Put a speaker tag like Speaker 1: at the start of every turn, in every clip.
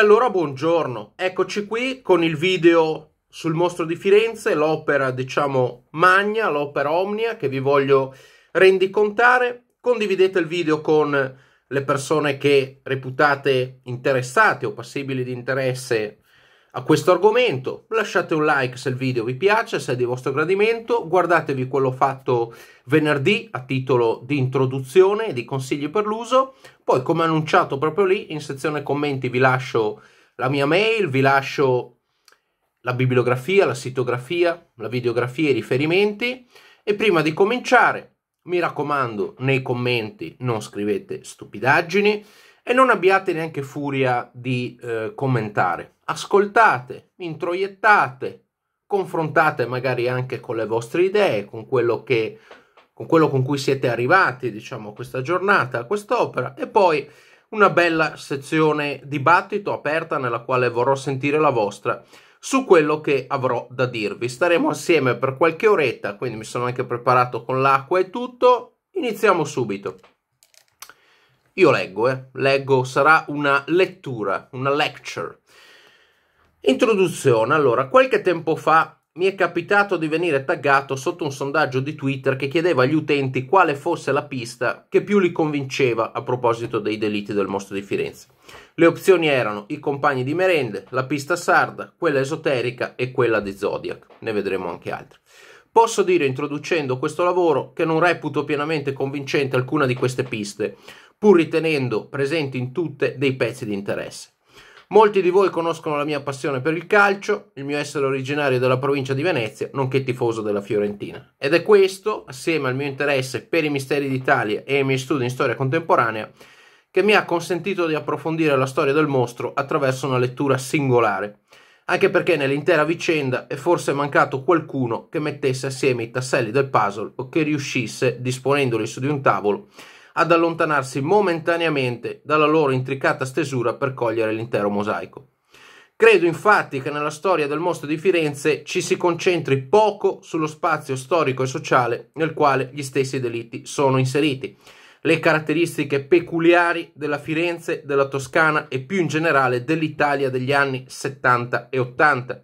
Speaker 1: allora buongiorno, eccoci qui con il video sul mostro di Firenze, l'opera diciamo magna, l'opera omnia che vi voglio rendicontare. Condividete il video con le persone che reputate interessate o passibili di interesse a questo argomento. Lasciate un like se il video vi piace, se è di vostro gradimento, guardatevi quello fatto venerdì a titolo di introduzione e di consigli per l'uso. Poi, come annunciato proprio lì, in sezione commenti vi lascio la mia mail, vi lascio la bibliografia, la sitografia, la videografia e i riferimenti. E prima di cominciare, mi raccomando, nei commenti non scrivete stupidaggini e non abbiate neanche furia di eh, commentare ascoltate, introiettate, confrontate magari anche con le vostre idee, con quello, che, con, quello con cui siete arrivati, diciamo, a questa giornata, a quest'opera, e poi una bella sezione dibattito aperta nella quale vorrò sentire la vostra su quello che avrò da dirvi. Staremo assieme per qualche oretta, quindi mi sono anche preparato con l'acqua e tutto. Iniziamo subito. Io leggo, eh. leggo, sarà una lettura, una lecture Introduzione. Allora, qualche tempo fa mi è capitato di venire taggato sotto un sondaggio di Twitter che chiedeva agli utenti quale fosse la pista che più li convinceva a proposito dei delitti del mostro di Firenze. Le opzioni erano i compagni di merende, la pista sarda, quella esoterica e quella di Zodiac. Ne vedremo anche altre. Posso dire, introducendo questo lavoro, che non reputo pienamente convincente alcuna di queste piste, pur ritenendo presenti in tutte dei pezzi di interesse. Molti di voi conoscono la mia passione per il calcio, il mio essere originario della provincia di Venezia, nonché tifoso della Fiorentina. Ed è questo, assieme al mio interesse per i misteri d'Italia e i miei studi in storia contemporanea, che mi ha consentito di approfondire la storia del mostro attraverso una lettura singolare, anche perché nell'intera vicenda è forse mancato qualcuno che mettesse assieme i tasselli del puzzle o che riuscisse, disponendoli su di un tavolo, ad allontanarsi momentaneamente dalla loro intricata stesura per cogliere l'intero mosaico. Credo infatti che nella storia del mostro di Firenze ci si concentri poco sullo spazio storico e sociale nel quale gli stessi delitti sono inseriti, le caratteristiche peculiari della Firenze, della Toscana e più in generale dell'Italia degli anni 70 e 80.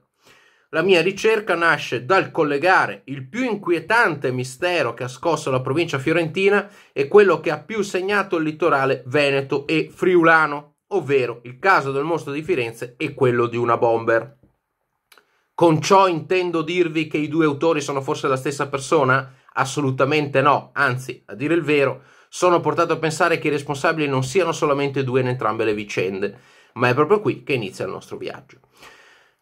Speaker 1: La mia ricerca nasce dal collegare il più inquietante mistero che ha scosso la provincia fiorentina e quello che ha più segnato il litorale veneto e friulano, ovvero il caso del mostro di Firenze e quello di una bomber. Con ciò intendo dirvi che i due autori sono forse la stessa persona? Assolutamente no, anzi, a dire il vero, sono portato a pensare che i responsabili non siano solamente due in entrambe le vicende, ma è proprio qui che inizia il nostro viaggio.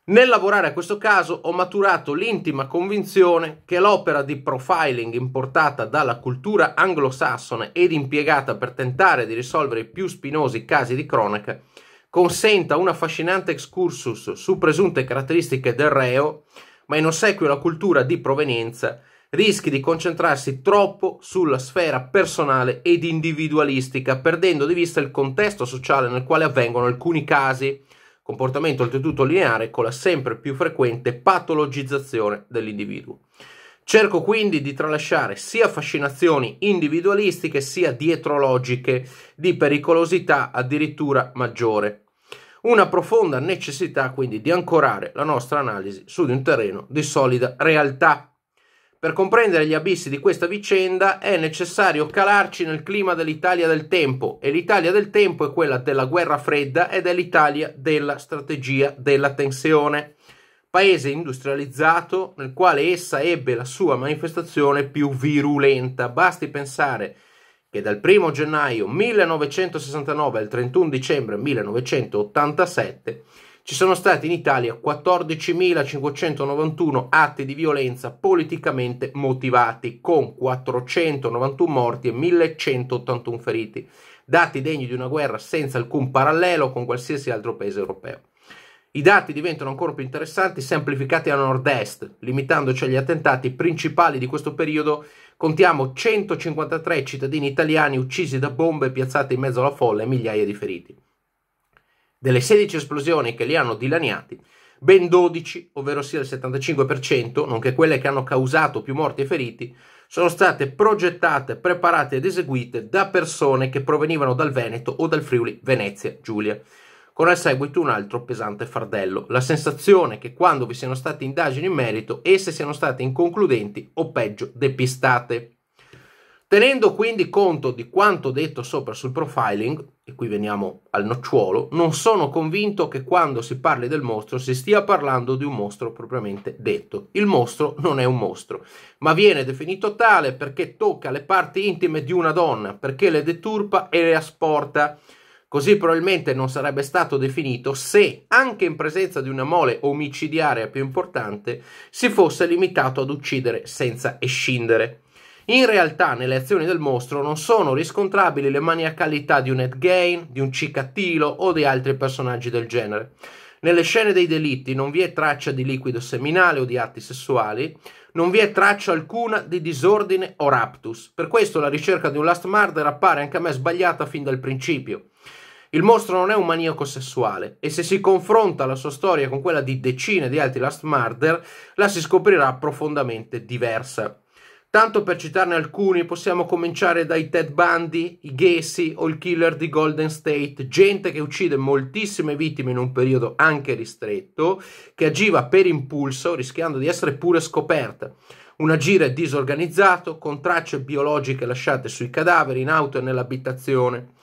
Speaker 1: Nel lavorare a questo caso ho maturato l'intima convinzione che l'opera di profiling importata dalla cultura anglosassone ed impiegata per tentare di risolvere i più spinosi casi di cronaca consenta un affascinante excursus su presunte caratteristiche del reo, ma in ossequio alla cultura di provenienza rischi di concentrarsi troppo sulla sfera personale ed individualistica, perdendo di vista il contesto sociale nel quale avvengono alcuni casi comportamento oltretutto lineare con la sempre più frequente patologizzazione dell'individuo. Cerco quindi di tralasciare sia fascinazioni individualistiche sia dietrologiche di pericolosità addirittura maggiore. Una profonda necessità quindi di ancorare la nostra analisi su di un terreno di solida realtà per comprendere gli abissi di questa vicenda è necessario calarci nel clima dell'Italia del tempo e l'Italia del tempo è quella della guerra fredda ed è l'Italia della strategia della tensione, paese industrializzato nel quale essa ebbe la sua manifestazione più virulenta. Basti pensare che dal 1 gennaio 1969 al 31 dicembre 1987 ci sono stati in Italia 14.591 atti di violenza politicamente motivati, con 491 morti e 1.181 feriti, dati degni di una guerra senza alcun parallelo con qualsiasi altro paese europeo. I dati diventano ancora più interessanti semplificati a nord-est, limitandoci agli attentati principali di questo periodo. Contiamo 153 cittadini italiani uccisi da bombe piazzate in mezzo alla folla e migliaia di feriti. Delle 16 esplosioni che li hanno dilaniati, ben 12, ovvero sia il 75%, nonché quelle che hanno causato più morti e feriti, sono state progettate, preparate ed eseguite da persone che provenivano dal Veneto o dal Friuli Venezia Giulia. Con al seguito un altro pesante fardello, la sensazione che quando vi siano state indagini in merito, esse siano state inconcludenti o peggio depistate. Tenendo quindi conto di quanto detto sopra sul profiling, e qui veniamo al nocciuolo, non sono convinto che quando si parli del mostro si stia parlando di un mostro propriamente detto. Il mostro non è un mostro, ma viene definito tale perché tocca le parti intime di una donna, perché le deturpa e le asporta. Così probabilmente non sarebbe stato definito se, anche in presenza di una mole omicidiaria più importante, si fosse limitato ad uccidere senza escindere. In realtà nelle azioni del mostro non sono riscontrabili le maniacalità di un Ed Gain, di un Cicattilo o di altri personaggi del genere. Nelle scene dei delitti non vi è traccia di liquido seminale o di atti sessuali, non vi è traccia alcuna di disordine o raptus. Per questo la ricerca di un last murder appare anche a me sbagliata fin dal principio. Il mostro non è un maniaco sessuale e se si confronta la sua storia con quella di decine di altri last murder, la si scoprirà profondamente diversa. Tanto per citarne alcuni, possiamo cominciare dai Ted Bundy, i Gacy o il killer di Golden State, gente che uccide moltissime vittime in un periodo anche ristretto, che agiva per impulso, rischiando di essere pure scoperta. Un agire disorganizzato, con tracce biologiche lasciate sui cadaveri, in auto e nell'abitazione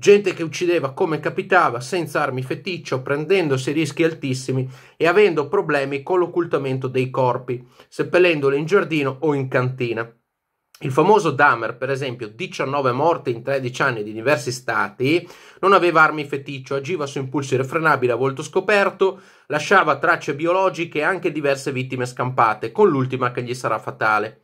Speaker 1: gente che uccideva come capitava, senza armi feticcio, prendendosi rischi altissimi e avendo problemi con l'occultamento dei corpi, seppellendoli in giardino o in cantina. Il famoso Dahmer, per esempio, 19 morti in 13 anni di diversi stati, non aveva armi feticcio, agiva su impulsi refrenabili a volto scoperto, lasciava tracce biologiche e anche diverse vittime scampate, con l'ultima che gli sarà fatale.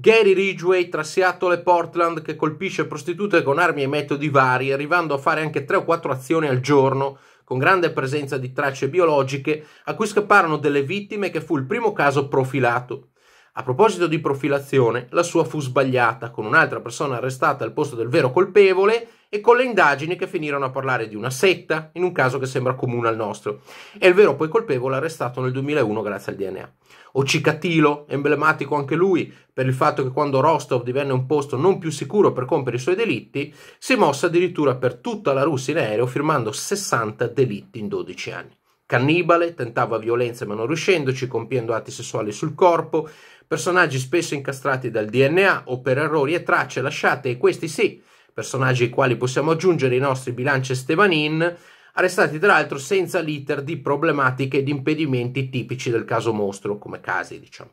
Speaker 1: Gary Ridgway tra Seattle e Portland che colpisce prostitute con armi e metodi vari, arrivando a fare anche 3 o 4 azioni al giorno, con grande presenza di tracce biologiche, a cui scapparono delle vittime che fu il primo caso profilato. A proposito di profilazione, la sua fu sbagliata, con un'altra persona arrestata al posto del vero colpevole e con le indagini che finirono a parlare di una setta, in un caso che sembra comune al nostro, e il vero poi colpevole arrestato nel 2001 grazie al DNA o Cicatilo, emblematico anche lui per il fatto che quando Rostov divenne un posto non più sicuro per compiere i suoi delitti, si mosse addirittura per tutta la Russia in aereo firmando 60 delitti in 12 anni. Cannibale, tentava violenza ma non riuscendoci, compiendo atti sessuali sul corpo, personaggi spesso incastrati dal DNA o per errori e tracce lasciate, e questi sì, personaggi ai quali possiamo aggiungere i nostri bilanci Stevanin, arrestati tra l'altro senza l'iter di problematiche e di impedimenti tipici del caso mostro, come casi diciamo.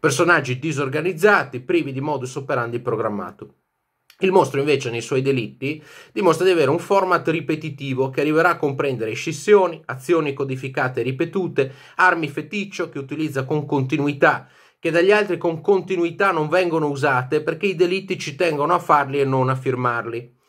Speaker 1: Personaggi disorganizzati, privi di modus operandi programmato. Il mostro invece nei suoi delitti dimostra di avere un format ripetitivo che arriverà a comprendere scissioni, azioni codificate e ripetute, armi feticcio che utilizza con continuità che dagli altri con continuità non vengono usate perché i delitti ci tengono a farli e non a firmarli.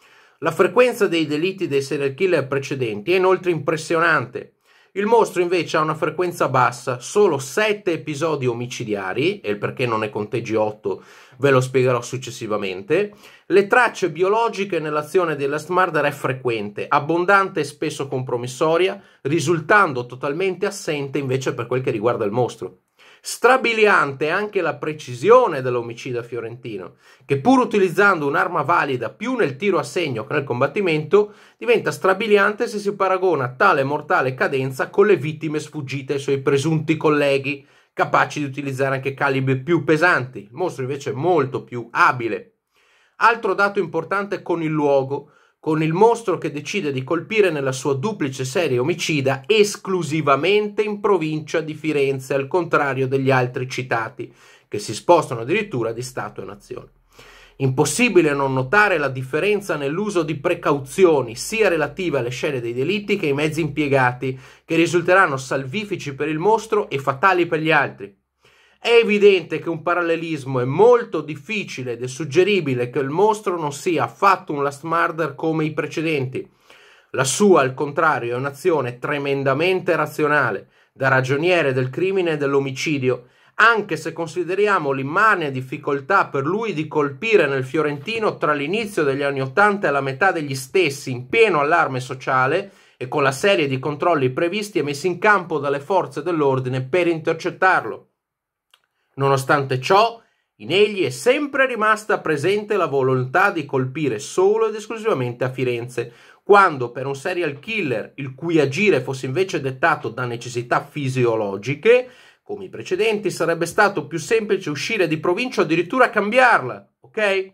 Speaker 1: La frequenza dei delitti dei serial killer precedenti è inoltre impressionante. Il mostro invece ha una frequenza bassa, solo 7 episodi omicidiari, e il perché non ne conteggi 8 ve lo spiegherò successivamente. Le tracce biologiche nell'azione della Smarder è frequente, abbondante e spesso compromissoria, risultando totalmente assente invece per quel che riguarda il mostro. Strabiliante anche la precisione dell'omicida fiorentino, che pur utilizzando un'arma valida più nel tiro a segno che nel combattimento, diventa strabiliante se si paragona tale mortale cadenza con le vittime sfuggite ai suoi presunti colleghi, capaci di utilizzare anche calibri più pesanti. Il mostro invece è molto più abile. Altro dato importante con il luogo, con il mostro che decide di colpire nella sua duplice serie omicida esclusivamente in provincia di Firenze, al contrario degli altri citati, che si spostano addirittura di Stato e Nazione. Impossibile non notare la differenza nell'uso di precauzioni sia relative alle scene dei delitti che ai mezzi impiegati, che risulteranno salvifici per il mostro e fatali per gli altri, è evidente che un parallelismo è molto difficile ed è suggeribile che il mostro non sia affatto un last murder come i precedenti. La sua, al contrario, è un'azione tremendamente razionale, da ragioniere del crimine e dell'omicidio, anche se consideriamo l'immane difficoltà per lui di colpire nel Fiorentino tra l'inizio degli anni Ottanta e la metà degli stessi, in pieno allarme sociale, e con la serie di controlli previsti e messi in campo dalle forze dell'ordine per intercettarlo. Nonostante ciò, in egli è sempre rimasta presente la volontà di colpire solo ed esclusivamente a Firenze, quando per un serial killer il cui agire fosse invece dettato da necessità fisiologiche, come i precedenti, sarebbe stato più semplice uscire di provincia o addirittura cambiarla, ok?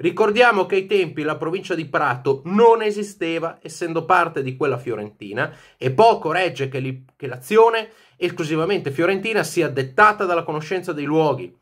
Speaker 1: Ricordiamo che ai tempi la provincia di Prato non esisteva, essendo parte di quella fiorentina, e poco regge che, che l'azione esclusivamente fiorentina sia dettata dalla conoscenza dei luoghi,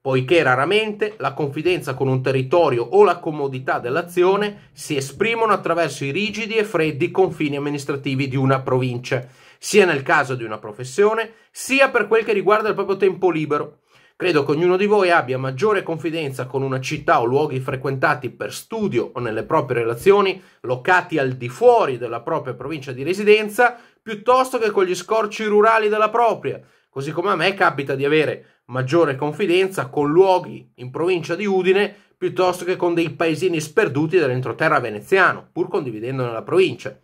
Speaker 1: poiché raramente la confidenza con un territorio o la comodità dell'azione si esprimono attraverso i rigidi e freddi confini amministrativi di una provincia, sia nel caso di una professione, sia per quel che riguarda il proprio tempo libero. Credo che ognuno di voi abbia maggiore confidenza con una città o luoghi frequentati per studio o nelle proprie relazioni, locati al di fuori della propria provincia di residenza, piuttosto che con gli scorci rurali della propria. Così come a me capita di avere maggiore confidenza con luoghi in provincia di Udine piuttosto che con dei paesini sperduti dell'entroterra veneziano, pur condividendone la provincia.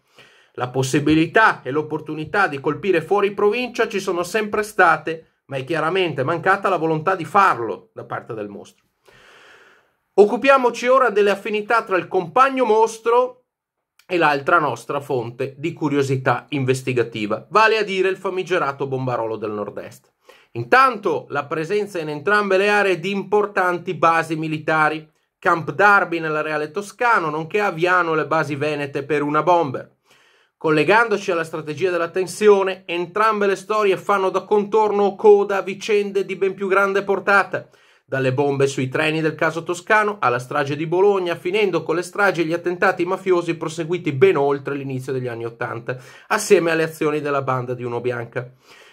Speaker 1: La possibilità e l'opportunità di colpire fuori provincia ci sono sempre state ma è chiaramente mancata la volontà di farlo da parte del mostro. Occupiamoci ora delle affinità tra il compagno mostro e l'altra nostra fonte di curiosità investigativa, vale a dire il famigerato bombarolo del nord-est. Intanto la presenza in entrambe le aree di importanti basi militari, Camp Darby nella Reale Toscano, nonché Aviano e le basi venete per una bomber. Collegandoci alla strategia della tensione, entrambe le storie fanno da contorno o coda a vicende di ben più grande portata, dalle bombe sui treni del caso toscano alla strage di Bologna, finendo con le stragi e gli attentati mafiosi proseguiti ben oltre l'inizio degli anni Ottanta, assieme alle azioni della banda di Uno Bianca.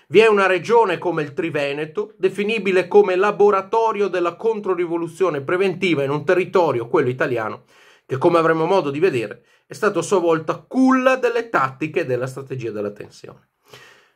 Speaker 1: Vi è una regione come il Triveneto, definibile come laboratorio della controrivoluzione preventiva in un territorio, quello italiano, che come avremo modo di vedere è stato a sua volta culla delle tattiche e della strategia della tensione.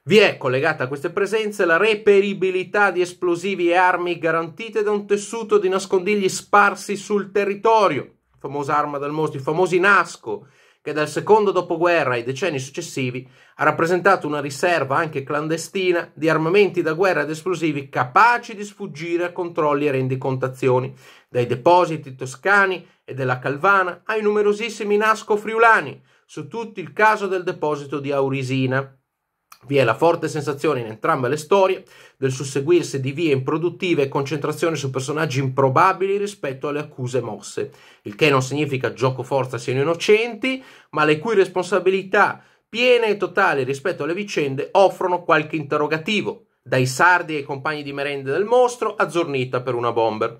Speaker 1: Vi è collegata a queste presenze la reperibilità di esplosivi e armi garantite da un tessuto di nascondigli sparsi sul territorio, famosa arma del mostro, i famosi NASCO, che dal secondo dopoguerra ai decenni successivi ha rappresentato una riserva anche clandestina di armamenti da guerra ed esplosivi capaci di sfuggire a controlli e rendicontazioni, dai depositi toscani e della Calvana ai numerosissimi nasco friulani, su tutto il caso del deposito di Aurisina, vi è la forte sensazione in entrambe le storie del susseguirsi di vie improduttive e concentrazione su personaggi improbabili rispetto alle accuse mosse, il che non significa gioco forza siano innocenti, ma le cui responsabilità piene e totali rispetto alle vicende offrono qualche interrogativo, dai sardi ai compagni di merende del mostro a Zornita per una bomber.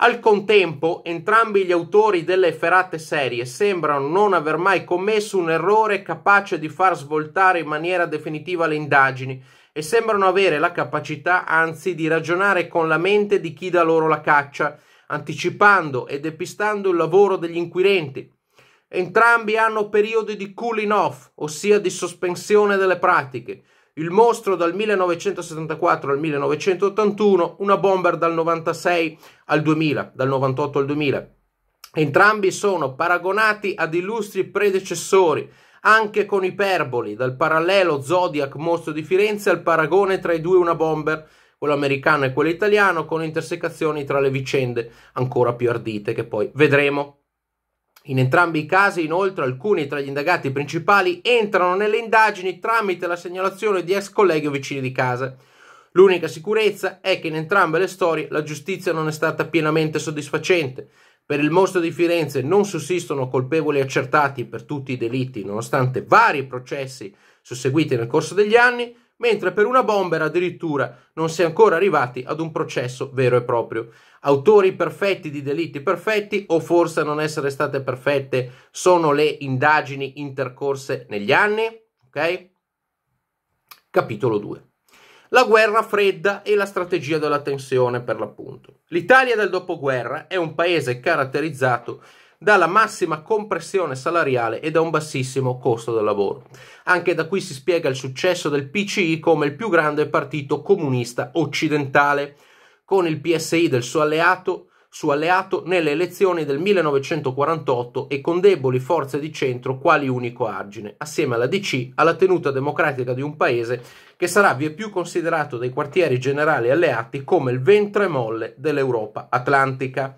Speaker 1: Al contempo, entrambi gli autori delle efferate serie sembrano non aver mai commesso un errore capace di far svoltare in maniera definitiva le indagini e sembrano avere la capacità, anzi, di ragionare con la mente di chi dà loro la caccia, anticipando e depistando il lavoro degli inquirenti. Entrambi hanno periodi di cooling off, ossia di sospensione delle pratiche, il mostro dal 1974 al 1981, una bomber dal 96 al 2000, dal 98 al 2000. Entrambi sono paragonati ad illustri predecessori, anche con iperboli, dal parallelo Zodiac Mostro di Firenze al paragone tra i due una bomber, quello americano e quello italiano, con intersecazioni tra le vicende ancora più ardite che poi vedremo in entrambi i casi, inoltre, alcuni tra gli indagati principali entrano nelle indagini tramite la segnalazione di ex colleghi o vicini di casa. L'unica sicurezza è che in entrambe le storie la giustizia non è stata pienamente soddisfacente. Per il mostro di Firenze non sussistono colpevoli accertati per tutti i delitti, nonostante vari processi susseguiti nel corso degli anni, mentre per una bomber addirittura non si è ancora arrivati ad un processo vero e proprio. Autori perfetti di delitti perfetti o forse non essere state perfette sono le indagini intercorse negli anni, ok? Capitolo 2. La guerra fredda e la strategia della tensione per l'appunto. L'Italia del dopoguerra è un paese caratterizzato dalla massima compressione salariale e da un bassissimo costo del lavoro. Anche da qui si spiega il successo del PCI come il più grande partito comunista occidentale, con il PSI del suo alleato, suo alleato nelle elezioni del 1948 e con deboli forze di centro quali unico argine, assieme alla DC, alla tenuta democratica di un paese che sarà via più considerato dai quartieri generali alleati come il ventre molle dell'Europa atlantica.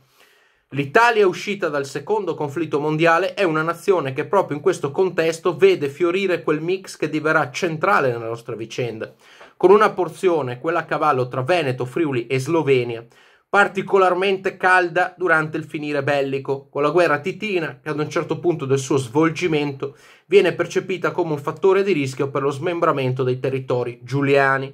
Speaker 1: L'Italia uscita dal secondo conflitto mondiale è una nazione che proprio in questo contesto vede fiorire quel mix che diverrà centrale nella nostra vicenda, con una porzione, quella a cavallo tra Veneto, Friuli e Slovenia, particolarmente calda durante il finire bellico, con la guerra titina che ad un certo punto del suo svolgimento viene percepita come un fattore di rischio per lo smembramento dei territori giuliani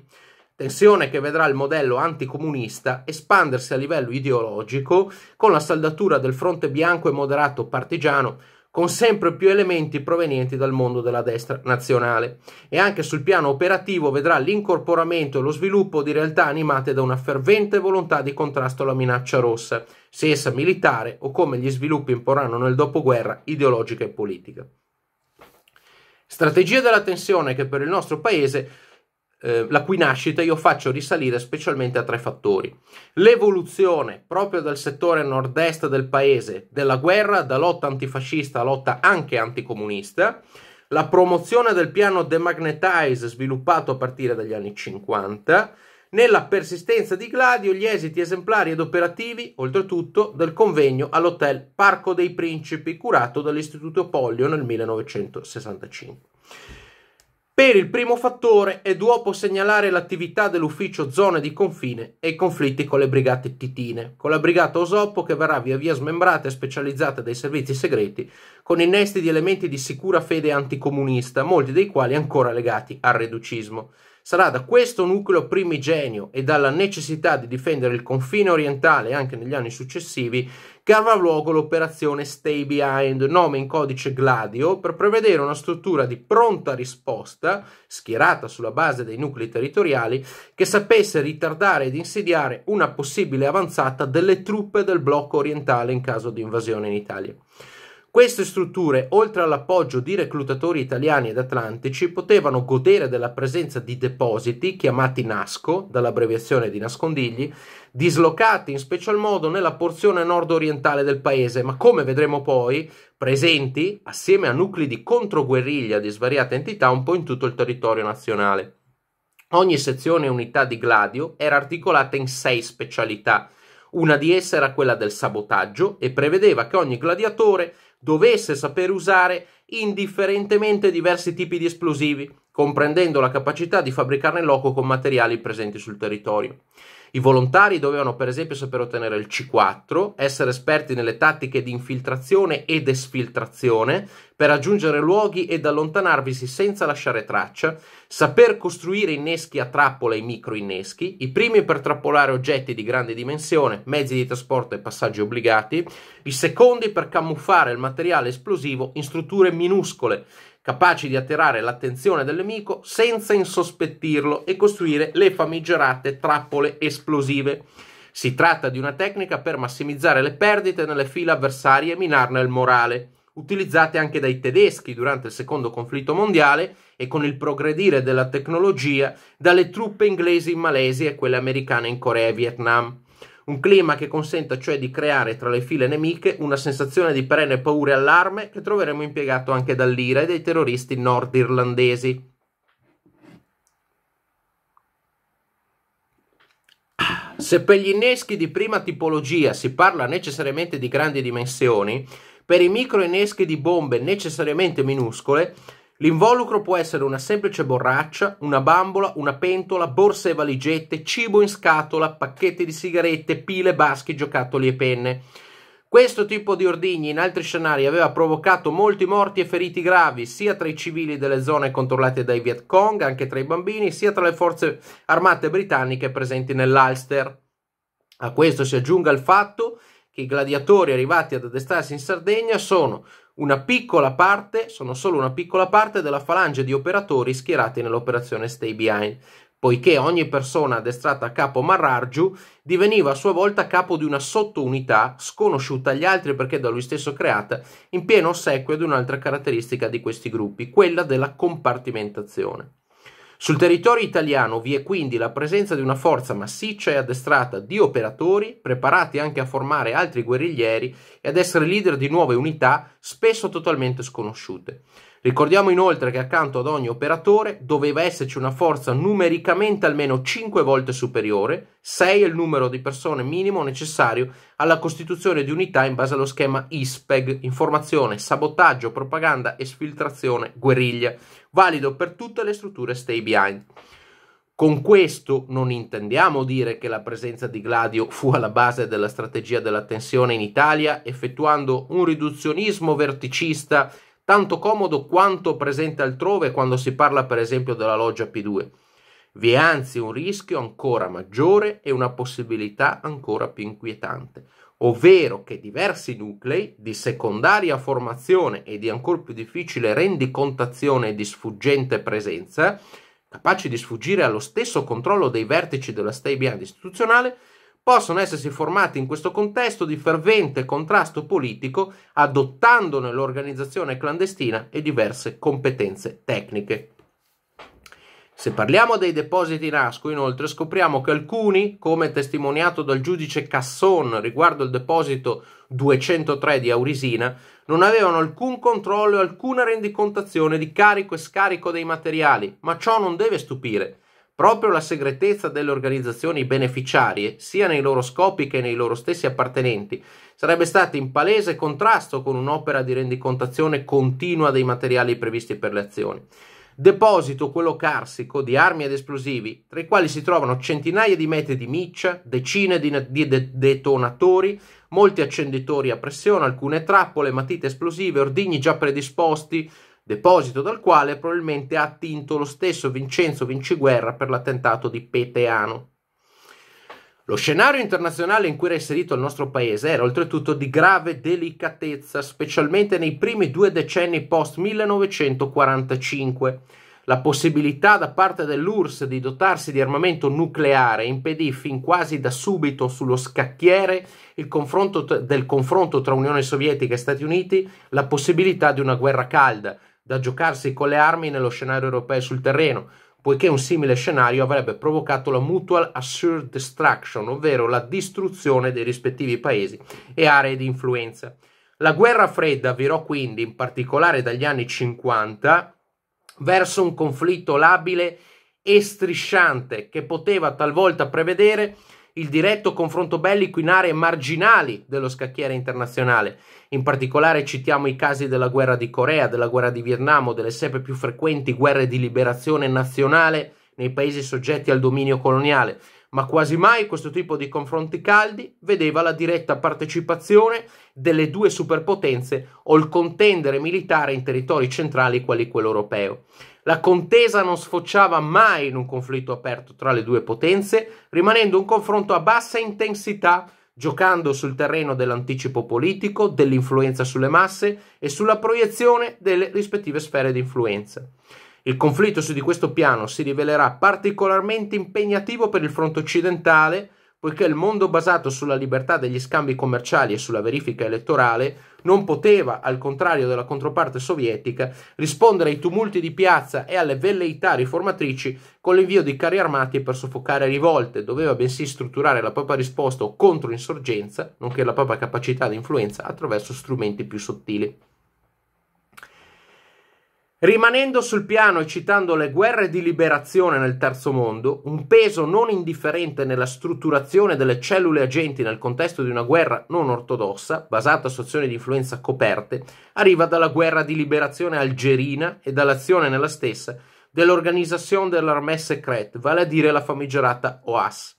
Speaker 1: tensione che vedrà il modello anticomunista espandersi a livello ideologico con la saldatura del fronte bianco e moderato partigiano con sempre più elementi provenienti dal mondo della destra nazionale e anche sul piano operativo vedrà l'incorporamento e lo sviluppo di realtà animate da una fervente volontà di contrasto alla minaccia rossa, sia essa militare o come gli sviluppi imporranno nel dopoguerra ideologica e politica. Strategia della tensione che per il nostro paese eh, la cui nascita io faccio risalire specialmente a tre fattori. L'evoluzione proprio del settore nord-est del paese della guerra, da lotta antifascista a lotta anche anticomunista, la promozione del piano demagnetize sviluppato a partire dagli anni 50, nella persistenza di Gladio gli esiti esemplari ed operativi, oltretutto, del convegno all'hotel Parco dei Principi curato dall'Istituto Pollio nel 1965. Per il primo fattore è duopo segnalare l'attività dell'ufficio zone di confine e i conflitti con le brigate titine, con la brigata Osopo che verrà via via smembrata e specializzata dai servizi segreti, con innesti di elementi di sicura fede anticomunista, molti dei quali ancora legati al reducismo. Sarà da questo nucleo primigenio e dalla necessità di difendere il confine orientale anche negli anni successivi che avrà luogo l'operazione Stay Behind, nome in codice Gladio, per prevedere una struttura di pronta risposta, schierata sulla base dei nuclei territoriali, che sapesse ritardare ed insidiare una possibile avanzata delle truppe del blocco orientale in caso di invasione in Italia. Queste strutture, oltre all'appoggio di reclutatori italiani ed atlantici, potevano godere della presenza di depositi, chiamati NASCO, dall'abbreviazione di nascondigli, dislocati in special modo nella porzione nord-orientale del paese, ma come vedremo poi, presenti assieme a nuclei di controguerriglia di svariate entità un po' in tutto il territorio nazionale. Ogni sezione e unità di Gladio era articolata in sei specialità. Una di esse era quella del sabotaggio e prevedeva che ogni gladiatore dovesse saper usare indifferentemente diversi tipi di esplosivi, comprendendo la capacità di fabbricarne in loco con materiali presenti sul territorio. I volontari dovevano per esempio saper ottenere il C4, essere esperti nelle tattiche di infiltrazione ed esfiltrazione per raggiungere luoghi ed allontanarvisi senza lasciare traccia, saper costruire inneschi a trappola e micro inneschi, i primi per trappolare oggetti di grande dimensione, mezzi di trasporto e passaggi obbligati, i secondi per camuffare il materiale esplosivo in strutture minuscole capaci di atterrare l'attenzione del nemico senza insospettirlo e costruire le famigerate trappole esplosive. Si tratta di una tecnica per massimizzare le perdite nelle file avversarie e minarne il morale, utilizzate anche dai tedeschi durante il secondo conflitto mondiale e con il progredire della tecnologia dalle truppe inglesi in Malesia e quelle americane in Corea e Vietnam un clima che consenta cioè di creare tra le file nemiche una sensazione di perenne paura e allarme che troveremo impiegato anche dall'IRA e dai terroristi nordirlandesi. Se per gli inneschi di prima tipologia si parla necessariamente di grandi dimensioni, per i microinneschi di bombe necessariamente minuscole L'involucro può essere una semplice borraccia, una bambola, una pentola, borse e valigette, cibo in scatola, pacchetti di sigarette, pile, baschi, giocattoli e penne. Questo tipo di ordigni in altri scenari aveva provocato molti morti e feriti gravi, sia tra i civili delle zone controllate dai Viet Cong, anche tra i bambini, sia tra le forze armate britanniche presenti nell'Ulster. A questo si aggiunga il fatto che i gladiatori arrivati ad addestrarsi in Sardegna sono una piccola parte, sono solo una piccola parte della falange di operatori schierati nell'operazione Stay Behind, poiché ogni persona addestrata a capo Marrargiu diveniva a sua volta capo di una sottounità sconosciuta agli altri perché da lui stesso creata, in pieno ossequio ad un'altra caratteristica di questi gruppi, quella della compartimentazione. Sul territorio italiano vi è quindi la presenza di una forza massiccia e addestrata di operatori preparati anche a formare altri guerriglieri e ad essere leader di nuove unità spesso totalmente sconosciute. Ricordiamo inoltre che accanto ad ogni operatore doveva esserci una forza numericamente almeno 5 volte superiore, 6 è il numero di persone minimo necessario alla costituzione di unità in base allo schema ISPEG, informazione, sabotaggio, propaganda, esfiltrazione, guerriglia, valido per tutte le strutture stay behind. Con questo non intendiamo dire che la presenza di Gladio fu alla base della strategia della tensione in Italia, effettuando un riduzionismo verticista tanto comodo quanto presente altrove quando si parla per esempio della loggia P2. Vi è anzi un rischio ancora maggiore e una possibilità ancora più inquietante ovvero che diversi nuclei di secondaria formazione e di ancor più difficile rendicontazione e di sfuggente presenza, capaci di sfuggire allo stesso controllo dei vertici della stay behind istituzionale, possono essersi formati in questo contesto di fervente contrasto politico, adottandone l'organizzazione clandestina e diverse competenze tecniche. Se parliamo dei depositi Nasco, inoltre, scopriamo che alcuni, come testimoniato dal giudice Casson riguardo il deposito 203 di Aurisina, non avevano alcun controllo e alcuna rendicontazione di carico e scarico dei materiali, ma ciò non deve stupire. Proprio la segretezza delle organizzazioni beneficiarie, sia nei loro scopi che nei loro stessi appartenenti, sarebbe stata in palese contrasto con un'opera di rendicontazione continua dei materiali previsti per le azioni deposito quello carsico di armi ed esplosivi, tra i quali si trovano centinaia di metri di miccia, decine di, di de detonatori, molti accenditori a pressione, alcune trappole, matite esplosive, ordigni già predisposti, deposito dal quale probabilmente ha attinto lo stesso Vincenzo Vinciguerra per l'attentato di Peteano. Lo scenario internazionale in cui era inserito il nostro paese era oltretutto di grave delicatezza, specialmente nei primi due decenni post 1945. La possibilità da parte dell'URSS di dotarsi di armamento nucleare impedì fin quasi da subito sullo scacchiere confronto del confronto tra Unione Sovietica e Stati Uniti la possibilità di una guerra calda, da giocarsi con le armi nello scenario europeo sul terreno, poiché un simile scenario avrebbe provocato la mutual assured destruction, ovvero la distruzione dei rispettivi paesi e aree di influenza. La guerra fredda virò quindi, in particolare dagli anni 50, verso un conflitto labile e strisciante che poteva talvolta prevedere il diretto confronto bellico in aree marginali dello scacchiere internazionale. In particolare citiamo i casi della guerra di Corea, della guerra di Vietnam, o delle sempre più frequenti guerre di liberazione nazionale nei paesi soggetti al dominio coloniale, ma quasi mai questo tipo di confronti caldi vedeva la diretta partecipazione delle due superpotenze o il contendere militare in territori centrali quali quello europeo. La contesa non sfociava mai in un conflitto aperto tra le due potenze, rimanendo un confronto a bassa intensità, giocando sul terreno dell'anticipo politico, dell'influenza sulle masse e sulla proiezione delle rispettive sfere di influenza. Il conflitto su di questo piano si rivelerà particolarmente impegnativo per il fronte occidentale, poiché il mondo basato sulla libertà degli scambi commerciali e sulla verifica elettorale non poteva, al contrario della controparte sovietica, rispondere ai tumulti di piazza e alle velleità riformatrici con l'invio di carri armati per soffocare rivolte, doveva bensì strutturare la propria risposta o controinsorgenza, nonché la propria capacità di influenza attraverso strumenti più sottili. Rimanendo sul piano e citando le guerre di liberazione nel terzo mondo, un peso non indifferente nella strutturazione delle cellule agenti nel contesto di una guerra non ortodossa, basata su azioni di influenza coperte, arriva dalla guerra di liberazione algerina e dall'azione nella stessa dell'Organisation de l'Armée Secrète, vale a dire la famigerata OAS.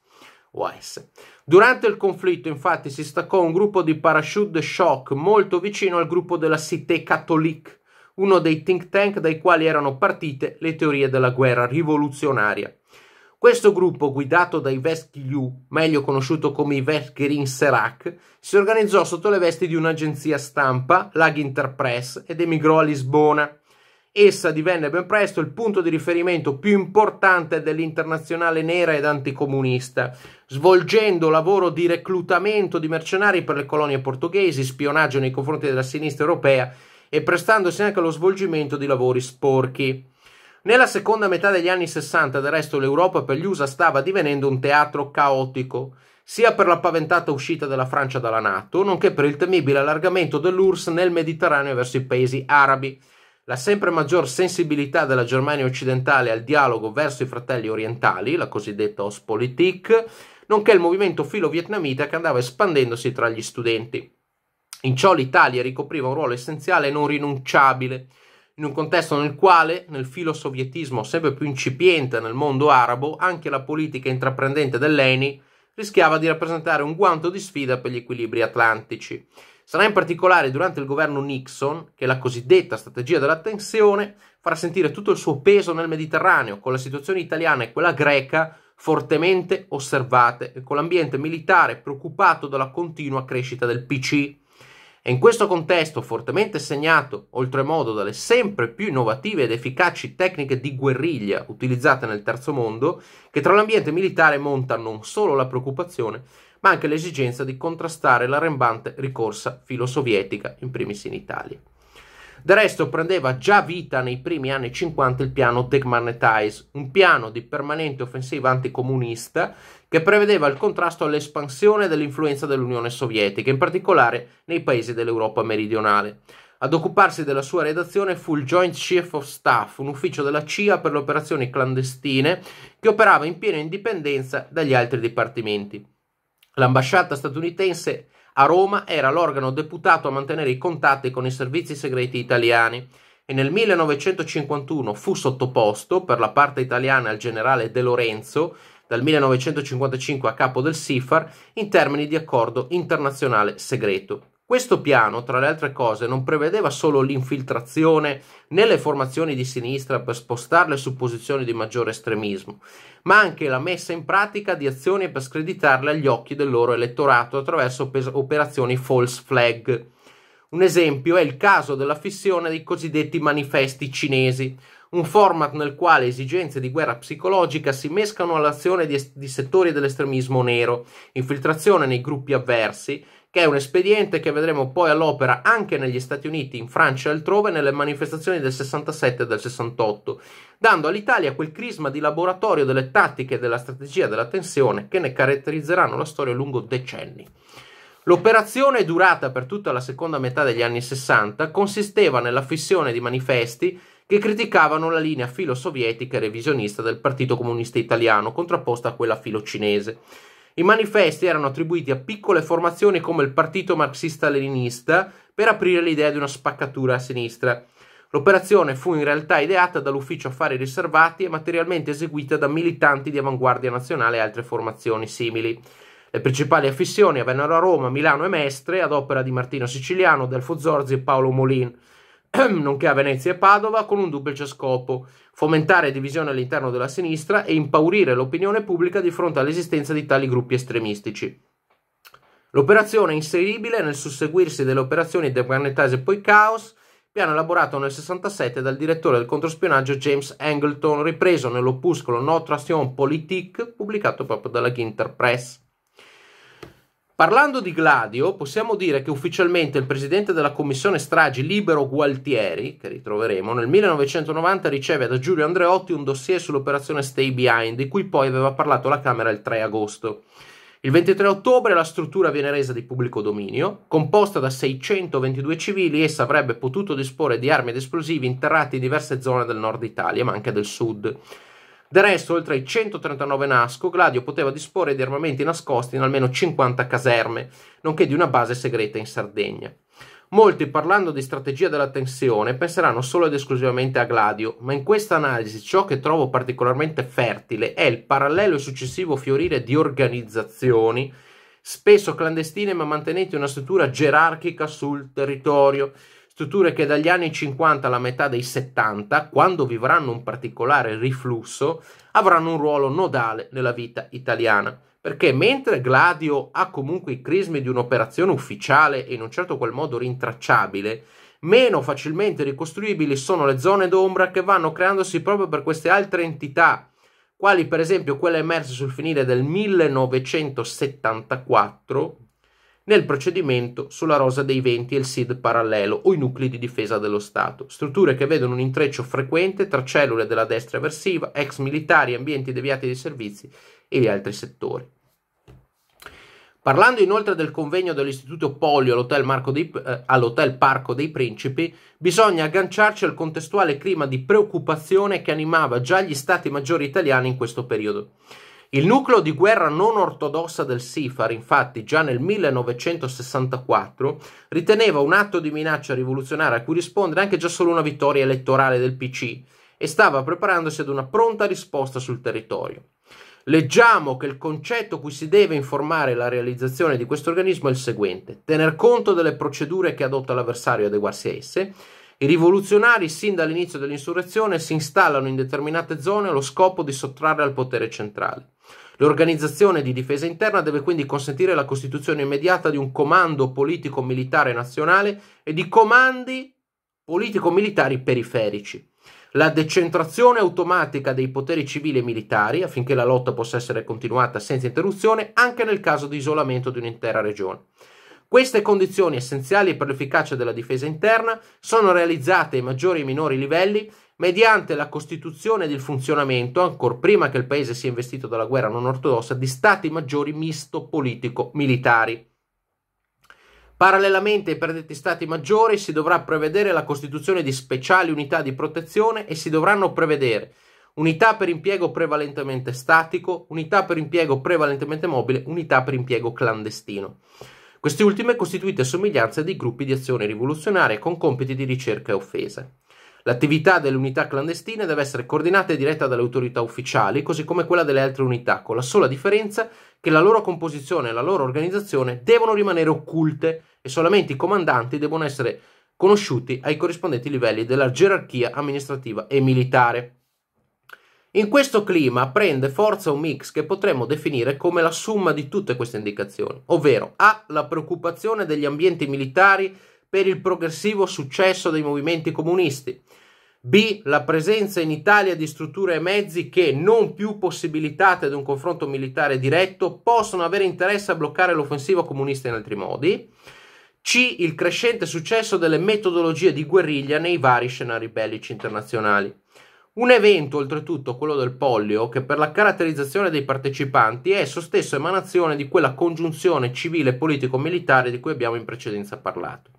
Speaker 1: OAS. Durante il conflitto, infatti, si staccò un gruppo di parachute shock molto vicino al gruppo della Cité Catholique uno dei think tank dai quali erano partite le teorie della guerra rivoluzionaria. Questo gruppo, guidato dai Veschi Liu, meglio conosciuto come i Veschirin Serac, si organizzò sotto le vesti di un'agenzia stampa, l'Ag Interpress, ed emigrò a Lisbona. Essa divenne ben presto il punto di riferimento più importante dell'internazionale nera ed anticomunista, svolgendo lavoro di reclutamento di mercenari per le colonie portoghesi, spionaggio nei confronti della sinistra europea e prestandosi anche allo svolgimento di lavori sporchi. Nella seconda metà degli anni 60, del resto, l'Europa per gli USA stava divenendo un teatro caotico, sia per la paventata uscita della Francia dalla Nato, nonché per il temibile allargamento dell'URSS nel Mediterraneo verso i paesi arabi. La sempre maggior sensibilità della Germania occidentale al dialogo verso i fratelli orientali, la cosiddetta Ostpolitik, nonché il movimento filo-vietnamita che andava espandendosi tra gli studenti. In ciò l'Italia ricopriva un ruolo essenziale e non rinunciabile, in un contesto nel quale, nel filo sovietismo sempre più incipiente nel mondo arabo, anche la politica intraprendente dell'ENI rischiava di rappresentare un guanto di sfida per gli equilibri atlantici. Sarà in particolare durante il governo Nixon che la cosiddetta strategia della tensione farà sentire tutto il suo peso nel Mediterraneo, con la situazione italiana e quella greca fortemente osservate e con l'ambiente militare preoccupato dalla continua crescita del PC. E in questo contesto, fortemente segnato oltremodo dalle sempre più innovative ed efficaci tecniche di guerriglia utilizzate nel terzo mondo, che tra l'ambiente militare monta non solo la preoccupazione, ma anche l'esigenza di contrastare la rembante ricorsa filosovietica, in primis in Italia. Del resto prendeva già vita nei primi anni 50 il piano Degmanetize, un piano di permanente offensiva anticomunista che prevedeva il contrasto all'espansione dell'influenza dell'Unione Sovietica, in particolare nei paesi dell'Europa meridionale. Ad occuparsi della sua redazione fu il Joint Chief of Staff, un ufficio della CIA per le operazioni clandestine che operava in piena indipendenza dagli altri dipartimenti. L'ambasciata statunitense a Roma era l'organo deputato a mantenere i contatti con i servizi segreti italiani e nel 1951 fu sottoposto per la parte italiana al generale De Lorenzo dal 1955 a capo del SIFAR in termini di accordo internazionale segreto. Questo piano, tra le altre cose, non prevedeva solo l'infiltrazione nelle formazioni di sinistra per spostarle su posizioni di maggiore estremismo, ma anche la messa in pratica di azioni per screditarle agli occhi del loro elettorato attraverso operazioni false flag. Un esempio è il caso della fissione dei cosiddetti manifesti cinesi, un format nel quale esigenze di guerra psicologica si mescano all'azione di, di settori dell'estremismo nero, infiltrazione nei gruppi avversi, che è un espediente che vedremo poi all'opera anche negli Stati Uniti, in Francia e altrove nelle manifestazioni del 67 e del 68, dando all'Italia quel crisma di laboratorio delle tattiche e della strategia della tensione che ne caratterizzeranno la storia lungo decenni. L'operazione, durata per tutta la seconda metà degli anni 60, consisteva nella fissione di manifesti che criticavano la linea filo-sovietica e revisionista del Partito Comunista Italiano, contrapposta a quella filo-cinese. I manifesti erano attribuiti a piccole formazioni come il Partito Marxista-Leninista per aprire l'idea di una spaccatura a sinistra. L'operazione fu in realtà ideata dall'Ufficio Affari Riservati e materialmente eseguita da militanti di Avanguardia Nazionale e altre formazioni simili. Le principali affissioni avvennero a Roma, Milano e Mestre ad opera di Martino Siciliano, Delfo Zorzi e Paolo Molin. nonché a Venezia e Padova, con un duplice scopo, fomentare divisione all'interno della sinistra e impaurire l'opinione pubblica di fronte all'esistenza di tali gruppi estremistici. L'operazione è inseribile nel susseguirsi delle operazioni De Planetase e poi Chaos, piano elaborato nel 67 dal direttore del controspionaggio James Angleton, ripreso nell'opuscolo Notre Action Politique, pubblicato proprio dalla Ginter Press. Parlando di Gladio, possiamo dire che ufficialmente il presidente della commissione stragi Libero Gualtieri, che ritroveremo, nel 1990 riceve da Giulio Andreotti un dossier sull'operazione Stay Behind, di cui poi aveva parlato la Camera il 3 agosto. Il 23 ottobre la struttura viene resa di pubblico dominio, composta da 622 civili, essa avrebbe potuto disporre di armi ed esplosivi interrati in diverse zone del nord Italia, ma anche del sud. Del resto, oltre ai 139 Nasco, Gladio poteva disporre di armamenti nascosti in almeno 50 caserme, nonché di una base segreta in Sardegna. Molti, parlando di strategia della tensione, penseranno solo ed esclusivamente a Gladio, ma in questa analisi ciò che trovo particolarmente fertile è il parallelo e successivo fiorire di organizzazioni, spesso clandestine ma mantenenti una struttura gerarchica sul territorio, strutture che dagli anni 50 alla metà dei 70, quando vivranno un particolare riflusso, avranno un ruolo nodale nella vita italiana. Perché mentre Gladio ha comunque i crismi di un'operazione ufficiale e in un certo qual modo rintracciabile, meno facilmente ricostruibili sono le zone d'ombra che vanno creandosi proprio per queste altre entità, quali per esempio quella emersa sul finire del 1974 nel procedimento sulla rosa dei venti e il SID parallelo o i nuclei di difesa dello Stato, strutture che vedono un intreccio frequente tra cellule della destra avversiva, ex militari, ambienti deviati di servizi e gli altri settori. Parlando inoltre del convegno dell'Istituto Polio all'hotel, dei, eh, all'hotel, Parco dei Principi, bisogna agganciarci al contestuale clima di preoccupazione che animava già gli stati maggiori italiani in questo periodo. Il nucleo di guerra non ortodossa del Sifar, infatti, già nel 1964 riteneva un atto di minaccia rivoluzionaria a cui rispondere anche già solo una vittoria elettorale del PC e stava preparandosi ad una pronta risposta sul territorio. Leggiamo che il concetto cui si deve informare la realizzazione di questo organismo è il seguente: tener conto delle procedure che adotta l'avversario e adeguarsi a esse. I rivoluzionari, sin dall'inizio dell'insurrezione, si installano in determinate zone allo scopo di sottrarre al potere centrale. L'organizzazione di difesa interna deve quindi consentire la costituzione immediata di un comando politico-militare nazionale e di comandi politico-militari periferici. La decentrazione automatica dei poteri civili e militari affinché la lotta possa essere continuata senza interruzione anche nel caso di isolamento di un'intera regione. Queste condizioni essenziali per l'efficacia della difesa interna sono realizzate ai maggiori e minori livelli mediante la costituzione del funzionamento, ancor prima che il paese sia investito dalla guerra non ortodossa, di stati maggiori misto politico-militari. Parallelamente ai predetti stati maggiori si dovrà prevedere la costituzione di speciali unità di protezione e si dovranno prevedere unità per impiego prevalentemente statico, unità per impiego prevalentemente mobile, unità per impiego clandestino. Queste ultime costituite somiglianze di gruppi di azione rivoluzionaria con compiti di ricerca e offese. L'attività delle unità clandestine deve essere coordinata e diretta dalle autorità ufficiali, così come quella delle altre unità, con la sola differenza che la loro composizione e la loro organizzazione devono rimanere occulte e solamente i comandanti devono essere conosciuti ai corrispondenti livelli della gerarchia amministrativa e militare. In questo clima prende forza un mix che potremmo definire come la somma di tutte queste indicazioni, ovvero A. La preoccupazione degli ambienti militari per il progressivo successo dei movimenti comunisti, B. La presenza in Italia di strutture e mezzi che, non più possibilitate ad un confronto militare diretto, possono avere interesse a bloccare l'offensiva comunista in altri modi. C. Il crescente successo delle metodologie di guerriglia nei vari scenari bellici internazionali. Un evento, oltretutto, quello del Pollio, che per la caratterizzazione dei partecipanti è esso stesso emanazione di quella congiunzione civile politico-militare di cui abbiamo in precedenza parlato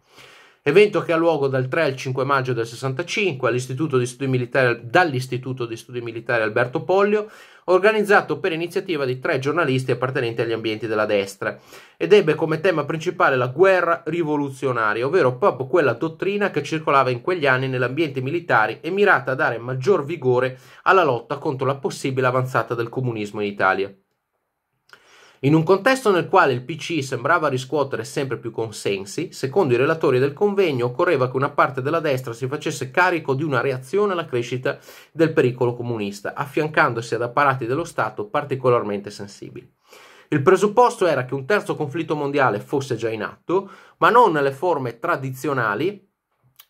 Speaker 1: evento che ha luogo dal 3 al 5 maggio del 65 all'Istituto di Studi Militari, dall'Istituto di Studi Militari Alberto Pollio, organizzato per iniziativa di tre giornalisti appartenenti agli ambienti della destra, ed ebbe come tema principale la guerra rivoluzionaria, ovvero proprio quella dottrina che circolava in quegli anni nell'ambiente militare e mirata a dare maggior vigore alla lotta contro la possibile avanzata del comunismo in Italia. In un contesto nel quale il PC sembrava riscuotere sempre più consensi, secondo i relatori del convegno occorreva che una parte della destra si facesse carico di una reazione alla crescita del pericolo comunista, affiancandosi ad apparati dello Stato particolarmente sensibili. Il presupposto era che un terzo conflitto mondiale fosse già in atto, ma non nelle forme tradizionali,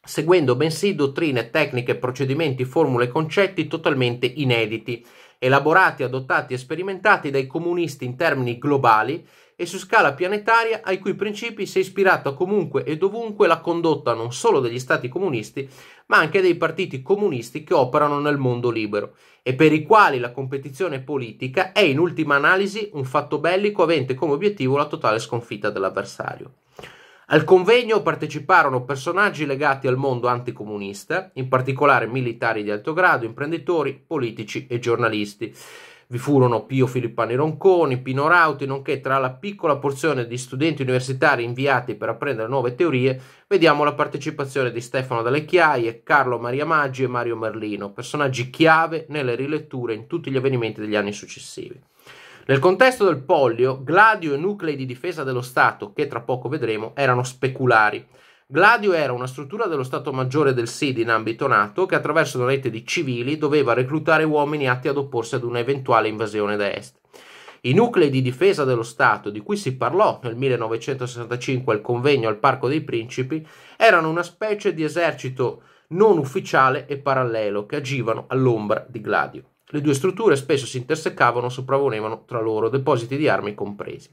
Speaker 1: seguendo bensì dottrine, tecniche, procedimenti, formule e concetti totalmente inediti, elaborati, adottati e sperimentati dai comunisti in termini globali e su scala planetaria ai cui principi si è ispirata comunque e dovunque la condotta non solo degli stati comunisti, ma anche dei partiti comunisti che operano nel mondo libero e per i quali la competizione politica è in ultima analisi un fatto bellico avente come obiettivo la totale sconfitta dell'avversario. Al convegno parteciparono personaggi legati al mondo anticomunista, in particolare militari di alto grado, imprenditori, politici e giornalisti. Vi furono Pio Filippani Ronconi, Pino Rauti, nonché tra la piccola porzione di studenti universitari inviati per apprendere nuove teorie, vediamo la partecipazione di Stefano Dalle Chiaie, Carlo Maria Maggi e Mario Merlino, personaggi chiave nelle riletture in tutti gli avvenimenti degli anni successivi. Nel contesto del pollio, Gladio e nuclei di difesa dello Stato, che tra poco vedremo, erano speculari. Gladio era una struttura dello Stato Maggiore del SID in ambito NATO che attraverso una rete di civili doveva reclutare uomini atti ad opporsi ad un'eventuale invasione da est. I nuclei di difesa dello Stato, di cui si parlò nel 1965 al convegno al Parco dei Principi, erano una specie di esercito non ufficiale e parallelo che agivano all'ombra di Gladio. Le due strutture spesso si intersecavano o sopravponevano tra loro, depositi di armi compresi.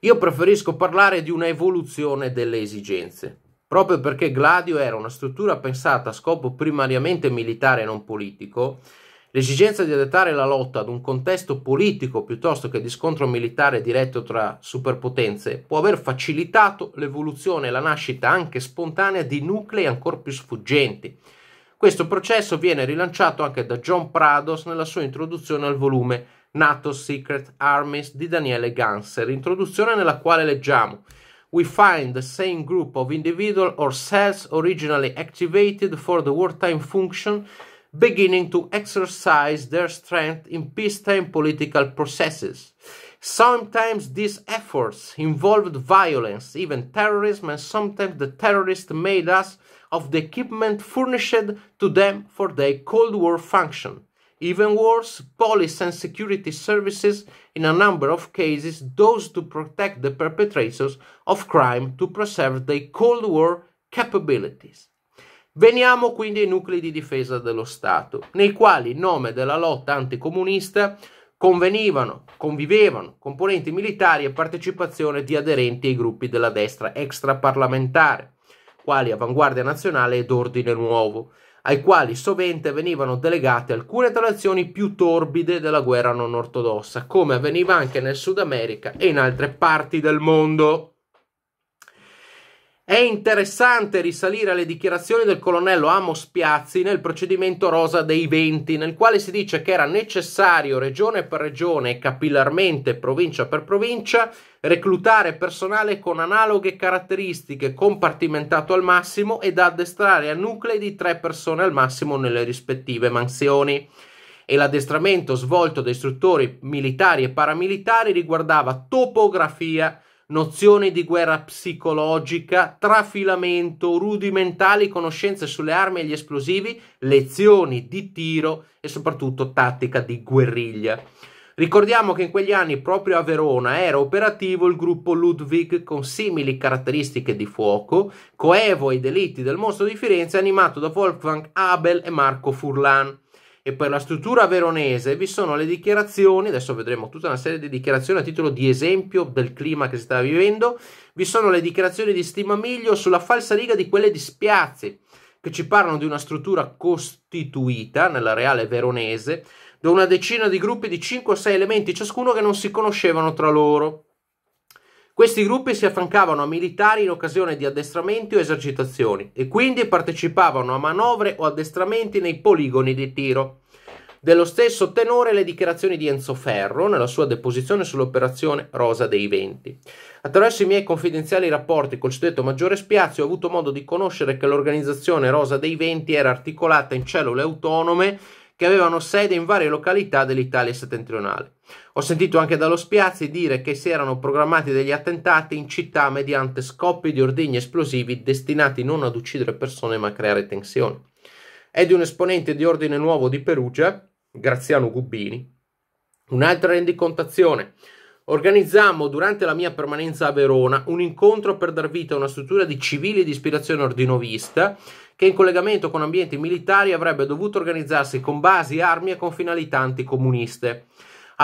Speaker 1: Io preferisco parlare di un'evoluzione delle esigenze, proprio perché Gladio era una struttura pensata a scopo primariamente militare e non politico. L'esigenza di adattare la lotta ad un contesto politico piuttosto che di scontro militare diretto tra superpotenze può aver facilitato l'evoluzione e la nascita anche spontanea di nuclei ancora più sfuggenti, questo processo viene rilanciato anche da John Prados nella sua introduzione al volume NATO Secret Armies di Daniele Ganser, introduzione nella quale leggiamo We find the same group of individual or cells originally activated for the wartime function beginning to exercise their strength in peacetime political processes. Sometimes these efforts involved violence, even terrorism, and sometimes the terrorists made us of the equipment furnished to them for their Cold War function. Even worse, police and security services, in a number of cases, those to protect the perpetrators of crime to preserve their Cold War capabilities. Veniamo quindi ai nuclei di difesa dello Stato, nei quali in nome della lotta anticomunista convenivano, convivevano componenti militari e partecipazione di aderenti ai gruppi della destra extraparlamentare quali avanguardia nazionale ed ordine nuovo, ai quali sovente venivano delegate alcune trazioni più torbide della guerra non ortodossa, come avveniva anche nel Sud America e in altre parti del mondo. È interessante risalire alle dichiarazioni del colonnello Amos Piazzi nel procedimento Rosa dei Venti, nel quale si dice che era necessario regione per regione e capillarmente provincia per provincia reclutare personale con analoghe caratteristiche compartimentato al massimo ed addestrare a nuclei di tre persone al massimo nelle rispettive mansioni e l'addestramento svolto da istruttori militari e paramilitari riguardava topografia, nozioni di guerra psicologica, trafilamento, rudimentali conoscenze sulle armi e gli esplosivi, lezioni di tiro e soprattutto tattica di guerriglia. Ricordiamo che in quegli anni proprio a Verona era operativo il gruppo Ludwig con simili caratteristiche di fuoco, coevo ai delitti del mostro di Firenze animato da Wolfgang Abel e Marco Furlan e per la struttura veronese vi sono le dichiarazioni, adesso vedremo tutta una serie di dichiarazioni a titolo di esempio del clima che si sta vivendo, vi sono le dichiarazioni di Stimamiglio sulla falsa riga di quelle di Spiazzi, che ci parlano di una struttura costituita nella reale veronese da una decina di gruppi di 5 o 6 elementi ciascuno che non si conoscevano tra loro. Questi gruppi si affiancavano a militari in occasione di addestramenti o esercitazioni e quindi partecipavano a manovre o addestramenti nei poligoni di tiro. Dello stesso tenore le dichiarazioni di Enzo Ferro nella sua deposizione sull'operazione Rosa dei Venti. Attraverso i miei confidenziali rapporti col suddetto maggiore Spiazio ho avuto modo di conoscere che l'organizzazione Rosa dei Venti era articolata in cellule autonome che avevano sede in varie località dell'Italia settentrionale. Ho sentito anche dallo Spiazzi dire che si erano programmati degli attentati in città mediante scoppi di ordigni esplosivi destinati non ad uccidere persone ma a creare tensioni. È di un esponente di Ordine Nuovo di Perugia, Graziano Gubbini. Un'altra rendicontazione. Organizzammo durante la mia permanenza a Verona un incontro per dar vita a una struttura di civili di ispirazione ordinovista che in collegamento con ambienti militari avrebbe dovuto organizzarsi con basi, armi e con finalità anticomuniste.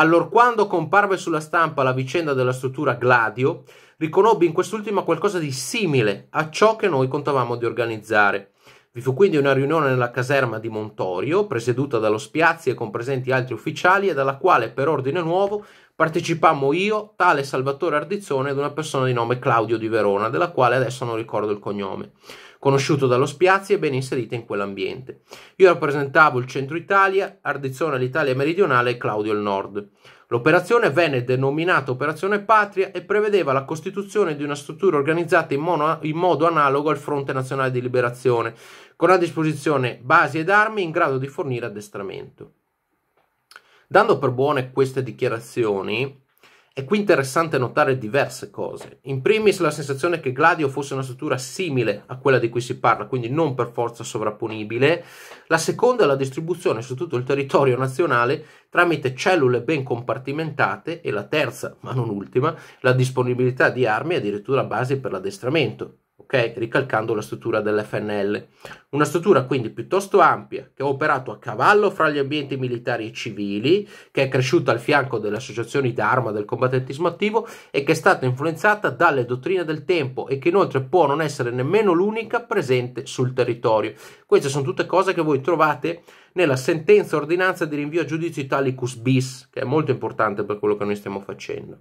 Speaker 1: Allora, quando comparve sulla stampa la vicenda della struttura Gladio, riconobbi in quest'ultima qualcosa di simile a ciò che noi contavamo di organizzare. Vi fu quindi una riunione nella caserma di Montorio, presieduta dallo Spiazzi e con presenti altri ufficiali, e dalla quale, per ordine nuovo, partecipammo io, tale Salvatore Ardizzone ed una persona di nome Claudio di Verona, della quale adesso non ricordo il cognome conosciuto dallo Spiazzi e ben inserito in quell'ambiente. Io rappresentavo il centro Italia, Ardizzone l'Italia meridionale e Claudio il nord. L'operazione venne denominata Operazione Patria e prevedeva la costituzione di una struttura organizzata in, mono, in, modo analogo al Fronte Nazionale di Liberazione, con a disposizione basi ed armi in grado di fornire addestramento. Dando per buone queste dichiarazioni, è qui interessante notare diverse cose. In primis la sensazione che Gladio fosse una struttura simile a quella di cui si parla, quindi non per forza sovrapponibile. La seconda è la distribuzione su tutto il territorio nazionale tramite cellule ben compartimentate e la terza, ma non ultima, la disponibilità di armi e addirittura basi per l'addestramento ok? Ricalcando la struttura dell'FNL. Una struttura quindi piuttosto ampia che ha operato a cavallo fra gli ambienti militari e civili, che è cresciuta al fianco delle associazioni d'arma del combattentismo attivo e che è stata influenzata dalle dottrine del tempo e che inoltre può non essere nemmeno l'unica presente sul territorio. Queste sono tutte cose che voi trovate nella sentenza ordinanza di rinvio a giudizio Italicus bis, che è molto importante per quello che noi stiamo facendo.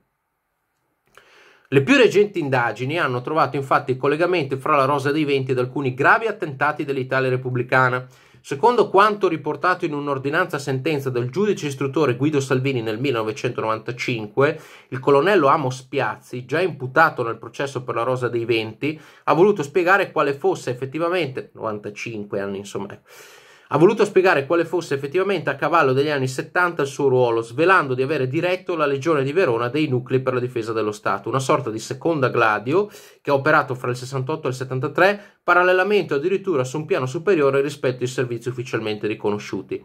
Speaker 1: Le più recenti indagini hanno trovato infatti collegamenti fra la rosa dei venti ed alcuni gravi attentati dell'Italia repubblicana. Secondo quanto riportato in un'ordinanza sentenza del giudice istruttore Guido Salvini nel 1995, il colonnello Amos Piazzi, già imputato nel processo per la Rosa dei Venti, ha voluto spiegare quale fosse effettivamente, 95 anni insomma, eh, ha voluto spiegare quale fosse effettivamente a cavallo degli anni 70 il suo ruolo, svelando di avere diretto la Legione di Verona dei nuclei per la difesa dello Stato, una sorta di seconda Gladio che ha operato fra il 68 e il 73, parallelamente addirittura su un piano superiore rispetto ai servizi ufficialmente riconosciuti.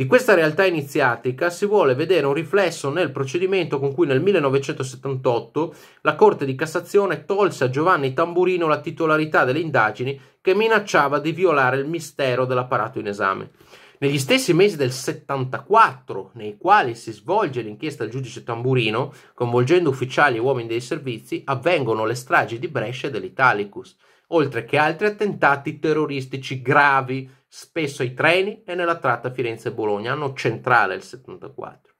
Speaker 1: Di questa realtà iniziatica si vuole vedere un riflesso nel procedimento con cui nel 1978 la Corte di Cassazione tolse a Giovanni Tamburino la titolarità delle indagini che minacciava di violare il mistero dell'apparato in esame. Negli stessi mesi del 74, nei quali si svolge l'inchiesta del giudice Tamburino, coinvolgendo ufficiali e uomini dei servizi, avvengono le stragi di Brescia e dell'Italicus, oltre che altri attentati terroristici gravi spesso ai treni e nella tratta Firenze-Bologna, anno centrale del 74,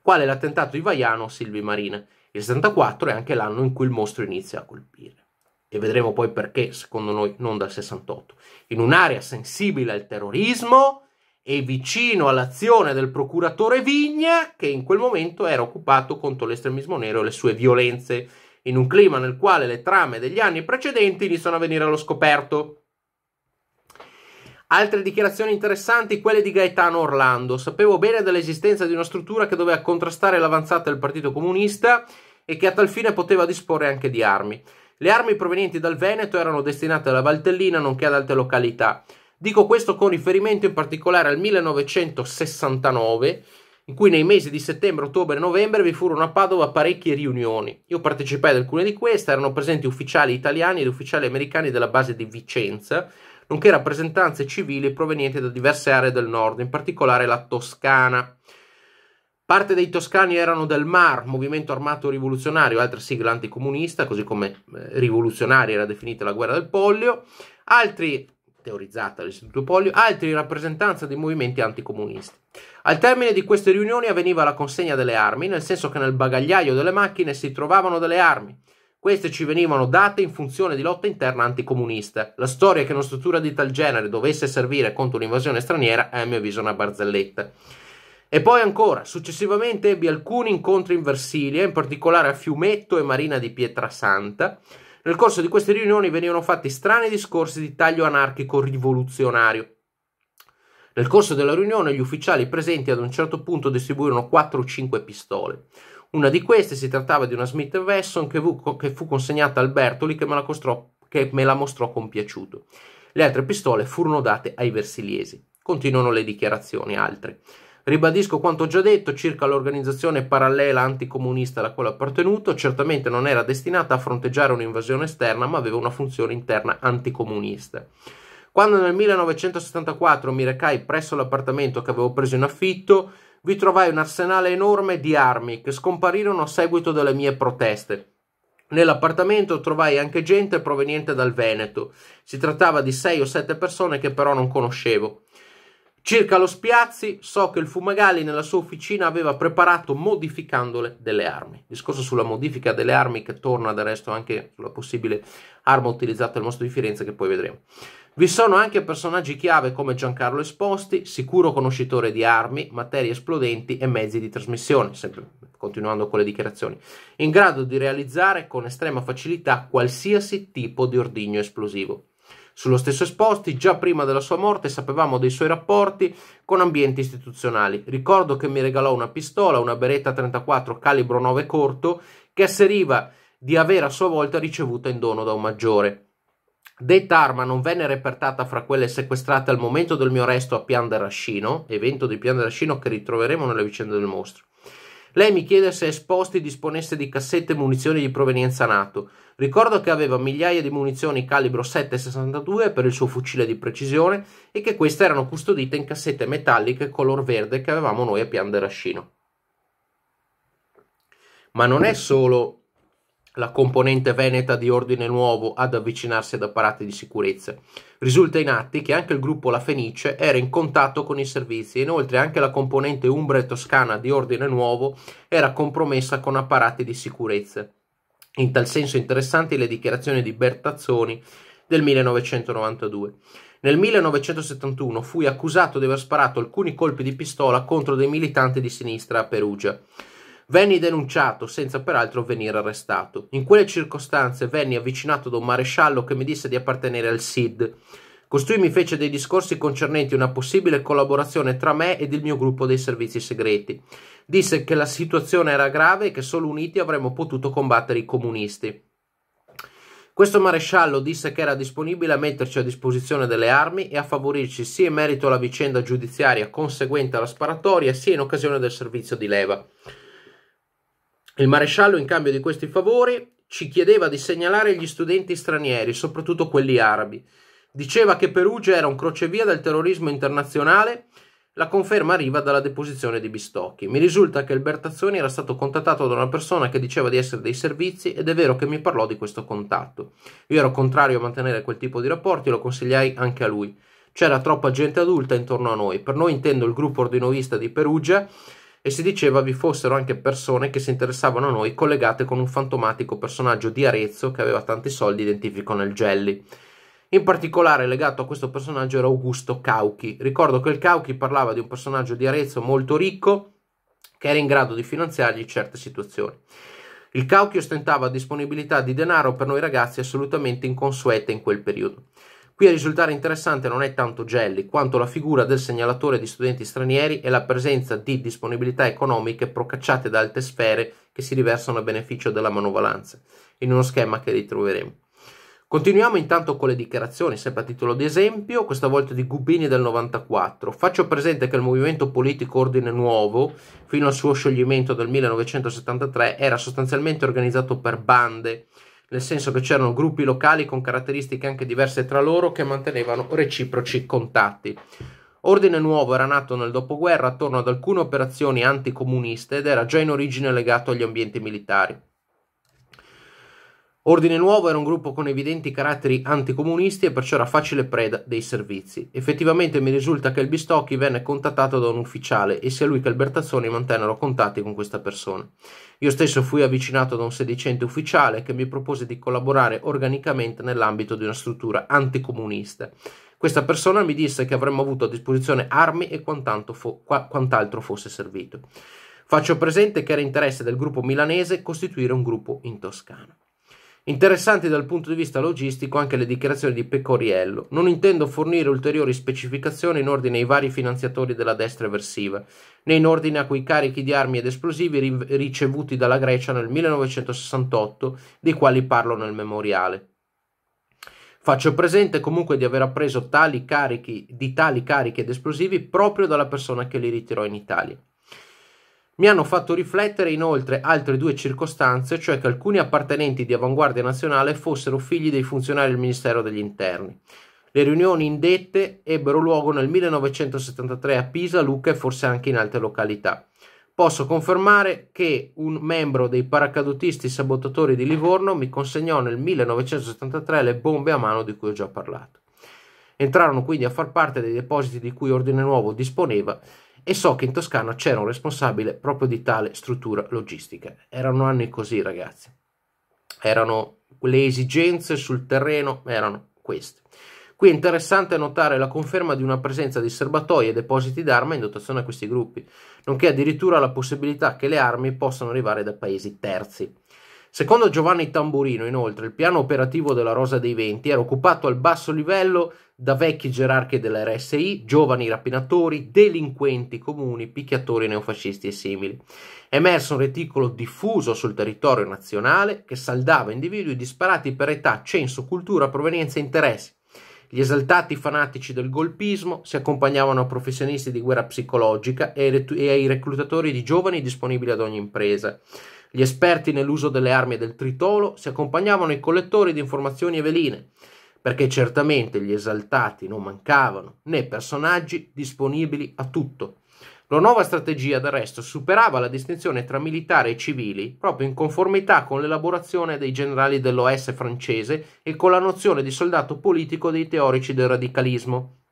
Speaker 1: quale l'attentato di Vaiano o Silvi Marina. Il 74 è anche l'anno in cui il mostro inizia a colpire. E vedremo poi perché, secondo noi, non dal 68. In un'area sensibile al terrorismo e vicino all'azione del procuratore Vigna, che in quel momento era occupato contro l'estremismo nero e le sue violenze, in un clima nel quale le trame degli anni precedenti iniziano a venire allo scoperto. Altre dichiarazioni interessanti, quelle di Gaetano Orlando. Sapevo bene dell'esistenza di una struttura che doveva contrastare l'avanzata del Partito Comunista e che a tal fine poteva disporre anche di armi. Le armi provenienti dal Veneto erano destinate alla Valtellina nonché ad altre località. Dico questo con riferimento in particolare al 1969, in cui nei mesi di settembre, ottobre e novembre vi furono a Padova parecchie riunioni. Io partecipai ad alcune di queste, erano presenti ufficiali italiani ed ufficiali americani della base di Vicenza nonché rappresentanze civili provenienti da diverse aree del nord, in particolare la Toscana. Parte dei toscani erano del MAR, Movimento Armato Rivoluzionario, altra sigla anticomunista, così come eh, rivoluzionaria era definita la guerra del Pollio, altri teorizzata l'Istituto Pollio, altri in rappresentanza dei movimenti anticomunisti. Al termine di queste riunioni avveniva la consegna delle armi, nel senso che nel bagagliaio delle macchine si trovavano delle armi, queste ci venivano date in funzione di lotte interne anticomuniste. La storia che una struttura di tal genere dovesse servire contro un'invasione straniera è a mio avviso una barzelletta. E poi ancora, successivamente ebbi alcuni incontri in Versilia, in particolare a Fiumetto e Marina di Pietrasanta. Nel corso di queste riunioni venivano fatti strani discorsi di taglio anarchico rivoluzionario. Nel corso della riunione gli ufficiali presenti ad un certo punto distribuirono 4 o 5 pistole. Una di queste si trattava di una Smith Wesson che, che fu, consegnata al Bertoli che me la, costrò, che me la mostrò compiaciuto. Le altre pistole furono date ai versiliesi. Continuano le dichiarazioni altre. Ribadisco quanto già detto circa l'organizzazione parallela anticomunista da cui appartenuto, certamente non era destinata a fronteggiare un'invasione esterna, ma aveva una funzione interna anticomunista. Quando nel 1974 mi recai presso l'appartamento che avevo preso in affitto, vi trovai un arsenale enorme di armi che scomparirono a seguito delle mie proteste. Nell'appartamento trovai anche gente proveniente dal Veneto. Si trattava di sei o sette persone che però non conoscevo. Circa lo Spiazzi, so che il Fumagalli nella sua officina aveva preparato modificandole delle armi. Discorso sulla modifica delle armi che torna del resto anche sulla possibile arma utilizzata al mostro di Firenze che poi vedremo. Vi sono anche personaggi chiave come Giancarlo Esposti, sicuro conoscitore di armi, materie esplodenti e mezzi di trasmissione, sempre continuando con le dichiarazioni, in grado di realizzare con estrema facilità qualsiasi tipo di ordigno esplosivo. Sullo stesso Esposti, già prima della sua morte, sapevamo dei suoi rapporti con ambienti istituzionali. Ricordo che mi regalò una pistola, una Beretta 34 calibro 9 corto, che asseriva di aver a sua volta ricevuto in dono da un maggiore. Detta arma non venne repertata fra quelle sequestrate al momento del mio arresto a Pian del Rascino, evento di Pian del Rascino che ritroveremo nelle vicende del mostro. Lei mi chiede se Esposti disponesse di cassette e munizioni di provenienza NATO. Ricordo che aveva migliaia di munizioni calibro 7,62 per il suo fucile di precisione e che queste erano custodite in cassette metalliche color verde che avevamo noi a Pian del Rascino. Ma non è solo la componente veneta di Ordine Nuovo ad avvicinarsi ad apparati di sicurezza. Risulta in atti che anche il gruppo La Fenice era in contatto con i servizi e inoltre anche la componente Umbra e Toscana di Ordine Nuovo era compromessa con apparati di sicurezza. In tal senso interessanti le dichiarazioni di Bertazzoni del 1992. Nel 1971 fui accusato di aver sparato alcuni colpi di pistola contro dei militanti di sinistra a Perugia. Venni denunciato senza peraltro venire arrestato. In quelle circostanze venni avvicinato da un maresciallo che mi disse di appartenere al SID. Costui mi fece dei discorsi concernenti una possibile collaborazione tra me ed il mio gruppo dei servizi segreti. Disse che la situazione era grave e che solo uniti avremmo potuto combattere i comunisti. Questo maresciallo disse che era disponibile a metterci a disposizione delle armi e a favorirci sia in merito alla vicenda giudiziaria conseguente alla sparatoria, sia in occasione del servizio di leva. Il maresciallo, in cambio di questi favori, ci chiedeva di segnalare gli studenti stranieri, soprattutto quelli arabi. Diceva che Perugia era un crocevia del terrorismo internazionale. La conferma arriva dalla deposizione di Bistocchi. Mi risulta che il Bertazzoni era stato contattato da una persona che diceva di essere dei servizi ed è vero che mi parlò di questo contatto. Io ero contrario a mantenere quel tipo di rapporti e lo consigliai anche a lui. C'era troppa gente adulta intorno a noi. Per noi intendo il gruppo ordinovista di Perugia e si diceva vi fossero anche persone che si interessavano a noi collegate con un fantomatico personaggio di Arezzo che aveva tanti soldi identifico nel Gelli. In particolare legato a questo personaggio era Augusto Cauchi. Ricordo che il Cauchi parlava di un personaggio di Arezzo molto ricco che era in grado di finanziargli certe situazioni. Il Cauchi ostentava disponibilità di denaro per noi ragazzi assolutamente inconsuete in quel periodo. Qui a risultare interessante non è tanto Gelli quanto la figura del segnalatore di studenti stranieri e la presenza di disponibilità economiche procacciate da alte sfere che si riversano a beneficio della manovalanza, in uno schema che ritroveremo. Continuiamo intanto con le dichiarazioni, sempre a titolo di esempio, questa volta di Gubini del 94. Faccio presente che il movimento politico Ordine Nuovo, fino al suo scioglimento del 1973, era sostanzialmente organizzato per bande, nel senso che c'erano gruppi locali con caratteristiche anche diverse tra loro che mantenevano reciproci contatti. Ordine Nuovo era nato nel dopoguerra attorno ad alcune operazioni anticomuniste ed era già in origine legato agli ambienti militari. Ordine Nuovo era un gruppo con evidenti caratteri anticomunisti e perciò era facile preda dei servizi. Effettivamente mi risulta che il Bistocchi venne contattato da un ufficiale e sia lui che il Bertazzoni mantennero contatti con questa persona. Io stesso fui avvicinato da un sedicente ufficiale che mi propose di collaborare organicamente nell'ambito di una struttura anticomunista. Questa persona mi disse che avremmo avuto a disposizione armi e fo- qu- quant'altro fosse servito. Faccio presente che era interesse del gruppo milanese costituire un gruppo in Toscana. Interessanti dal punto di vista logistico anche le dichiarazioni di Pecoriello. Non intendo fornire ulteriori specificazioni in ordine ai vari finanziatori della destra eversiva, né in ordine a quei carichi di armi ed esplosivi ri- ricevuti dalla Grecia nel 1968, dei quali parlo nel memoriale. Faccio presente comunque di aver appreso tali carichi, di tali carichi ed esplosivi proprio dalla persona che li ritirò in Italia. Mi hanno fatto riflettere inoltre altre due circostanze, cioè che alcuni appartenenti di Avanguardia Nazionale fossero figli dei funzionari del Ministero degli Interni. Le riunioni indette ebbero luogo nel 1973 a Pisa, Lucca e forse anche in altre località. Posso confermare che un membro dei paracadutisti sabotatori di Livorno mi consegnò nel 1973 le bombe a mano di cui ho già parlato. Entrarono quindi a far parte dei depositi di cui Ordine Nuovo disponeva e so che in Toscana c'era un responsabile proprio di tale struttura logistica. Erano anni così, ragazzi. Erano le esigenze sul terreno erano queste. Qui è interessante notare la conferma di una presenza di serbatoi e depositi d'arma in dotazione a questi gruppi, nonché addirittura la possibilità che le armi possano arrivare da paesi terzi. Secondo Giovanni Tamburino, inoltre, il piano operativo della Rosa dei Venti era occupato al basso livello da vecchi gerarchi dell'RSI, giovani rapinatori, delinquenti comuni, picchiatori neofascisti e simili. È emerso un reticolo diffuso sul territorio nazionale che saldava individui disparati per età, censo, cultura, provenienza e interessi. Gli esaltati fanatici del golpismo si accompagnavano a professionisti di guerra psicologica e ai reclutatori di giovani disponibili ad ogni impresa. Gli esperti nell'uso delle armi e del tritolo si accompagnavano ai collettori di informazioni e veline perché certamente gli esaltati non mancavano, né personaggi disponibili a tutto. La nuova strategia del resto, superava la distinzione tra militari e civili proprio in conformità con l'elaborazione dei generali dell'OS francese e con la nozione di soldato politico dei teorici del radicalismo.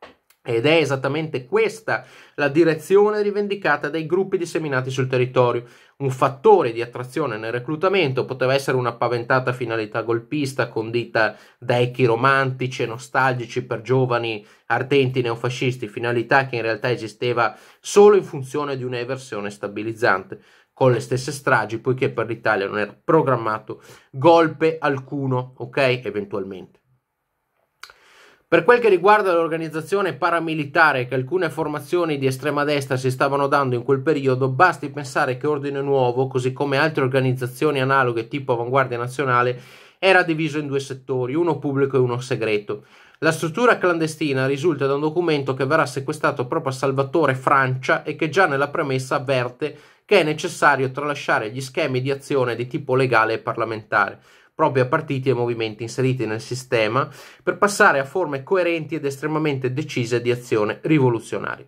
Speaker 1: Ed è esattamente questa la direzione rivendicata dai gruppi disseminati sul territorio. Un fattore di attrazione nel reclutamento poteva essere una paventata finalità golpista condita da echi romantici e nostalgici per giovani ardenti neofascisti, finalità che in realtà esisteva solo in funzione di un'eversione stabilizzante con le stesse stragi, poiché per l'Italia non era programmato golpe alcuno, ok? Eventualmente. Per quel che riguarda l'organizzazione paramilitare che alcune formazioni di estrema destra si stavano dando in quel periodo, basti pensare che Ordine Nuovo, così come altre organizzazioni analoghe tipo Avanguardia Nazionale, era diviso in due settori, uno pubblico e uno segreto. La struttura clandestina risulta da un documento che verrà sequestrato proprio a Salvatore Francia e che già nella premessa avverte che è necessario tralasciare gli schemi di azione di tipo legale e parlamentare proprio a partiti e movimenti inseriti nel sistema per passare a forme coerenti ed estremamente decise di azione rivoluzionaria.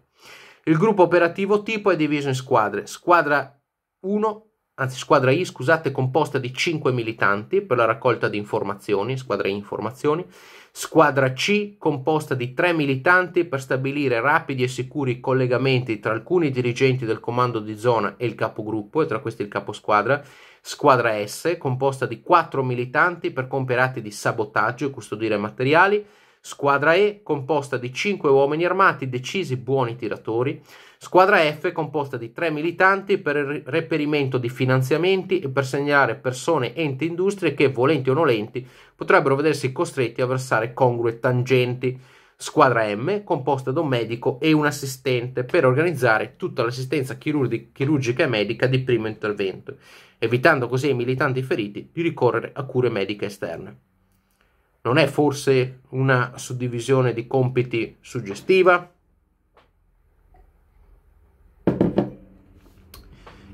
Speaker 1: Il gruppo operativo tipo è diviso in squadre. Squadra 1, anzi squadra I, scusate, composta di 5 militanti per la raccolta di informazioni, squadra I informazioni. Squadra C, composta di 3 militanti per stabilire rapidi e sicuri collegamenti tra alcuni dirigenti del comando di zona e il capogruppo, e tra questi il caposquadra, squadra S, composta di quattro militanti per atti di sabotaggio e custodire materiali, squadra E, composta di cinque uomini armati decisi buoni tiratori, squadra F, composta di tre militanti per il reperimento di finanziamenti e per segnalare persone enti industrie che, volenti o nolenti, potrebbero vedersi costretti a versare congrue tangenti. Squadra M, composta da un medico e un assistente, per organizzare tutta l'assistenza chirurgica e medica di primo intervento evitando così ai militanti feriti di ricorrere a cure mediche esterne. Non è forse una suddivisione di compiti suggestiva?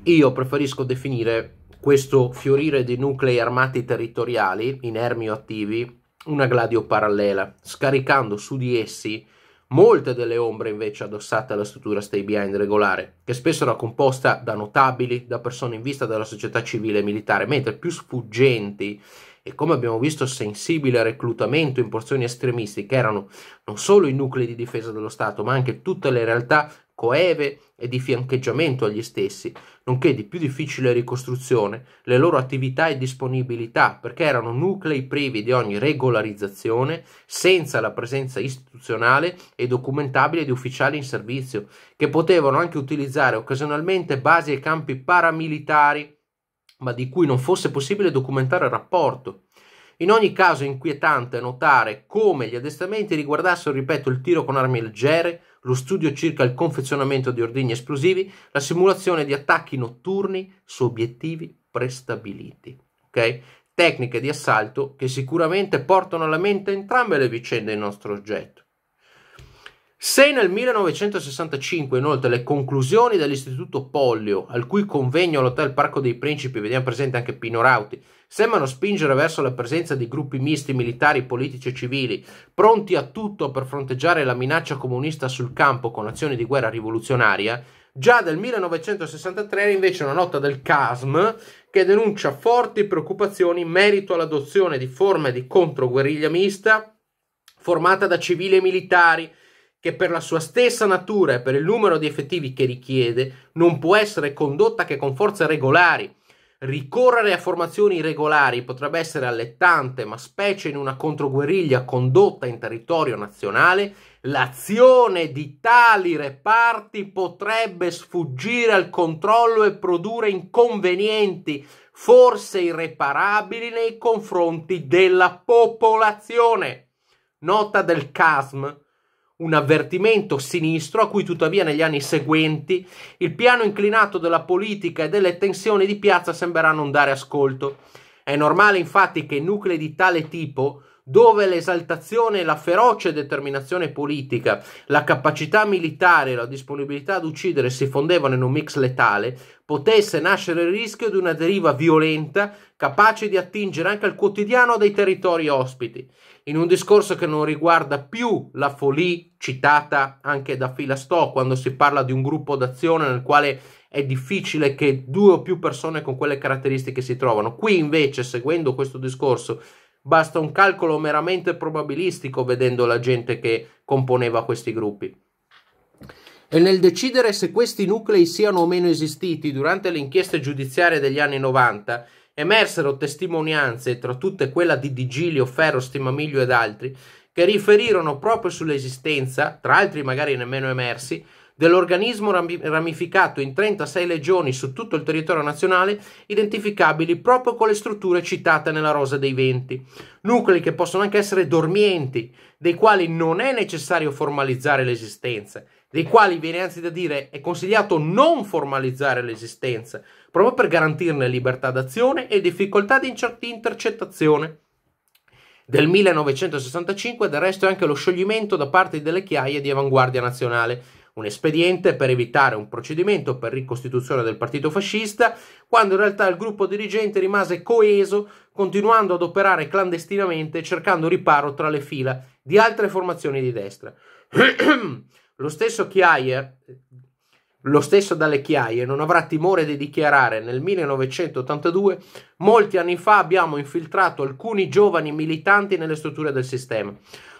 Speaker 1: Io preferisco definire questo fiorire di nuclei armati territoriali, inermi o attivi, una gladio parallela, scaricando su di essi molte delle ombre invece addossate alla struttura stay behind regolare, che spesso era composta da notabili, da persone in vista della società civile e militare, mentre più sfuggenti e come abbiamo visto sensibili al reclutamento in porzioni estremistiche erano non solo i nuclei di difesa dello Stato, ma anche tutte le realtà coeve e di fiancheggiamento agli stessi, nonché di più difficile ricostruzione, le loro attività e disponibilità, perché erano nuclei privi di ogni regolarizzazione, senza la presenza istituzionale e documentabile di ufficiali in servizio, che potevano anche utilizzare occasionalmente basi e campi paramilitari, ma di cui non fosse possibile documentare il rapporto. In ogni caso è inquietante notare come gli addestramenti riguardassero, ripeto, il tiro con armi leggere, lo studio circa il confezionamento di ordigni esplosivi, la simulazione di attacchi notturni su obiettivi prestabiliti. Okay? Tecniche di assalto che sicuramente portano alla mente entrambe le vicende del nostro oggetto se nel 1965 inoltre le conclusioni dell'Istituto Pollio, al cui convegno all'Hotel Parco dei Principi vediamo presente anche Pino Rauti, sembrano spingere verso la presenza di gruppi misti militari, politici e civili, pronti a tutto per fronteggiare la minaccia comunista sul campo con azioni di guerra rivoluzionaria, già del 1963 era invece una nota del CASM che denuncia forti preoccupazioni in merito all'adozione di forme di controguerriglia mista formata da civili e militari, che per la sua stessa natura e per il numero di effettivi che richiede non può essere condotta che con forze regolari. Ricorrere a formazioni irregolari potrebbe essere allettante, ma specie in una controguerriglia condotta in territorio nazionale, l'azione di tali reparti potrebbe sfuggire al controllo e produrre inconvenienti, forse irreparabili nei confronti della popolazione. Nota del CASM un avvertimento sinistro a cui tuttavia negli anni seguenti il piano inclinato della politica e delle tensioni di piazza sembrerà non dare ascolto. È normale infatti che nuclei di tale tipo dove l'esaltazione la feroce determinazione politica, la capacità militare e la disponibilità ad uccidere si fondevano in un mix letale, potesse nascere il rischio di una deriva violenta capace di attingere anche al quotidiano dei territori ospiti, in un discorso che non riguarda più la folie citata anche da Filastò quando si parla di un gruppo d'azione nel quale è difficile che due o più persone con quelle caratteristiche si trovano. Qui invece, seguendo questo discorso, basta un calcolo meramente probabilistico vedendo la gente che componeva questi gruppi. E nel decidere se questi nuclei siano o meno esistiti durante le inchieste giudiziarie degli anni 90, emersero testimonianze, tra tutte quella di Digilio, Ferro, Stimamiglio ed altri, che riferirono proprio sull'esistenza, tra altri magari nemmeno emersi, dell'organismo ramificato in 36 legioni su tutto il territorio nazionale, identificabili proprio con le strutture citate nella Rosa dei Venti. Nuclei che possono anche essere dormienti, dei quali non è necessario formalizzare l'esistenza, dei quali viene anzi da dire è consigliato non formalizzare l'esistenza, proprio per garantirne libertà d'azione e difficoltà di intercettazione. Del 1965 del resto è anche lo scioglimento da parte delle chiaie di Avanguardia Nazionale, un espediente per evitare un procedimento per ricostituzione del partito fascista, quando in realtà il gruppo dirigente rimase coeso, continuando ad operare clandestinamente cercando riparo tra le fila di altre formazioni di destra. lo stesso Chiaie, lo stesso dalle chiaie, non avrà timore di dichiarare nel 1982, molti anni fa abbiamo infiltrato alcuni giovani militanti nelle strutture del sistema.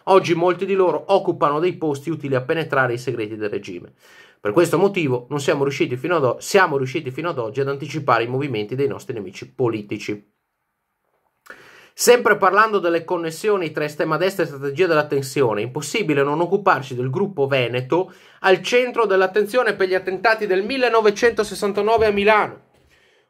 Speaker 1: Oggi molti di loro occupano dei posti utili a penetrare i segreti del regime. Per questo motivo non siamo riusciti fino ad, o- siamo riusciti fino ad oggi ad anticipare i movimenti dei nostri nemici politici. Sempre parlando delle connessioni tra estrema destra e strategia della tensione, è impossibile non occuparci del gruppo Veneto al centro dell'attenzione per gli attentati del 1969 a Milano.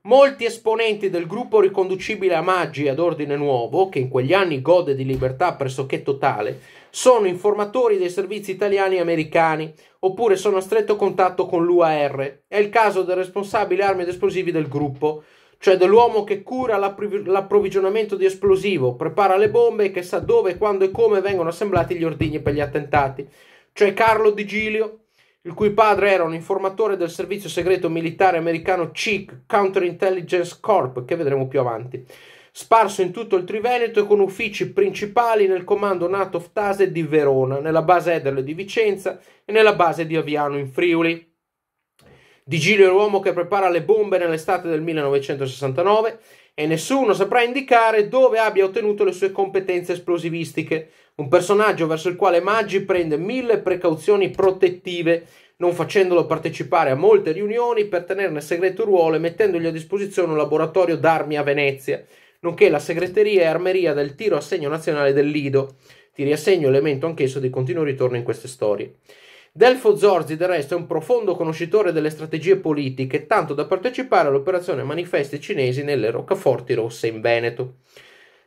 Speaker 1: Molti esponenti del gruppo riconducibile a Maggi ad Ordine Nuovo, che in quegli anni gode di libertà pressoché totale, sono informatori dei servizi italiani e americani, oppure sono a stretto contatto con l'UAR. È il caso del responsabile armi ed esplosivi del gruppo, cioè dell'uomo che cura l'approvvigionamento di esplosivo, prepara le bombe e che sa dove, quando e come vengono assemblati gli ordigni per gli attentati, cioè Carlo Di Gilio, il cui padre era un informatore del servizio segreto militare americano CIC Counterintelligence Corp, che vedremo più avanti, sparso in tutto il Triveneto e con uffici principali nel comando NATO Ftase di Verona, nella base Ederle di Vicenza e nella base di Aviano in Friuli. Di Giglio è l'uomo che prepara le bombe nell'estate del 1969 e nessuno saprà indicare dove abbia ottenuto le sue competenze esplosivistiche un personaggio verso il quale Maggi prende mille precauzioni protettive, non facendolo partecipare a molte riunioni per tenerne segreto il ruolo e mettendogli a disposizione un laboratorio d'armi a Venezia, nonché la segreteria e armeria del tiro a segno nazionale del Lido. Tiri a segno, elemento anch'esso di continuo ritorno in queste storie. Delfo Zorzi, del resto, è un profondo conoscitore delle strategie politiche, tanto da partecipare all'operazione manifesti cinesi nelle roccaforti rosse in Veneto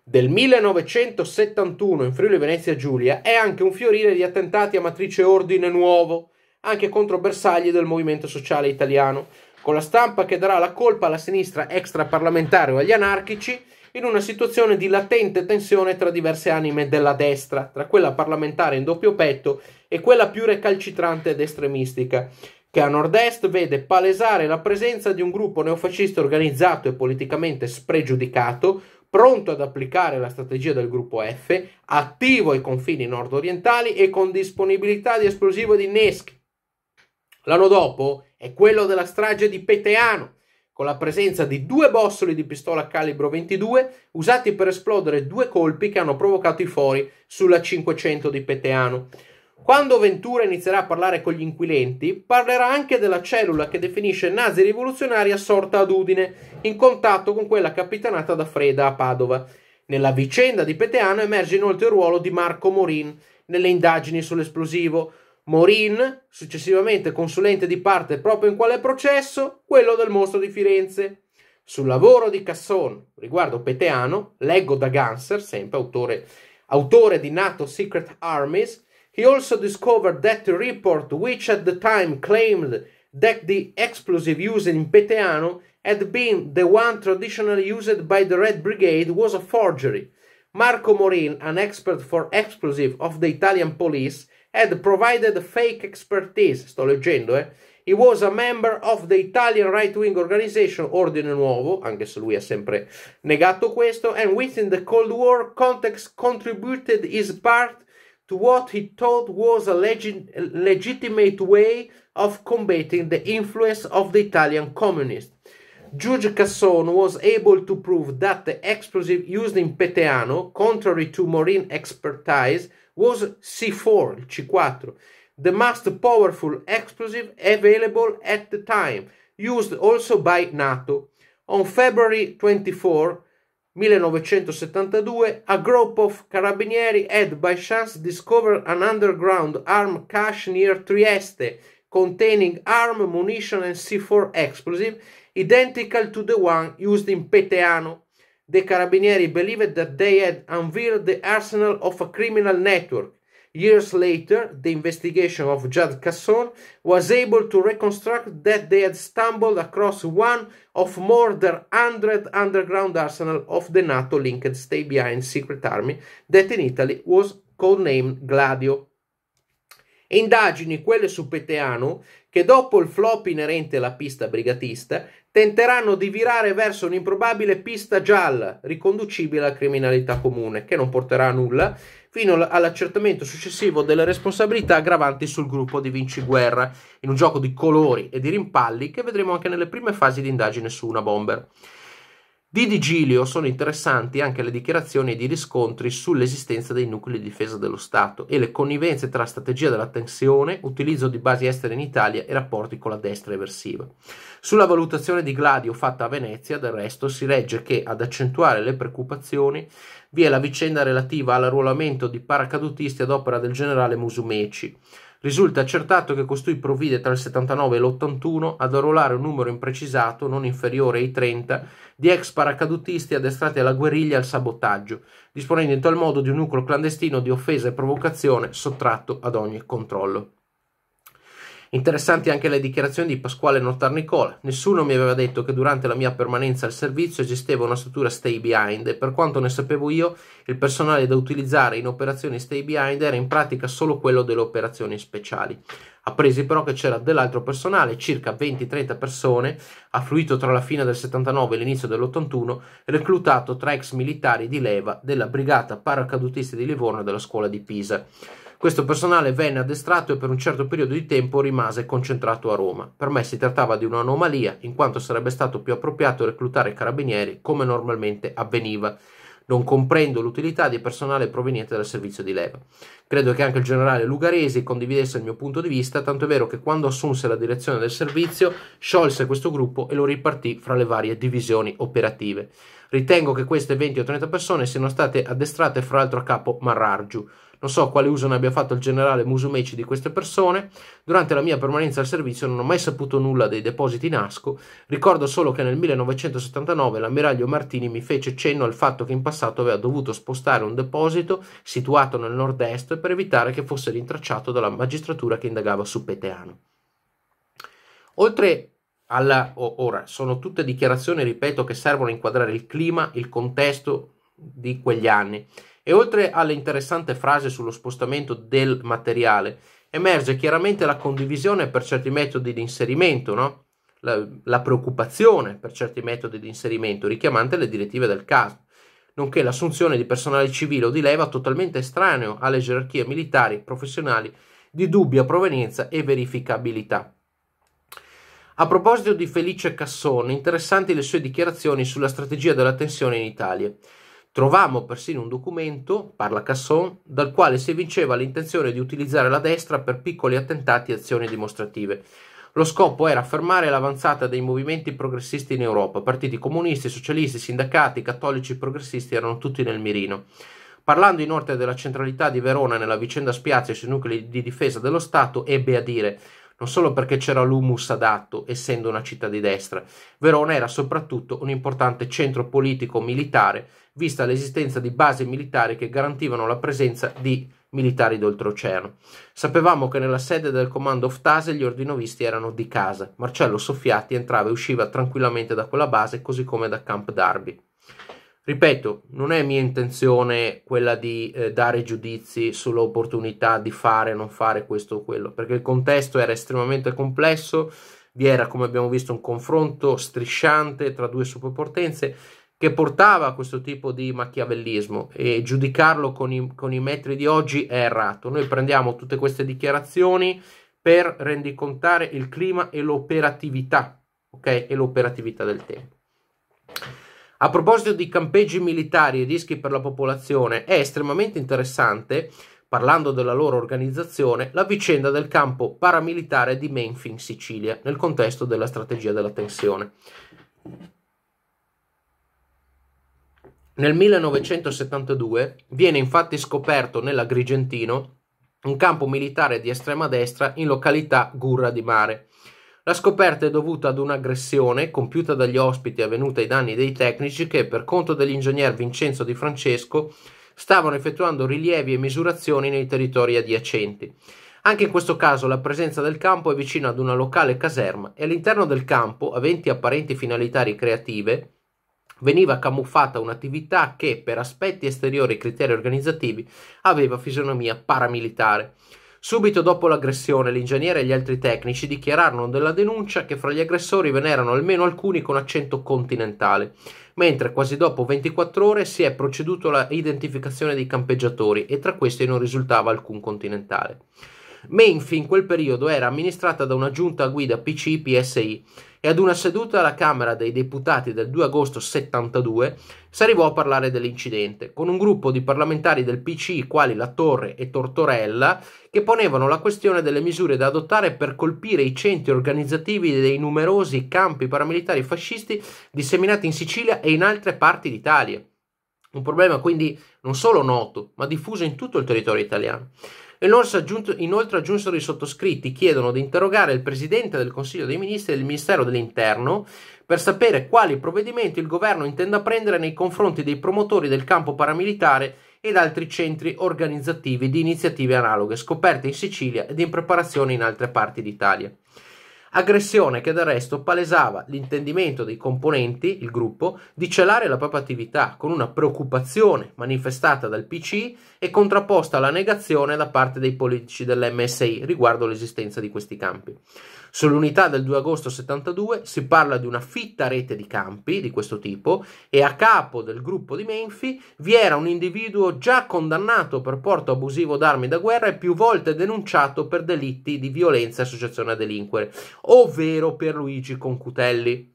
Speaker 1: del 1971 in Friuli Venezia Giulia è anche un fiorire di attentati a matrice ordine nuovo, anche contro bersagli del movimento sociale italiano, con la stampa che darà la colpa alla sinistra extraparlamentare o agli anarchici in una situazione di latente tensione tra diverse anime della destra, tra quella parlamentare in doppio petto e quella più recalcitrante ed estremistica, che a nord-est vede palesare la presenza di un gruppo neofascista organizzato e politicamente spregiudicato, pronto ad applicare la strategia del gruppo F, attivo ai confini nord-orientali e con disponibilità di esplosivo di Nesk. L'anno dopo è quello della strage di Peteano, con la presenza di due bossoli di pistola calibro 22 usati per esplodere due colpi che hanno provocato i fori sulla 500 di Peteano. Quando Ventura inizierà a parlare con gli inquilenti, parlerà anche della cellula che definisce nazi rivoluzionari assorta ad Udine, in contatto con quella capitanata da Freda a Padova. Nella vicenda di Peteano emerge inoltre il ruolo di Marco Morin nelle indagini sull'esplosivo. Morin, successivamente consulente di parte proprio in quale processo? Quello del mostro di Firenze. Sul lavoro di Casson riguardo Peteano, leggo da Ganser, sempre autore, autore di NATO Secret Armies, He also discovered that the report which at the time claimed that the explosive used in Peteano had been the one traditionally used by the Red Brigade was a forgery. Marco Morin, an expert for explosive of the Italian police, had provided fake expertise, sto leggendo, eh? He was a member of the Italian right-wing organization Ordine Nuovo, anche se lui ha sempre negato questo, and within the Cold War context contributed his part to what he thought was a legit, legitimate way of combating the influence of the Italian communists. Giorgio Casson was able to prove that the explosive used in Peteano, contrary to marine expertise, was C4, C4, the most powerful explosive available at the time, used also by NATO. On February 24, 1972, a group of carabinieri had by chance discovered an underground armed cache near Trieste containing arm, munition, and C4 explosive identical to the one used in Peteano. The carabinieri believed that they had unveiled the arsenal of a criminal network Years later, the investigation of Jad Casson was able to reconstruct that they had stumbled across one of more than 100 underground arsenal of the NATO-linked stay-behind secret army that in Italy was codenamed Gladio. e indagini quelle su Peteano che dopo il flop inerente alla pista brigatista tenteranno di virare verso un'improbabile pista gialla riconducibile alla criminalità comune che non porterà a nulla fino all'accertamento successivo delle responsabilità aggravanti sul gruppo di Vinci Guerra in un gioco di colori e di rimpalli che vedremo anche nelle prime fasi di indagine su una bomber. Di Digilio sono interessanti anche le dichiarazioni ed i riscontri sull'esistenza dei nuclei di difesa dello Stato e le connivenze tra strategia della tensione, utilizzo di basi estere in Italia e rapporti con la destra eversiva. Sulla valutazione di Gladio fatta a Venezia, del resto, si legge che ad accentuare le preoccupazioni vi è la vicenda relativa all'arruolamento di paracadutisti ad opera del generale Musumeci. Risulta accertato che costui provvide tra il 79 e l'81 ad arruolare un numero imprecisato, non inferiore ai 30, di ex paracadutisti addestrati alla guerriglia e al sabotaggio, disponendo in tal modo di un nucleo clandestino di offesa e provocazione sottratto ad ogni controllo. Interessanti anche le dichiarazioni di Pasquale Notar Nicola. Nessuno mi aveva detto che durante la mia permanenza al servizio esisteva una struttura stay behind e per quanto ne sapevo io, il personale da utilizzare in operazioni stay behind era in pratica solo quello delle operazioni speciali. Appresi però che c'era dell'altro personale, circa 20-30 persone, affluito tra la fine del 79 e l'inizio dell'81, reclutato tra ex militari di leva della brigata paracadutisti di Livorno e della scuola di Pisa. Questo personale venne addestrato e per un certo periodo di tempo rimase concentrato a Roma. Per me si trattava di un'anomalia, in quanto sarebbe stato più appropriato reclutare carabinieri come normalmente avveniva. Non comprendo l'utilità di personale proveniente dal servizio di leva. Credo che anche il generale Lugaresi condividesse il mio punto di vista, tanto è vero che quando assunse la direzione del servizio sciolse questo gruppo e lo ripartì fra le varie divisioni operative. Ritengo che queste 20 o 30 persone siano state addestrate fra l'altro a capo Marrargiu, non so quale uso ne abbia fatto il generale Musumeci di queste persone. Durante la mia permanenza al servizio non ho mai saputo nulla dei depositi NASCO. Ricordo solo che nel 1979 l'ammiraglio Martini mi fece cenno al fatto che in passato aveva dovuto spostare un deposito situato nel nord-est per evitare che fosse rintracciato dalla magistratura che indagava su Peteano. Oltre alla, ora, sono tutte dichiarazioni, ripeto, che servono a inquadrare il clima, il contesto di quegli anni e oltre all'interessante frase sullo spostamento del materiale, emerge chiaramente la condivisione per certi metodi di inserimento, no? la, la preoccupazione per certi metodi di inserimento, richiamante le direttive del caso, nonché l'assunzione di personale civile o di leva totalmente estraneo alle gerarchie militari e professionali di dubbia provenienza e verificabilità. A proposito di Felice Cassone, interessanti le sue dichiarazioni sulla strategia della tensione in Italia. Trovammo persino un documento, parla Casson, dal quale si evinceva l'intenzione di utilizzare la destra per piccoli attentati e azioni dimostrative. Lo scopo era fermare l'avanzata dei movimenti progressisti in Europa. Partiti comunisti, socialisti, sindacati, cattolici progressisti erano tutti nel mirino. Parlando inoltre della centralità di Verona nella vicenda Spiazzi e sui nuclei di difesa dello Stato, ebbe a dire non solo perché c'era l'humus adatto, essendo una città di destra, Verona era soprattutto un importante centro politico militare vista l'esistenza di basi militari che garantivano la presenza di militari d'oltreoceano. Sapevamo che nella sede del comando Oftase gli ordinovisti erano di casa. Marcello Soffiati entrava e usciva tranquillamente da quella base, così come da Camp Darby. Ripeto, non è mia intenzione quella di eh, dare giudizi sull'opportunità di fare o non fare questo o quello, perché il contesto era estremamente complesso, vi era, come abbiamo visto, un confronto strisciante tra due superpotenze che portava a questo tipo di machiavellismo e giudicarlo con i, con i metri di oggi è errato. Noi prendiamo tutte queste dichiarazioni per rendicontare il clima e l'operatività, ok? E l'operatività del tempo. A proposito di campeggi militari e rischi per la popolazione, è estremamente interessante, parlando della loro organizzazione, la vicenda del campo paramilitare di Memphis in Sicilia, nel contesto della strategia della tensione. Nel 1972 viene infatti scoperto nell'Agrigentino un campo militare di estrema destra in località Gurra di Mare. La scoperta è dovuta ad un'aggressione compiuta dagli ospiti avvenuta ai danni dei tecnici che, per conto dell'ingegner Vincenzo Di Francesco, stavano effettuando rilievi e misurazioni nei territori adiacenti. Anche in questo caso la presenza del campo è vicina ad una locale caserma e all'interno del campo, aventi apparenti finalità ricreative, veniva camuffata un'attività che, per aspetti esteriori e criteri organizzativi, aveva fisionomia paramilitare. Subito dopo l'aggressione, l'ingegnere e gli altri tecnici dichiararono della denuncia che fra gli aggressori ve n'erano almeno alcuni con accento continentale, mentre quasi dopo 24 ore si è proceduto alla identificazione dei campeggiatori e tra questi non risultava alcun continentale. Menfi in quel periodo era amministrata da una giunta a guida PCI-PSI e ad una seduta alla Camera dei Deputati del 2 agosto 72 si arrivò a parlare dell'incidente, con un gruppo di parlamentari del PC quali La Torre e Tortorella che ponevano la questione delle misure da adottare per colpire i centri organizzativi dei numerosi campi paramilitari fascisti disseminati in Sicilia e in altre parti d'Italia. Un problema quindi non solo noto, ma diffuso in tutto il territorio italiano. E aggiunto, inoltre aggiunsero i sottoscritti, chiedono di interrogare il Presidente del Consiglio dei Ministri e il Ministero dell'Interno per sapere quali provvedimenti il governo intenda prendere nei confronti dei promotori del campo paramilitare ed altri centri organizzativi di iniziative analoghe scoperte in Sicilia ed in preparazione in altre parti d'Italia aggressione che del resto palesava l'intendimento dei componenti, il gruppo, di celare la propria attività con una preoccupazione manifestata dal PC e contrapposta alla negazione da parte dei politici dell'MSI riguardo l'esistenza di questi campi. Sull'unità del 2 agosto 72 si parla di una fitta rete di campi di questo tipo e a capo del gruppo di Menfi vi era un individuo già condannato per porto abusivo d'armi da guerra e più volte denunciato per delitti di violenza e associazione a delinquere, ovvero per Luigi Concutelli.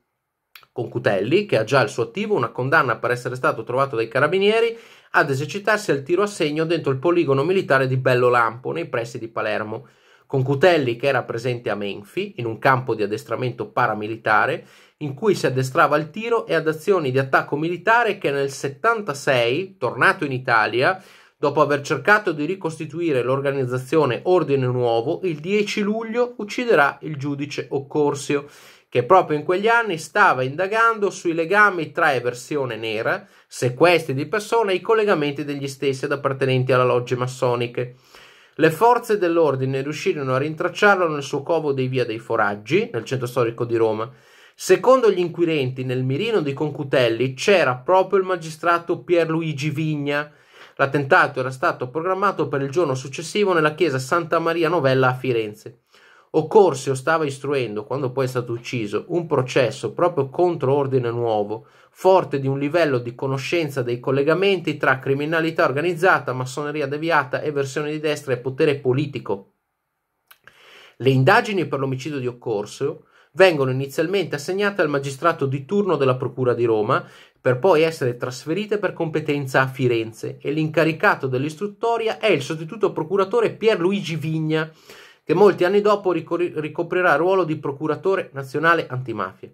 Speaker 1: Concutelli, che ha già al suo attivo una condanna per essere stato trovato dai carabinieri ad esercitarsi al tiro a segno dentro il poligono militare di Bello Lampo, nei pressi di Palermo con Cutelli che era presente a Menfi in un campo di addestramento paramilitare in cui si addestrava al tiro e ad azioni di attacco militare che nel 76, tornato in Italia, dopo aver cercato di ricostituire l'organizzazione Ordine Nuovo, il 10 luglio ucciderà il giudice Occorsio, che proprio in quegli anni stava indagando sui legami tra eversione nera, sequestri di persone e i collegamenti degli stessi ad appartenenti alla logge massoniche. Le forze dell'ordine riuscirono a rintracciarlo nel suo covo dei Via dei Foraggi, nel centro storico di Roma. Secondo gli inquirenti, nel mirino di Concutelli c'era proprio il magistrato Pierluigi Vigna. L'attentato era stato programmato per il giorno successivo nella chiesa Santa Maria Novella a Firenze occorse o stava istruendo, quando poi è stato ucciso, un processo proprio contro ordine nuovo, forte di un livello di conoscenza dei collegamenti tra criminalità organizzata, massoneria deviata e versione di destra e potere politico. Le indagini per l'omicidio di Occorso vengono inizialmente assegnate al magistrato di turno della Procura di Roma, per poi essere trasferite per competenza a Firenze e l'incaricato dell'istruttoria è il sostituto procuratore Pierluigi Vigna, che molti anni dopo ricoprirà il ruolo di procuratore nazionale antimafia.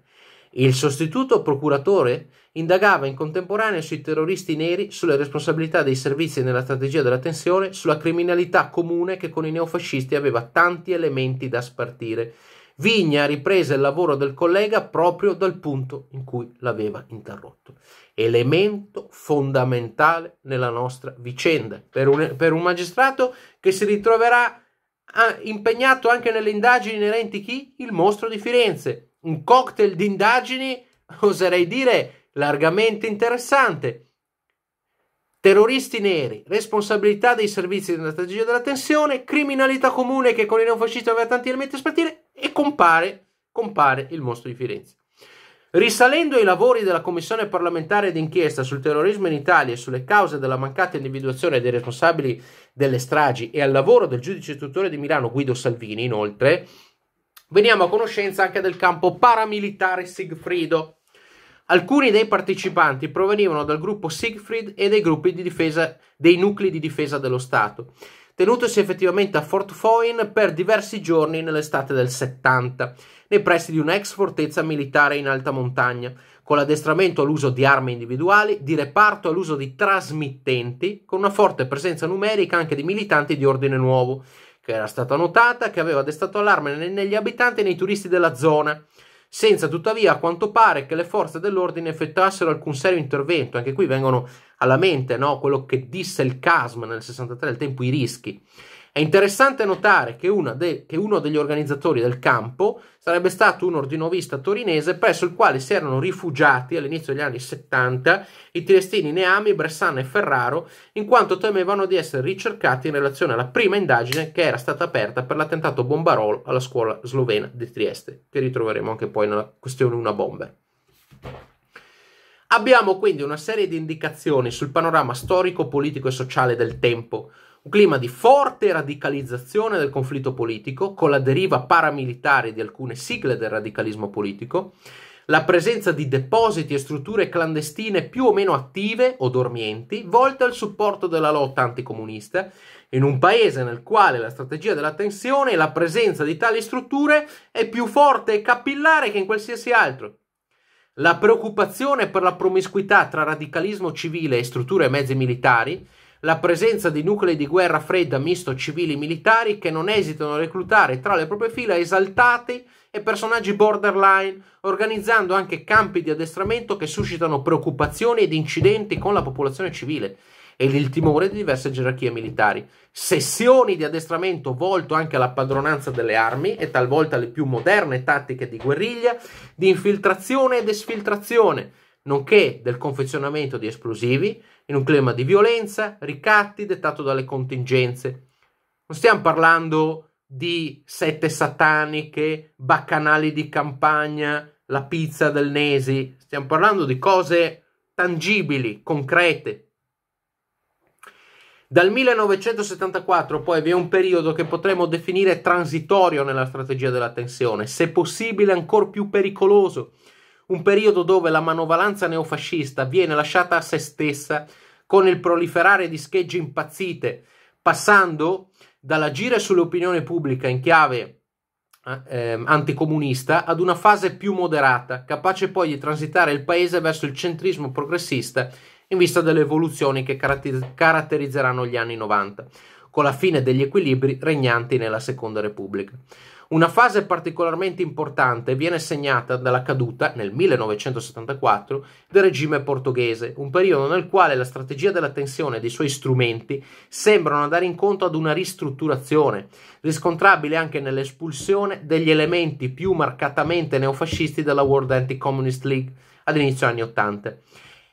Speaker 1: Il sostituto procuratore indagava in contemporanea sui terroristi neri, sulle responsabilità dei servizi nella strategia della tensione, sulla criminalità comune che con i neofascisti aveva tanti elementi da spartire. Vigna riprese il lavoro del collega proprio dal punto in cui l'aveva interrotto. Elemento fondamentale nella nostra vicenda per un, per un magistrato che si ritroverà impegnato anche nelle indagini inerenti chi? Il mostro di Firenze. Un cocktail di indagini, oserei dire, largamente interessante. Terroristi neri, responsabilità dei servizi della strategia della tensione, criminalità comune che con i neofascisti aveva tanti elementi a spartire e compare, compare il mostro di Firenze. Risalendo ai lavori della Commissione parlamentare d'inchiesta sul terrorismo in Italia e sulle cause della mancata individuazione dei responsabili delle stragi e al lavoro del giudice tutore di Milano Guido Salvini, inoltre, veniamo a conoscenza anche del campo paramilitare Sigfrido. Alcuni dei partecipanti provenivano dal gruppo Siegfried e dei, di difesa, dei nuclei di difesa dello Stato, tenutosi effettivamente a Fort Foin per diversi giorni nell'estate del 70 nei pressi di un'ex fortezza militare in alta montagna, con l'addestramento all'uso di armi individuali, di reparto all'uso di trasmittenti, con una forte presenza numerica anche di militanti di ordine nuovo, che era stata notata che aveva destato allarme negli abitanti e nei turisti della zona senza tuttavia a quanto pare che le forze dell'ordine effettuassero alcun serio intervento. Anche qui vengono alla mente no? quello che disse il CASM nel 63, al tempo i rischi. È interessante notare che, de- che, uno degli organizzatori del campo sarebbe stato un ordinovista torinese presso il quale si erano rifugiati all'inizio degli anni 70 i triestini Neami, Bressana e Ferraro, in quanto temevano di essere ricercati in relazione alla prima indagine che era stata aperta per l'attentato bombarolo alla scuola slovena di Trieste, che ritroveremo anche poi nella questione una bomba. Abbiamo quindi una serie di indicazioni sul panorama storico, politico e sociale del tempo un clima di forte radicalizzazione del conflitto politico, con la deriva paramilitare di alcune sigle del radicalismo politico, la presenza di depositi e strutture clandestine più o meno attive o dormienti, volte al supporto della lotta anticomunista, in un paese nel quale la strategia della tensione e la presenza di tali strutture è più forte e capillare che in qualsiasi altro. La preoccupazione per la promiscuità tra radicalismo civile e strutture e mezzi militari la presenza di nuclei di guerra fredda misto civili-militari e che non esitano a reclutare tra le proprie fila esaltati e personaggi borderline, organizzando anche campi di addestramento che suscitano preoccupazioni ed incidenti con la popolazione civile e il timore di diverse gerarchie militari. Sessioni di addestramento volto anche alla padronanza delle armi e talvolta alle più moderne tattiche di guerriglia, di infiltrazione ed esfiltrazione, nonché del confezionamento di esplosivi, in un clima di violenza, ricatti dettato dalle contingenze. Non stiamo parlando di sette sataniche, baccanali di campagna, la pizza del Nesi, stiamo parlando di cose tangibili, concrete. Dal 1974 poi vi è un periodo che potremmo definire transitorio nella strategia della tensione, se possibile ancora più pericoloso, un periodo dove la manovalanza neofascista viene lasciata a se stessa con il proliferare di schegge impazzite, passando dall'agire sull'opinione pubblica in chiave eh, ehm, anticomunista ad una fase più moderata, capace poi di transitare il paese verso il centrismo progressista in vista delle evoluzioni che caratterizzeranno gli anni 90, con la fine degli equilibri regnanti nella Seconda Repubblica. Una fase particolarmente importante viene segnata dalla caduta, nel 1974, del regime portoghese, un periodo nel quale la strategia della tensione e dei suoi strumenti sembrano andare incontro ad una ristrutturazione, riscontrabile anche nell'espulsione degli elementi più marcatamente neofascisti della World Anti-Communist League all'inizio anni Ottanta.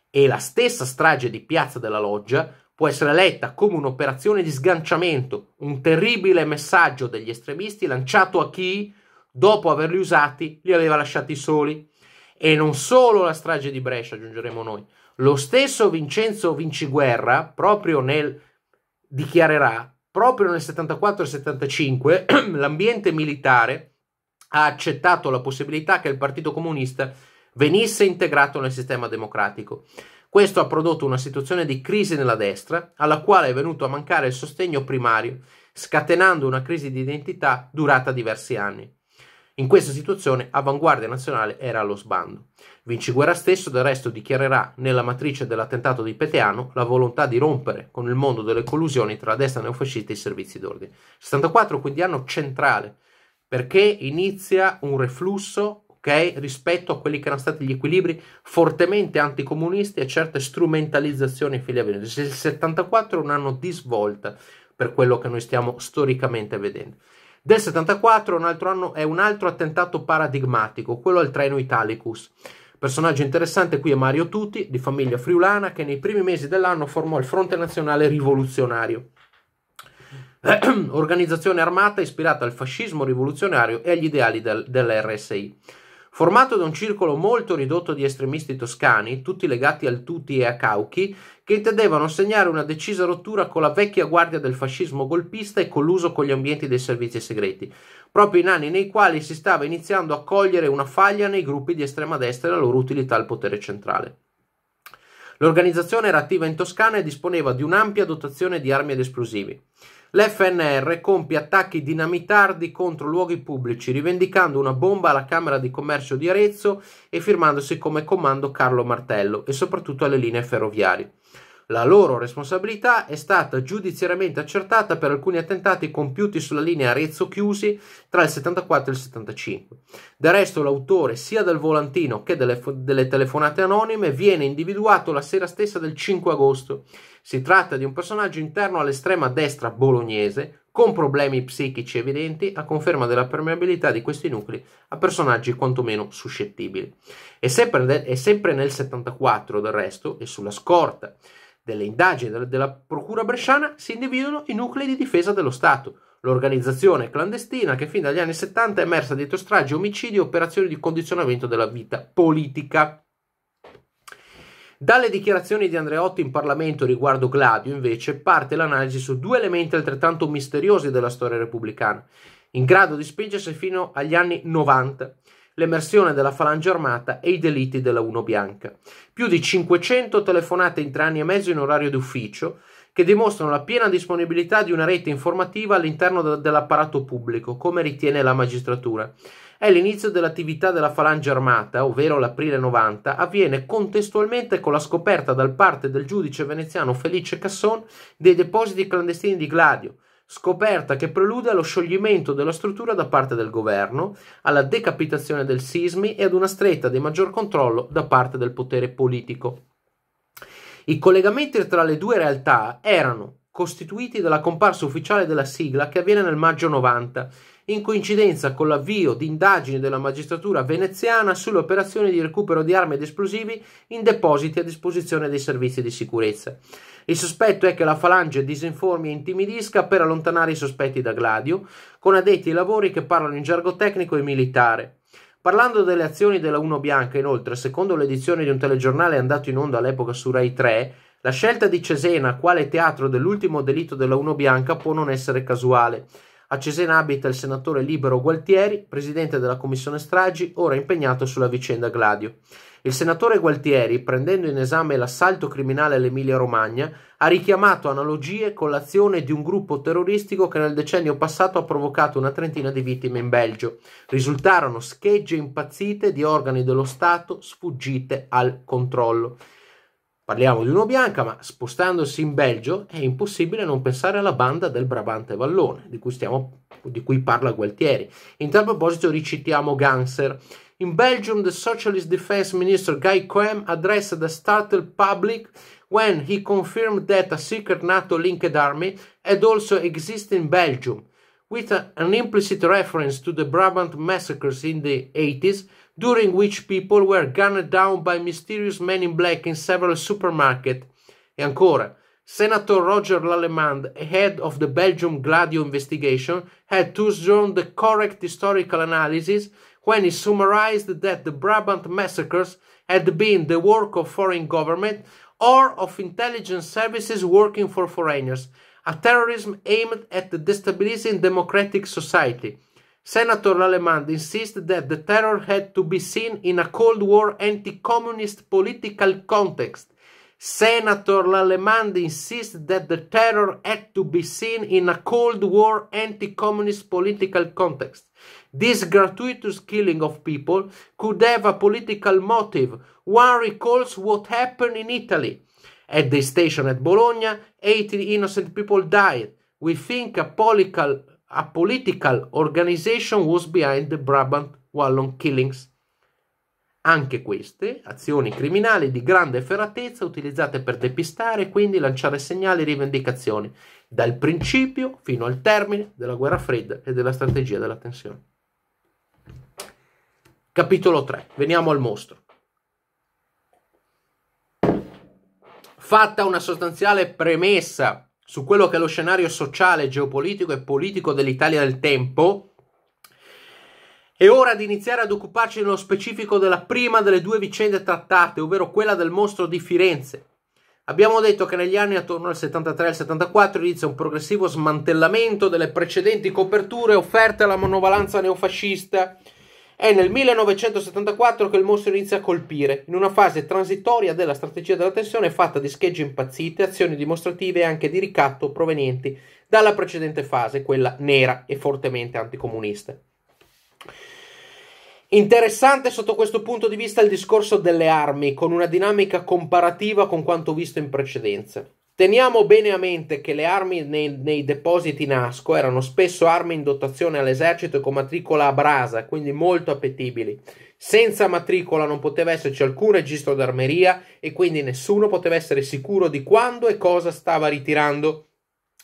Speaker 1: E la stessa strage di Piazza della Loggia può essere letta come un'operazione di sganciamento, un terribile messaggio degli estremisti lanciato a chi, dopo averli usati, li aveva lasciati soli. E non solo la strage di Brescia, aggiungeremo noi. Lo stesso Vincenzo Vinciguerra, proprio nel dichiarerà, proprio nel 74 e 75, l'ambiente militare ha accettato la possibilità che il Partito Comunista venisse integrato nel sistema democratico. Questo ha prodotto una situazione di crisi nella destra, alla quale è venuto a mancare il sostegno primario, scatenando una crisi di identità durata diversi anni. In questa situazione Avanguardia Nazionale era allo sbando. Vinciguerra stesso del resto dichiarerà nella matrice dell'attentato di Peteano la volontà di rompere con il mondo delle collusioni tra la destra neofascista e i servizi d'ordine. 64 quindi anno centrale perché inizia un reflusso okay? rispetto a quelli che erano stati gli equilibri fortemente anticomunisti e certe strumentalizzazioni filiavenese. Il 74 è un anno di svolta per quello che noi stiamo storicamente vedendo. Del 74 un anno, è un altro attentato paradigmatico, quello al treno Italicus. Personaggio interessante qui è Mario Tutti, di famiglia friulana, che nei primi mesi dell'anno formò il Fronte Nazionale Rivoluzionario, organizzazione armata ispirata al fascismo rivoluzionario e agli ideali del, dell'RSI. Formato da un circolo molto ridotto di estremisti toscani, tutti legati al Tutti e a Cauchi, che intendevano segnare una decisa rottura con la vecchia guardia del fascismo golpista e colluso con gli ambienti dei servizi segreti, proprio in anni nei quali si stava iniziando a cogliere una faglia nei gruppi di estrema destra e la loro utilità al potere centrale. L'organizzazione era attiva in Toscana e disponeva di un'ampia dotazione di armi ed esplosivi. L'FNR compie attacchi dinamitardi contro luoghi pubblici, rivendicando una bomba alla Camera di Commercio di Arezzo e firmandosi come comando Carlo Martello e soprattutto alle linee ferroviarie. La loro responsabilità è stata giudiziariamente accertata per alcuni attentati compiuti sulla linea Arezzo-Chiusi tra il 74 e il 75. Del resto l'autore sia del volantino che delle, delle telefonate anonime viene individuato la sera stessa del 5 agosto. Si tratta di un personaggio interno all'estrema destra bolognese, con problemi psichici evidenti a conferma della permeabilità di questi nuclei a personaggi quantomeno suscettibili. E sempre, nel 74 del resto, e sulla scorta delle indagini della Procura Bresciana si individuano i nuclei di difesa dello Stato, l'organizzazione clandestina che fin dagli anni 70 è emersa dietro stragi, omicidi e operazioni di condizionamento della vita politica. Dalle dichiarazioni di Andreotti in Parlamento riguardo Gladio, invece, parte l'analisi su due elementi altrettanto misteriosi della storia repubblicana, in grado di spingersi fino agli anni 90, l'emersione della falange armata e i delitti della Uno Bianca. Più di 500 telefonate in tre anni e mezzo in orario d'ufficio che dimostrano la piena disponibilità di una rete informativa all'interno de- dell'apparato pubblico, come ritiene la magistratura. È l'inizio dell'attività della falange armata, ovvero l'aprile 90, avviene contestualmente con la scoperta da parte del giudice veneziano Felice Casson dei depositi clandestini di Gladio, scoperta che prelude allo scioglimento della struttura da parte del governo, alla decapitazione del sismi e ad una stretta di maggior controllo da parte del potere politico. I collegamenti tra le due realtà erano costituiti dalla comparsa ufficiale della sigla che avviene nel maggio 90, in coincidenza con l'avvio di indagini della magistratura veneziana sulle operazioni di recupero di armi ed esplosivi in depositi a disposizione dei servizi di sicurezza. Il sospetto è che la falange disinformi e intimidisca per allontanare i sospetti da Gladio, con addetti ai lavori che parlano in gergo tecnico e militare. Parlando delle azioni della Uno Bianca, inoltre, secondo l'edizione di un telegiornale andato in onda all'epoca su Rai 3, la scelta di Cesena quale teatro dell'ultimo delitto della Uno Bianca può non essere casuale. A Cesena abita il senatore Libero Gualtieri, presidente della commissione stragi, ora impegnato sulla vicenda Gladio. Il senatore Gualtieri, prendendo in esame l'assalto criminale all'Emilia-Romagna, ha richiamato analogie con l'azione di un gruppo terroristico che nel decennio passato ha provocato una trentina di vittime in Belgio. Risultarono schegge impazzite di organi dello Stato sfuggite al controllo. Parliamo di uno bianca, ma spostandosi in Belgio è impossibile non pensare alla banda del Brabante Vallone, di cui, stiamo, di cui parla Gualtieri. In tal proposito ricitiamo Ganser In Belgium, the Socialist Defense Minister Guy Quem addressed the startled public when he confirmed that a secret NATO linked army had also existed in Belgium, with a, an implicit reference to the Brabant massacres in the 80s, during which people were gunned down by mysterious men in black in several supermarkets. E ancora, Senator Roger Lalemande, head of the Belgium Gladio investigation, had thus drawn the correct historical analysis when he summarized that the Brabant massacres had been the work of foreign government or of intelligence services working for foreigners, a terrorism aimed at destabilizing democratic society. Senator Lallemand insisted that the terror had to be seen in a Cold War anti-communist political context. Senator Lalemande insisted that the terror had to be seen in a Cold War anti-communist political context. This gratuitous killing of people could have a political motive. One recalls what happened in Italy. At the station at Bologna, 80 innocent people died. We think a political, a political organization was behind the Brabant Wallon killings. Anche queste azioni criminali di grande ferratezza utilizzate per depistare e quindi lanciare segnali e rivendicazioni, dal principio fino al termine della guerra fredda e della strategia della tensione. Capitolo 3. Veniamo al mostro. Fatta una sostanziale premessa su quello che è lo scenario sociale, geopolitico e politico dell'Italia del tempo, è ora di iniziare ad occuparci nello specifico della prima delle due vicende trattate, ovvero quella del mostro di Firenze. Abbiamo detto che negli anni attorno al 73 al 74 inizia un progressivo smantellamento delle precedenti coperture offerte alla manovalanza neofascista è nel 1974 che il mostro inizia a colpire, in una fase transitoria della strategia della tensione fatta di schegge impazzite, azioni dimostrative e anche di ricatto provenienti dalla precedente fase, quella nera e fortemente anticomunista. Interessante sotto questo punto di vista il discorso delle armi, con una dinamica comparativa con quanto visto in precedenza. Teniamo bene a mente che le armi nei, nei, depositi Nasco erano spesso armi in dotazione all'esercito con matricola a brasa, quindi molto appetibili. Senza matricola non poteva esserci alcun registro d'armeria e quindi nessuno poteva essere sicuro di quando e cosa stava ritirando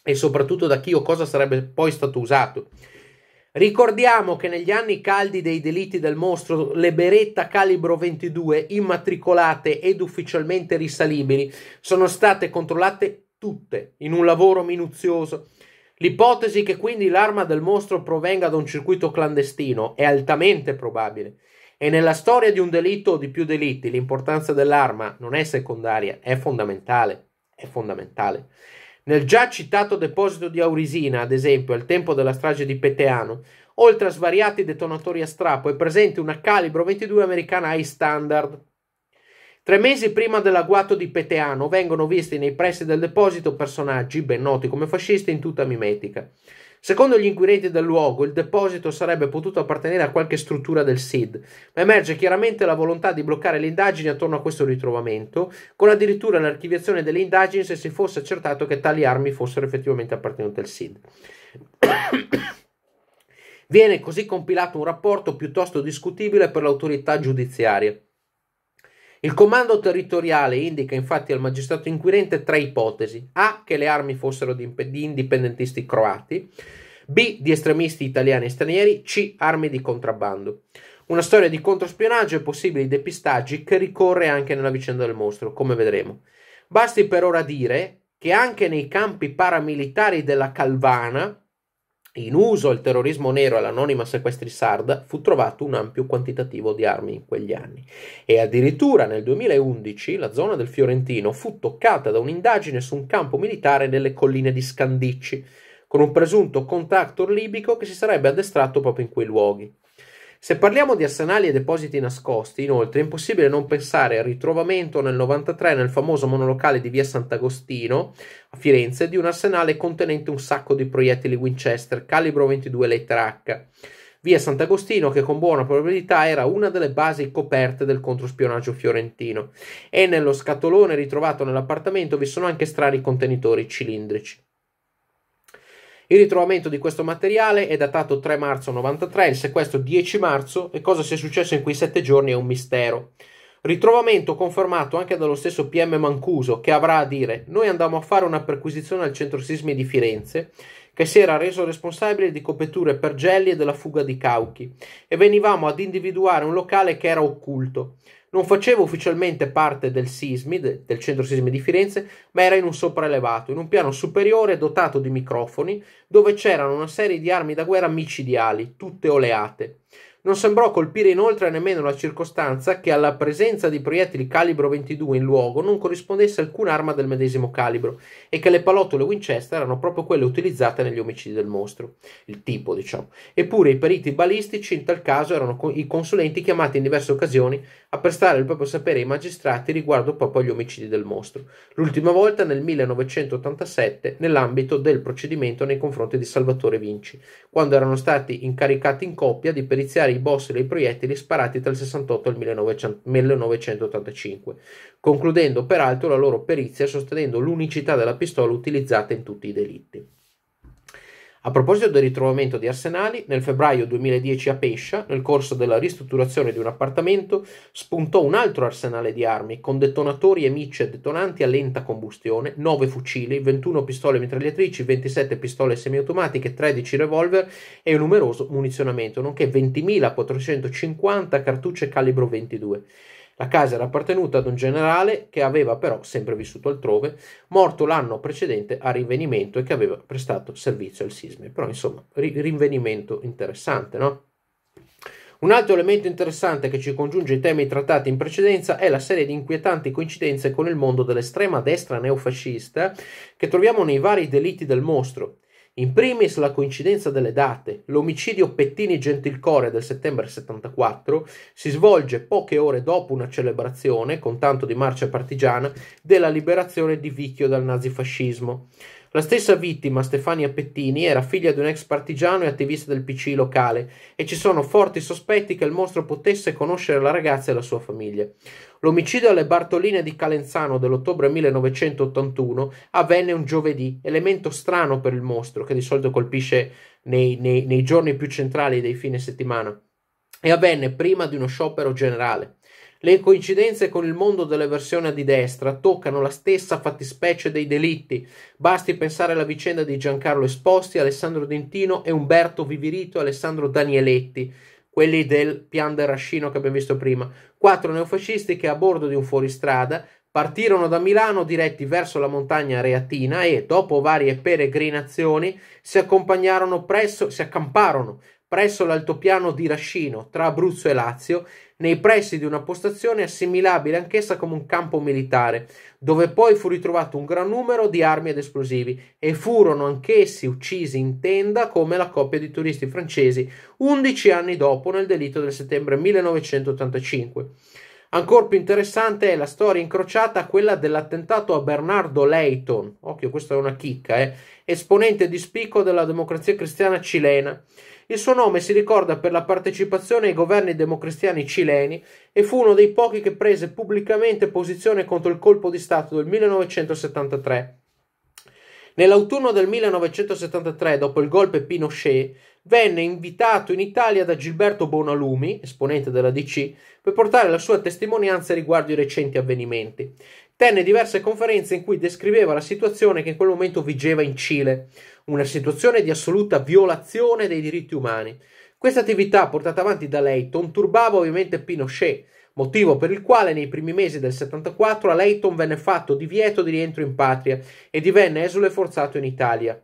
Speaker 1: e soprattutto da chi o cosa sarebbe poi stato usato. Ricordiamo che negli anni caldi dei delitti del mostro le beretta calibro 22 immatricolate ed ufficialmente risalibili sono state controllate tutte in un lavoro minuzioso. L'ipotesi che quindi l'arma del mostro provenga da un circuito clandestino è altamente probabile e nella storia di un delitto o di più delitti l'importanza dell'arma non è secondaria, è fondamentale, è fondamentale. Nel già citato deposito di Aurisina, ad esempio, al tempo della strage di Peteano, oltre a svariati detonatori a strappo, è presente una calibro 22 americana high standard. Tre mesi prima dell'agguato di Peteano vengono visti nei pressi del deposito personaggi ben noti come fascisti in tutta mimetica. Secondo gli inquirenti del luogo, il deposito sarebbe potuto appartenere a qualche struttura del SID, ma emerge chiaramente la volontà di bloccare le indagini attorno a questo ritrovamento, con addirittura l'archiviazione delle indagini se si fosse accertato che tali armi fossero effettivamente appartenute al SID. Viene così compilato un rapporto piuttosto discutibile per l'autorità giudiziaria il comando territoriale indica infatti al magistrato inquirente tre ipotesi. A. Che le armi fossero di indipendentisti croati. B. Di estremisti italiani e stranieri. C. Armi di contrabbando. Una storia di controspionaggio e possibili depistaggi che ricorre anche nella vicenda del mostro, come vedremo. Basti per ora dire che anche nei campi paramilitari della Calvana in uso al terrorismo nero e all'anonima sequestri sarda fu trovato un ampio quantitativo di armi in quegli anni e addirittura nel 2011 la zona del Fiorentino fu toccata da un'indagine su un campo militare nelle colline di Scandicci con un presunto contractor libico che si sarebbe addestrato proprio in quei luoghi. Se parliamo di arsenali e depositi nascosti, inoltre è impossibile non pensare al ritrovamento nel 93 nel famoso monolocale di via Sant'Agostino a Firenze di un arsenale contenente un sacco di proiettili Winchester calibro 22 lettera H. Via Sant'Agostino, che con buona probabilità era una delle basi coperte del controspionaggio fiorentino, e nello scatolone ritrovato nell'appartamento vi sono anche strani contenitori cilindrici. Il ritrovamento di questo materiale è datato 3 marzo 93, il sequestro 10 marzo e cosa sia successo in quei 7 giorni è un mistero. Ritrovamento confermato anche dallo stesso PM Mancuso che avrà a dire noi andammo a fare una perquisizione al centro sismi di Firenze che si era reso responsabile di coperture per gelli e della fuga di cauchi e venivamo ad individuare un locale che era occulto. Non faceva ufficialmente parte del SISMI, del Centro Sismi di Firenze, ma era in un sopraelevato, in un piano superiore dotato di microfoni, dove c'erano una serie di armi da guerra micidiali, tutte oleate. Non sembrò colpire inoltre nemmeno la circostanza che alla presenza di proiettili calibro 22 in luogo non corrispondesse alcuna arma del medesimo calibro e che le palottole Winchester erano proprio quelle utilizzate negli omicidi del mostro, il tipo diciamo. Eppure i periti balistici in tal caso erano i consulenti chiamati in diverse occasioni a prestare il proprio sapere ai magistrati riguardo proprio agli omicidi del mostro, l'ultima volta nel 1987 nell'ambito del procedimento nei confronti di Salvatore Vinci, quando erano stati incaricati in coppia di periziare i boss dei proiettili sparati tra il 68 e il 1985, concludendo peraltro la loro perizia sostenendo l'unicità della pistola utilizzata in tutti i delitti. A proposito del ritrovamento di arsenali, nel febbraio 2010 a Pescia, nel corso della ristrutturazione di un appartamento, spuntò un altro arsenale di armi con detonatori e micce detonanti a lenta combustione, 9 fucili, 21 pistole mitragliatrici, 27 pistole semiautomatiche, 13 revolver e un numeroso munizionamento, nonché 20.450 cartucce calibro 22. La casa era appartenuta ad un generale che aveva però sempre vissuto altrove, morto l'anno precedente a rinvenimento e che aveva prestato servizio al sisma. Però insomma, ri- rinvenimento interessante, no? Un altro elemento interessante che ci congiunge i temi trattati in precedenza è la serie di inquietanti coincidenze con il mondo dell'estrema destra neofascista che troviamo nei vari delitti del mostro, in primis la coincidenza delle date, l'omicidio Pettini Gentilcore del settembre 74 si svolge poche ore dopo una celebrazione, con tanto di marcia partigiana, della liberazione di Vicchio dal nazifascismo. La stessa vittima, Stefania Pettini, era figlia di un ex partigiano e attivista del PC locale e ci sono forti sospetti che il mostro potesse conoscere la ragazza e la sua famiglia. L'omicidio alle Bartoline di Calenzano dell'ottobre 1981 avvenne un giovedì, elemento strano per il mostro che di solito colpisce nei, nei, nei giorni più centrali dei fine settimana, e avvenne prima di uno sciopero generale. Le coincidenze con il mondo delle versioni di destra toccano la stessa fattispecie dei delitti. Basti pensare alla vicenda di Giancarlo Esposti, Alessandro Dentino e Umberto Vivirito e Alessandro Danieletti, quelli del pian del Rascino che abbiamo visto prima. Quattro neofascisti che a bordo di un fuoristrada partirono da Milano diretti verso la montagna reatina e, dopo varie peregrinazioni, si accompagnarono presso, si accamparono presso l'altopiano di Rascino, tra Abruzzo e Lazio, nei pressi di una postazione assimilabile anch'essa come un campo militare, dove poi fu ritrovato un gran numero di armi ed esplosivi e furono anch'essi uccisi in tenda come la coppia di turisti francesi 11 anni dopo nel delitto del settembre 1985. Ancora più interessante è la storia incrociata a quella dell'attentato a Bernardo Leighton, occhio questa è una chicca, eh? esponente di spicco della democrazia cristiana cilena, il suo nome si ricorda per la partecipazione ai governi democristiani cileni e fu uno dei pochi che prese pubblicamente posizione contro il colpo di Stato del 1973. Nell'autunno del 1973, dopo il golpe Pinochet, venne invitato in Italia da Gilberto Bonalumi, esponente della DC, per portare la sua testimonianza riguardo i recenti avvenimenti. Tenne diverse conferenze in cui descriveva la situazione che in quel momento vigeva in Cile una situazione di assoluta violazione dei diritti umani. Questa attività portata avanti da Leighton turbava ovviamente Pinochet, motivo per il quale nei primi mesi del 74 a Leighton venne fatto divieto di rientro in patria e divenne esule forzato in Italia.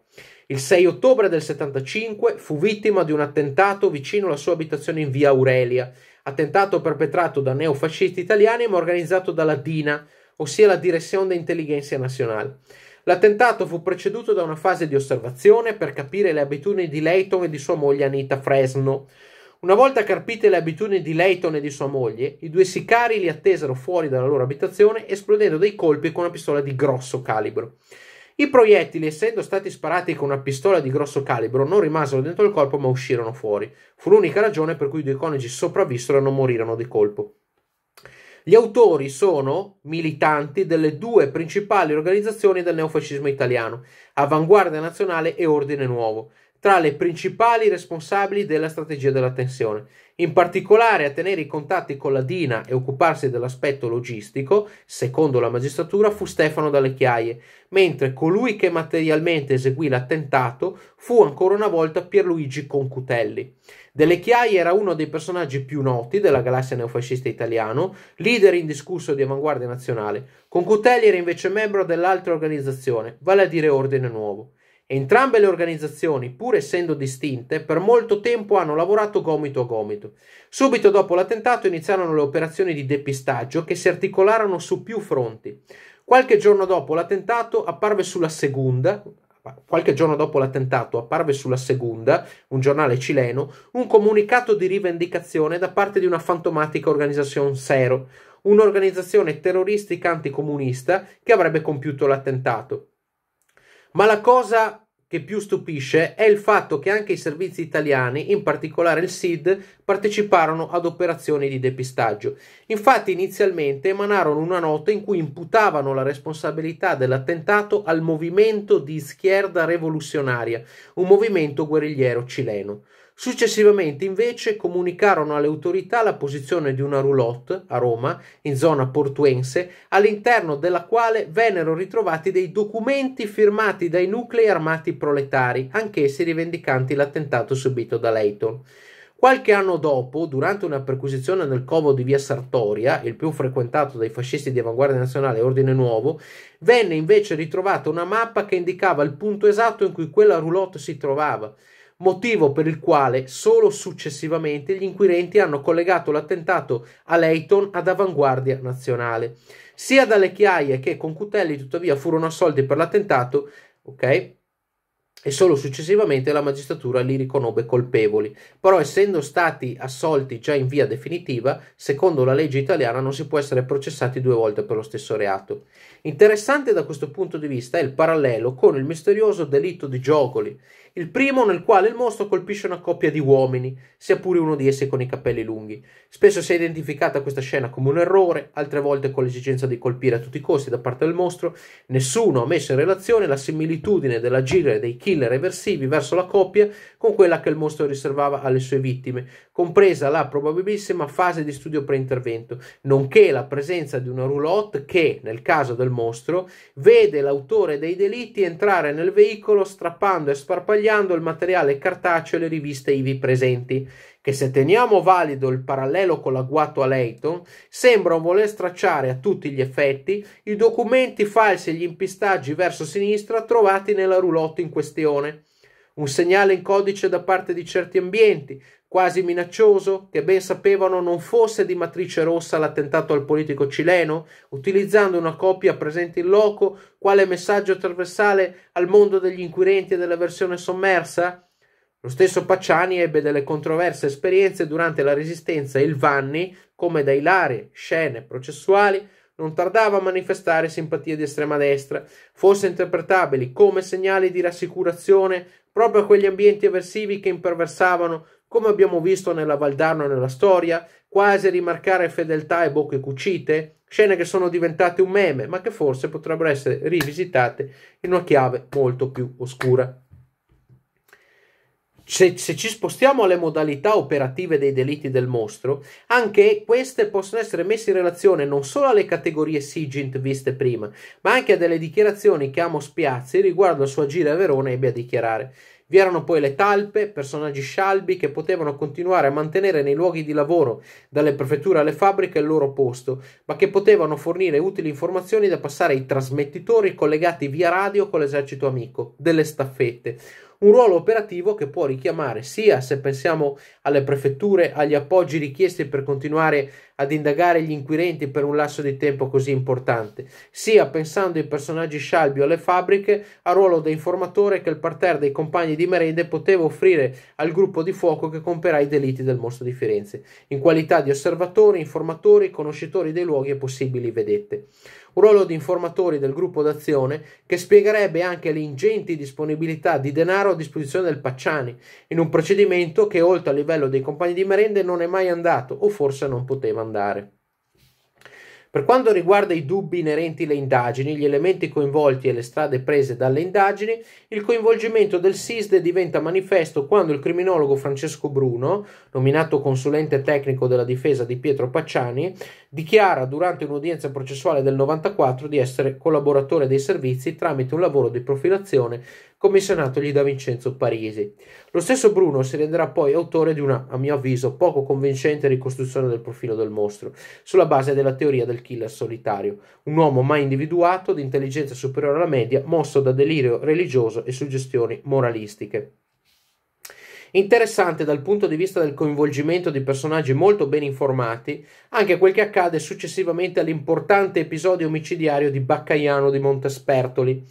Speaker 1: Il 6 ottobre del 75 fu vittima di un attentato vicino alla sua abitazione in via Aurelia, attentato perpetrato da neofascisti italiani ma organizzato dalla DINA, ossia la Direzione de Intelligencia Nazionale. L'attentato fu preceduto da una fase di osservazione per capire le abitudini di Leighton e di sua moglie Anita Fresno. Una volta carpite le abitudini di Leighton e di sua moglie, i due sicari li attesero fuori dalla loro abitazione esplodendo dei colpi con una pistola di grosso calibro. I proiettili, essendo stati sparati con una pistola di grosso calibro, non rimasero dentro il corpo ma uscirono fuori. Fu l'unica ragione per cui i due coniugi sopravvissero e non morirono di colpo. Gli autori sono militanti delle due principali organizzazioni del neofascismo italiano, Avanguardia Nazionale e Ordine Nuovo, tra le principali responsabili della strategia della tensione in particolare a tenere i contatti con la Dina e occuparsi dell'aspetto logistico, secondo la magistratura, fu Stefano Dalle Chiaie, mentre colui che materialmente eseguì l'attentato fu ancora una volta Pierluigi Concutelli. Delle Chiaie era uno dei personaggi più noti della galassia neofascista italiano, leader indiscusso di avanguardia nazionale. Concutelli era invece membro dell'altra organizzazione, vale a dire Ordine Nuovo. Entrambe le organizzazioni, pur essendo distinte, per molto tempo hanno lavorato gomito a gomito. Subito dopo l'attentato iniziarono le operazioni di depistaggio che si articolarono su più fronti. Qualche giorno dopo l'attentato apparve sulla Segunda, qualche giorno dopo l'attentato apparve sulla Segunda, un giornale cileno, un comunicato di rivendicazione da parte di una fantomatica organizzazione Sero, un'organizzazione terroristica anticomunista che avrebbe compiuto l'attentato. Ma la cosa che più stupisce è il fatto che anche i servizi italiani, in particolare il SID, parteciparono ad operazioni di depistaggio. Infatti inizialmente emanarono una nota in cui imputavano la responsabilità dell'attentato al movimento di schierda rivoluzionaria, un movimento guerrigliero cileno. Successivamente invece comunicarono alle autorità la posizione di una roulotte a Roma, in zona portuense, all'interno della quale vennero ritrovati dei documenti firmati dai nuclei armati proletari, anch'essi rivendicanti l'attentato subito da Leighton. Qualche anno dopo, durante una perquisizione nel covo di via Sartoria, il più frequentato dai fascisti di avanguardia nazionale Ordine Nuovo, venne invece ritrovata una mappa che indicava il punto esatto in cui quella roulotte si trovava motivo per il quale solo successivamente gli inquirenti hanno collegato l'attentato a Leighton ad avanguardia nazionale. Sia dalle chiaie che con cutelli tuttavia furono assolti per l'attentato, ok? e solo successivamente la magistratura li riconobbe colpevoli. Però essendo stati assolti già in via definitiva, secondo la legge italiana non si può essere processati due volte per lo stesso reato. Interessante da questo punto di vista è il parallelo con il misterioso delitto di Giogoli, il primo nel quale il mostro colpisce una coppia di uomini, sia pure uno di essi con i capelli lunghi. Spesso si è identificata questa scena come un errore, altre volte con l'esigenza di colpire a tutti i costi da parte del mostro. Nessuno ha messo in relazione la similitudine dell'agire dei killer eversivi verso la coppia con quella che il mostro riservava alle sue vittime, compresa la probabilissima fase di studio pre-intervento, nonché la presenza di una roulotte che, nel caso del mostro, vede l'autore dei delitti entrare nel veicolo strappando e sparpagliando sfogliando il materiale cartaceo e le riviste ivi presenti, che se teniamo valido il parallelo con l'agguato a Leighton, sembrano voler stracciare a tutti gli effetti i documenti falsi e gli impistaggi verso sinistra trovati nella roulotte in questione. Un segnale in codice da parte di certi ambienti, quasi minaccioso, che ben sapevano non fosse di matrice rossa l'attentato al politico cileno, utilizzando una coppia presente in loco quale messaggio trasversale al mondo degli inquirenti e della versione sommersa? Lo stesso Pacciani ebbe delle controverse esperienze durante la Resistenza e il Vanni, come da ilari scene processuali, non tardava a manifestare simpatie di estrema destra, forse interpretabili come segnali di rassicurazione proprio a quegli ambienti avversivi che imperversavano come abbiamo visto nella Valdarno e nella storia, quasi rimarcare fedeltà e bocche cucite, scene che sono diventate un meme, ma che forse potrebbero essere rivisitate in una chiave molto più oscura. Se, se, ci spostiamo alle modalità operative dei delitti del mostro, anche queste possono essere messe in relazione non solo alle categorie Sigint viste prima, ma anche a delle dichiarazioni che Amo Spiazzi riguardo al suo agire a Verona ebbe a dichiarare. Vi erano poi le talpe, personaggi scialbi che potevano continuare a mantenere nei luoghi di lavoro, dalle prefetture alle fabbriche, il loro posto, ma che potevano fornire utili informazioni da passare ai trasmettitori collegati via radio con l'esercito amico, delle staffette un ruolo operativo che può richiamare sia se pensiamo alle prefetture, agli appoggi richiesti per continuare ad indagare gli inquirenti per un lasso di tempo così importante, sia pensando ai personaggi scialbi o alle fabbriche, al ruolo da informatore che il parterre dei compagni di merende poteva offrire al gruppo di fuoco che comperà i delitti del mostro di Firenze, in qualità di osservatori, informatori, conoscitori dei luoghi e possibili vedette ruolo di informatori del gruppo d'azione che spiegherebbe anche le ingenti disponibilità di denaro a disposizione del Pacciani, in un procedimento che oltre al livello dei compagni di merende non è mai andato o forse non poteva andare. Per quanto riguarda i dubbi inerenti alle indagini, gli elementi coinvolti e le strade prese dalle indagini, il coinvolgimento del SISD diventa manifesto quando il criminologo Francesco Bruno, nominato consulente tecnico della difesa di Pietro Pacciani, dichiara durante un'udienza processuale del 94 di essere collaboratore dei servizi tramite un lavoro di profilazione commissionatogli da Vincenzo Parisi. Lo stesso Bruno si renderà poi autore di una, a mio avviso, poco convincente ricostruzione del profilo del mostro, sulla base della teoria del killer solitario, un uomo mai individuato, di intelligenza superiore alla media, mosso da delirio religioso e suggestioni moralistiche. Interessante dal punto di vista del coinvolgimento di personaggi molto ben informati, anche quel che accade successivamente all'importante episodio omicidiario di Baccaiano di Montespertoli,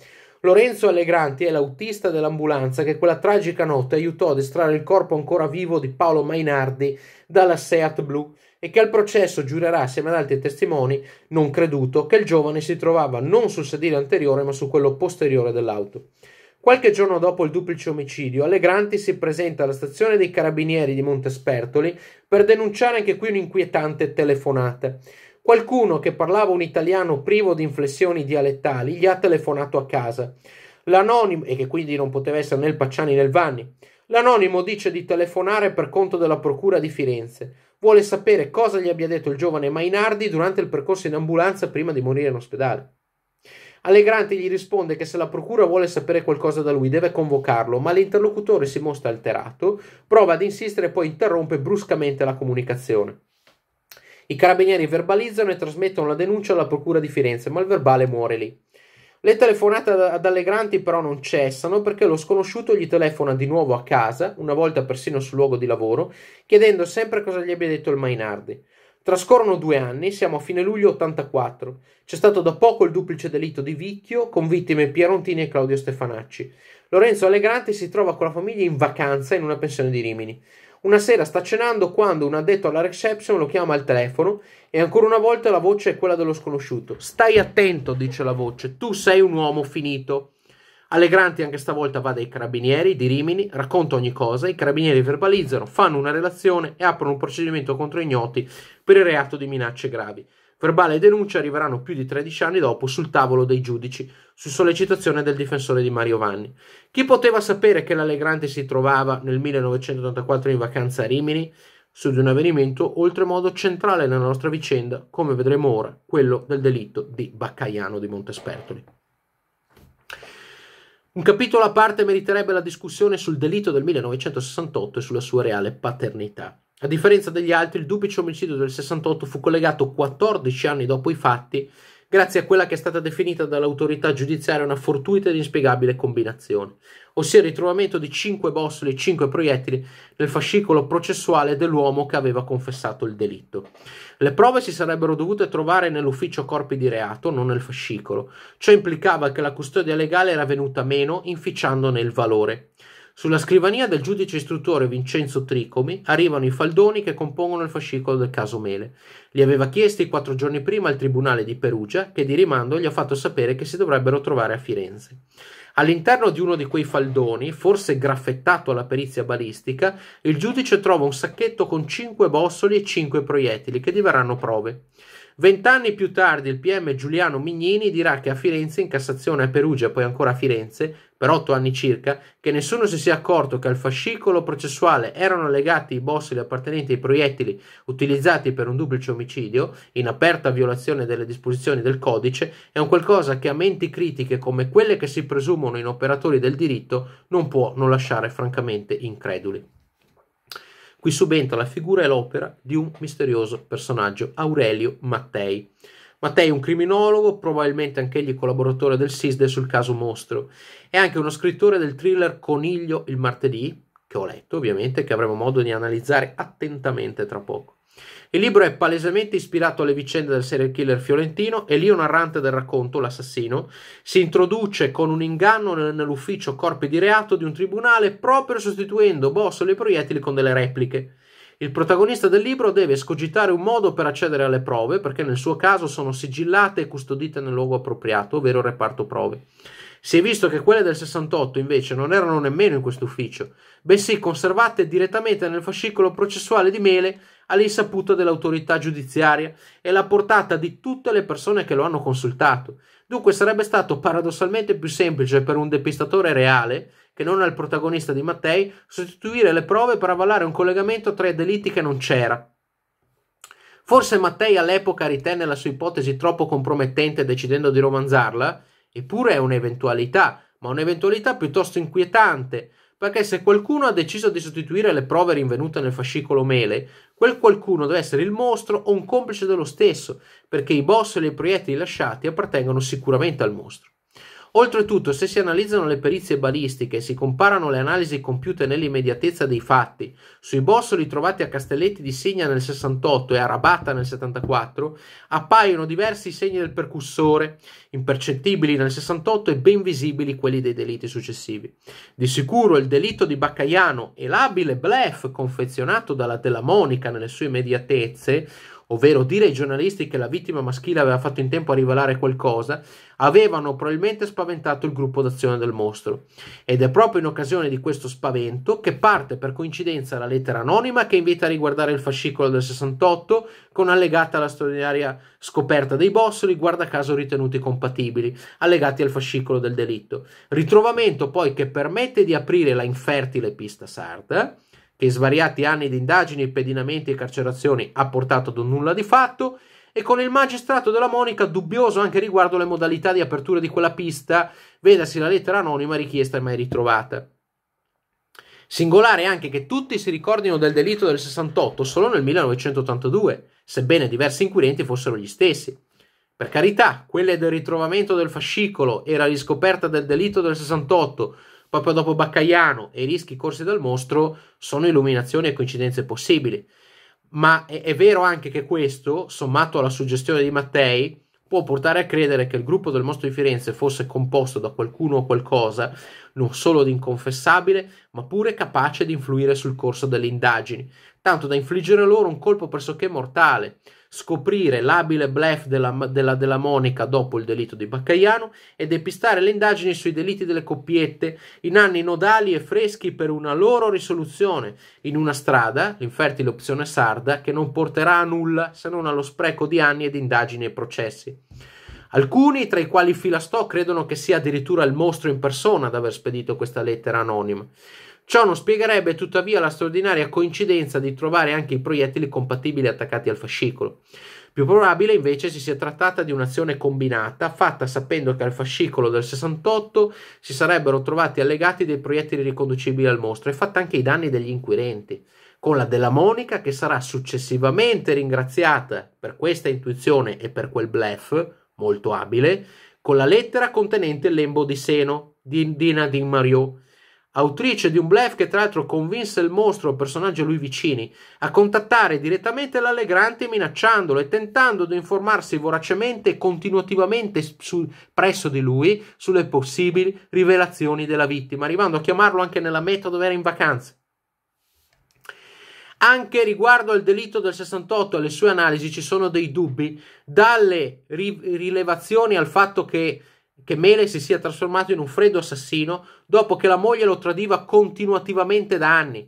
Speaker 1: Lorenzo Allegranti è l'autista dell'ambulanza che quella tragica notte aiutò ad estrarre il corpo ancora vivo di Paolo Mainardi dalla Seat Blu e che al processo giurerà assieme ad altri testimoni non creduto che il giovane si trovava non sul sedile anteriore ma su quello posteriore dell'auto. Qualche giorno dopo il duplice omicidio, Allegranti si presenta alla stazione dei carabinieri di Montespertoli per denunciare anche qui un'inquietante telefonata. Qualcuno che parlava un italiano privo di inflessioni dialettali gli ha telefonato a casa. L'anonimo, e che quindi non poteva essere né il Pacciani né il Vanni, l'anonimo dice di telefonare per conto della Procura di Firenze. Vuole sapere cosa gli abbia detto il giovane Mainardi durante il percorso in ambulanza prima di morire in ospedale. Allegranti gli risponde che se la procura vuole sapere qualcosa da lui deve convocarlo, ma l'interlocutore si mostra alterato, prova ad insistere e poi interrompe bruscamente la comunicazione. I carabinieri verbalizzano e trasmettono la denuncia alla procura di Firenze, ma il verbale muore lì. Le telefonate ad Allegranti però non cessano perché lo sconosciuto gli telefona di nuovo a casa, una volta persino sul luogo di lavoro, chiedendo sempre cosa gli abbia detto il Mainardi. Trascorrono due anni, siamo a fine luglio 84. C'è stato da poco il duplice delitto di Vicchio, con vittime Pierontini e Claudio Stefanacci. Lorenzo Allegranti si trova con la famiglia in vacanza in una pensione di Rimini. Una sera sta cenando quando un addetto alla reception lo chiama al telefono e ancora una volta la voce è quella dello sconosciuto. Stai attento, dice la voce, tu sei un uomo finito. Allegranti anche stavolta va dai carabinieri di Rimini, racconta ogni cosa, i carabinieri verbalizzano, fanno una relazione e aprono un procedimento contro ignoti per il reato di minacce gravi. Verbale e denuncia arriveranno più di 13 anni dopo sul tavolo dei giudici, su sollecitazione del difensore di Mario Vanni. Chi poteva sapere che l'Alegrante si trovava nel 1984 in vacanza a Rimini, su di un avvenimento oltremodo centrale nella nostra vicenda, come vedremo ora, quello del delitto di Baccaiano di Montespertoli. Un capitolo a parte meriterebbe la discussione sul delitto del 1968 e sulla sua reale paternità. A differenza degli altri, il duplice omicidio del 68 fu collegato 14 anni dopo i fatti grazie a quella che è stata definita dall'autorità giudiziaria una fortuita ed inspiegabile combinazione, ossia il ritrovamento di 5 bossoli e 5 proiettili nel fascicolo processuale dell'uomo che aveva confessato il delitto. Le prove si sarebbero dovute trovare nell'ufficio corpi di reato, non nel fascicolo. Ciò implicava che la custodia legale era venuta meno, inficiandone il valore. Sulla scrivania del giudice istruttore Vincenzo Tricomi arrivano i faldoni che compongono il fascicolo del caso Mele. Li aveva chiesti quattro giorni prima al Tribunale di Perugia, che di rimando gli ha fatto sapere che si dovrebbero trovare a Firenze. All'interno di uno di quei faldoni, forse graffettato alla perizia balistica, il giudice trova un sacchetto con cinque bossoli e cinque proiettili che diverranno prove. Vent'anni più tardi il PM Giuliano Mignini dirà che a Firenze, in Cassazione a Perugia e poi ancora a Firenze, per otto anni circa, che nessuno si sia accorto che al fascicolo processuale erano legati i bossoli appartenenti ai proiettili utilizzati per un duplice omicidio, in aperta violazione delle disposizioni del codice, è un qualcosa che a menti critiche come quelle che si presumono in operatori del diritto non può non lasciare francamente increduli. Qui subentra la figura e l'opera di un misterioso personaggio, Aurelio Mattei. Mattei è un criminologo, probabilmente anch'egli collaboratore del SISDE sul caso Mostro, è anche uno scrittore del thriller Coniglio il martedì, che ho letto ovviamente, che avremo modo di analizzare attentamente tra poco. Il libro è palesemente ispirato alle vicende del serial killer fiorentino e l'io narrante del racconto, l'assassino, si introduce con un inganno nell'ufficio corpi di reato di un tribunale proprio sostituendo bossole e proiettili con delle repliche. Il protagonista del libro deve escogitare un modo per accedere alle prove perché nel suo caso sono sigillate e custodite nel luogo appropriato, ovvero il reparto prove. Si è visto che quelle del 68 invece non erano nemmeno in questo ufficio, bensì conservate direttamente nel fascicolo processuale di Mele all'insaputa dell'autorità giudiziaria e la portata di tutte le persone che lo hanno consultato. Dunque sarebbe stato paradossalmente più semplice per un depistatore reale, che non è il protagonista di Mattei, sostituire le prove per avallare un collegamento tra i delitti che non c'era, Forse Mattei all'epoca ritenne la sua ipotesi troppo compromettente decidendo di romanzarla, Eppure è un'eventualità, ma un'eventualità piuttosto inquietante, perché se qualcuno ha deciso di sostituire le prove rinvenute nel fascicolo mele, quel qualcuno deve essere il mostro o un complice dello stesso, perché i boss e i proiettili lasciati appartengono sicuramente al mostro. Oltretutto, se si analizzano le perizie balistiche e si comparano le analisi compiute nell'immediatezza dei fatti sui bossoli trovati a Castelletti di Segna nel 68 e a Rabatta nel 74, appaiono diversi segni del percussore, impercettibili nel 68 e ben visibili quelli dei delitti successivi. Di sicuro il delitto di Baccaiano e l'abile blef confezionato dalla Della Monica nelle sue immediatezze ovvero dire ai giornalisti che la vittima maschile aveva fatto in tempo a rivelare qualcosa, avevano probabilmente spaventato il gruppo d'azione del mostro. Ed è proprio in occasione di questo spavento che parte per coincidenza la lettera anonima che invita a riguardare il fascicolo del 68 con allegata la straordinaria scoperta dei bossoli, guarda caso ritenuti compatibili, allegati al fascicolo del delitto. Ritrovamento poi che permette di aprire la infertile pista sarda che svariati anni di indagini, pedinamenti e carcerazioni ha portato ad un nulla di fatto, e con il magistrato della Monica dubbioso anche riguardo le modalità di apertura di quella pista, vedasi la lettera anonima richiesta e mai ritrovata. Singolare anche che tutti si ricordino del delitto del 68 solo nel 1982, sebbene diversi inquirenti fossero gli stessi. Per carità, quelle del ritrovamento del fascicolo e la riscoperta del delitto del 68 Proprio dopo Baccaiano e i rischi corsi dal mostro sono illuminazioni e coincidenze possibili. Ma è, è vero anche che questo, sommato alla suggestione di Mattei, può portare a credere che il gruppo del mostro di Firenze fosse composto da qualcuno o qualcosa, non solo di inconfessabile, ma pure capace di influire sul corso delle indagini, tanto da infliggere loro un colpo pressoché mortale, scoprire l'abile blef della, della, della, Monica dopo il delitto di Baccaiano e depistare le indagini sui delitti delle coppiette in anni nodali e freschi per una loro risoluzione in una strada, l'infertile opzione sarda, che non porterà a nulla se non allo spreco di anni di indagini e processi. Alcuni, tra i quali Filastò, credono che sia addirittura il mostro in persona ad aver spedito questa lettera anonima. Ciò non spiegherebbe tuttavia la straordinaria coincidenza di trovare anche i proiettili compatibili attaccati al fascicolo. Più probabile invece si sia trattata di un'azione combinata, fatta sapendo che al fascicolo del 68 si sarebbero trovati allegati dei proiettili riconducibili al mostro e fatta anche i danni degli inquirenti, con la della Monica che sarà successivamente ringraziata per questa intuizione e per quel blef, molto abile, con la lettera contenente il lembo di seno di Nadine Di Mario autrice di un blef che tra l'altro convinse il mostro o personaggi a lui vicini a contattare direttamente l'allegrante minacciandolo e tentando di informarsi voracemente e continuativamente su, presso di lui sulle possibili rivelazioni della vittima, arrivando a chiamarlo anche nella meta dove era in vacanza. Anche riguardo al delitto del 68 e alle sue analisi ci sono dei dubbi, dalle rilevazioni al fatto che che Mele si sia trasformato in un freddo assassino dopo che la moglie lo tradiva continuativamente da anni.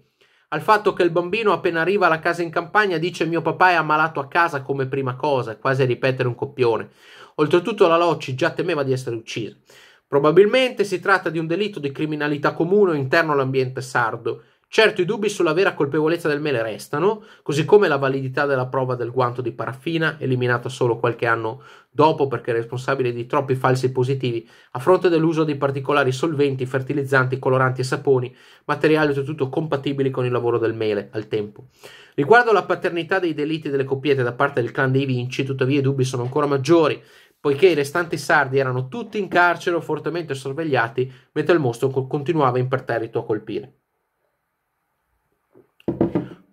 Speaker 1: Al fatto che il bambino appena arriva alla casa in campagna dice mio papà è ammalato a casa come prima cosa, quasi a ripetere un copione. Oltretutto la Locci già temeva di essere uccisa. Probabilmente si tratta di un delitto di criminalità comune interno all'ambiente sardo Certo, i dubbi sulla vera colpevolezza del mele restano, così come la validità della prova del guanto di paraffina, eliminata solo qualche anno dopo perché responsabile di troppi falsi positivi, a fronte dell'uso di particolari solventi, fertilizzanti, coloranti e saponi, materiali oltretutto compatibili con il lavoro del mele al tempo. Riguardo alla paternità dei delitti delle coppiette da parte del clan dei Vinci, tuttavia i dubbi sono ancora maggiori, poiché i restanti sardi erano tutti in carcere o fortemente sorvegliati, mentre il mostro continuava imperterrito a colpire.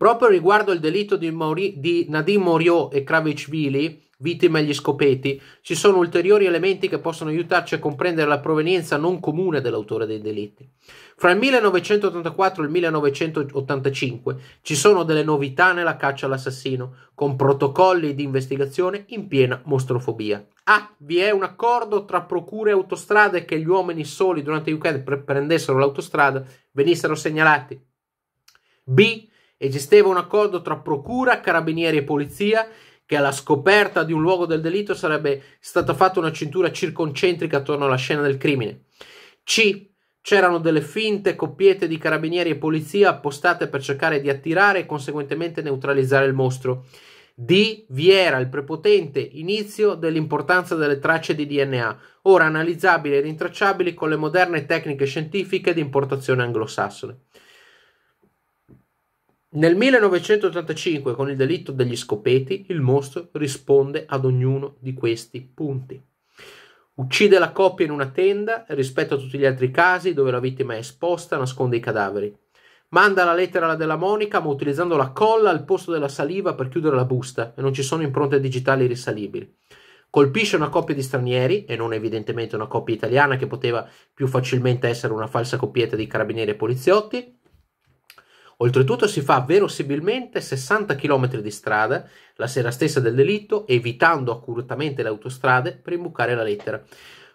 Speaker 1: Proprio riguardo il delitto di, Mauri- di Nadim Morio e Kravicvili, vittime agli scopeti, ci sono ulteriori elementi che possono aiutarci a comprendere la provenienza non comune dell'autore dei delitti. Fra il 1984 e il 1985 ci sono delle novità nella caccia all'assassino, con protocolli di investigazione in piena mostrofobia. Ah, vi è un accordo tra procure e autostrade che gli uomini soli durante il weekend prendessero l'autostrada venissero segnalati. B Esisteva un accordo tra procura, carabinieri e polizia che alla scoperta di un luogo del delitto sarebbe stata fatta una cintura circoncentrica attorno alla scena del crimine. C. C'erano delle finte coppiette di carabinieri e polizia appostate per cercare di attirare e conseguentemente neutralizzare il mostro. D. Vi era il prepotente inizio dell'importanza delle tracce di DNA, ora analizzabili e rintracciabili con le moderne tecniche scientifiche di importazione anglosassone. Nel 1985, con il delitto degli scopeti, il mostro risponde ad ognuno di questi punti. Uccide la coppia in una tenda e rispetto a tutti gli altri casi dove la vittima è esposta nasconde i cadaveri. Manda la lettera alla della Monica ma utilizzando la colla al posto della saliva per chiudere la busta e non ci sono impronte digitali risalibili. Colpisce una coppia di stranieri e non evidentemente una coppia italiana che poteva più facilmente essere una falsa coppietta di carabinieri e poliziotti Oltretutto si fa verosimilmente 60 km di strada la sera stessa del delitto, evitando accuratamente le autostrade per imbucare la lettera.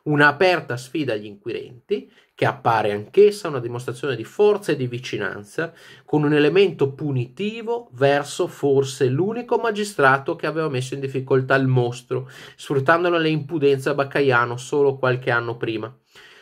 Speaker 1: Una aperta sfida agli inquirenti, che appare anch'essa una dimostrazione di forza e di vicinanza, con un elemento punitivo verso forse l'unico magistrato che aveva messo in difficoltà il mostro, sfruttandolo le impudenze a Baccaiano solo qualche anno prima.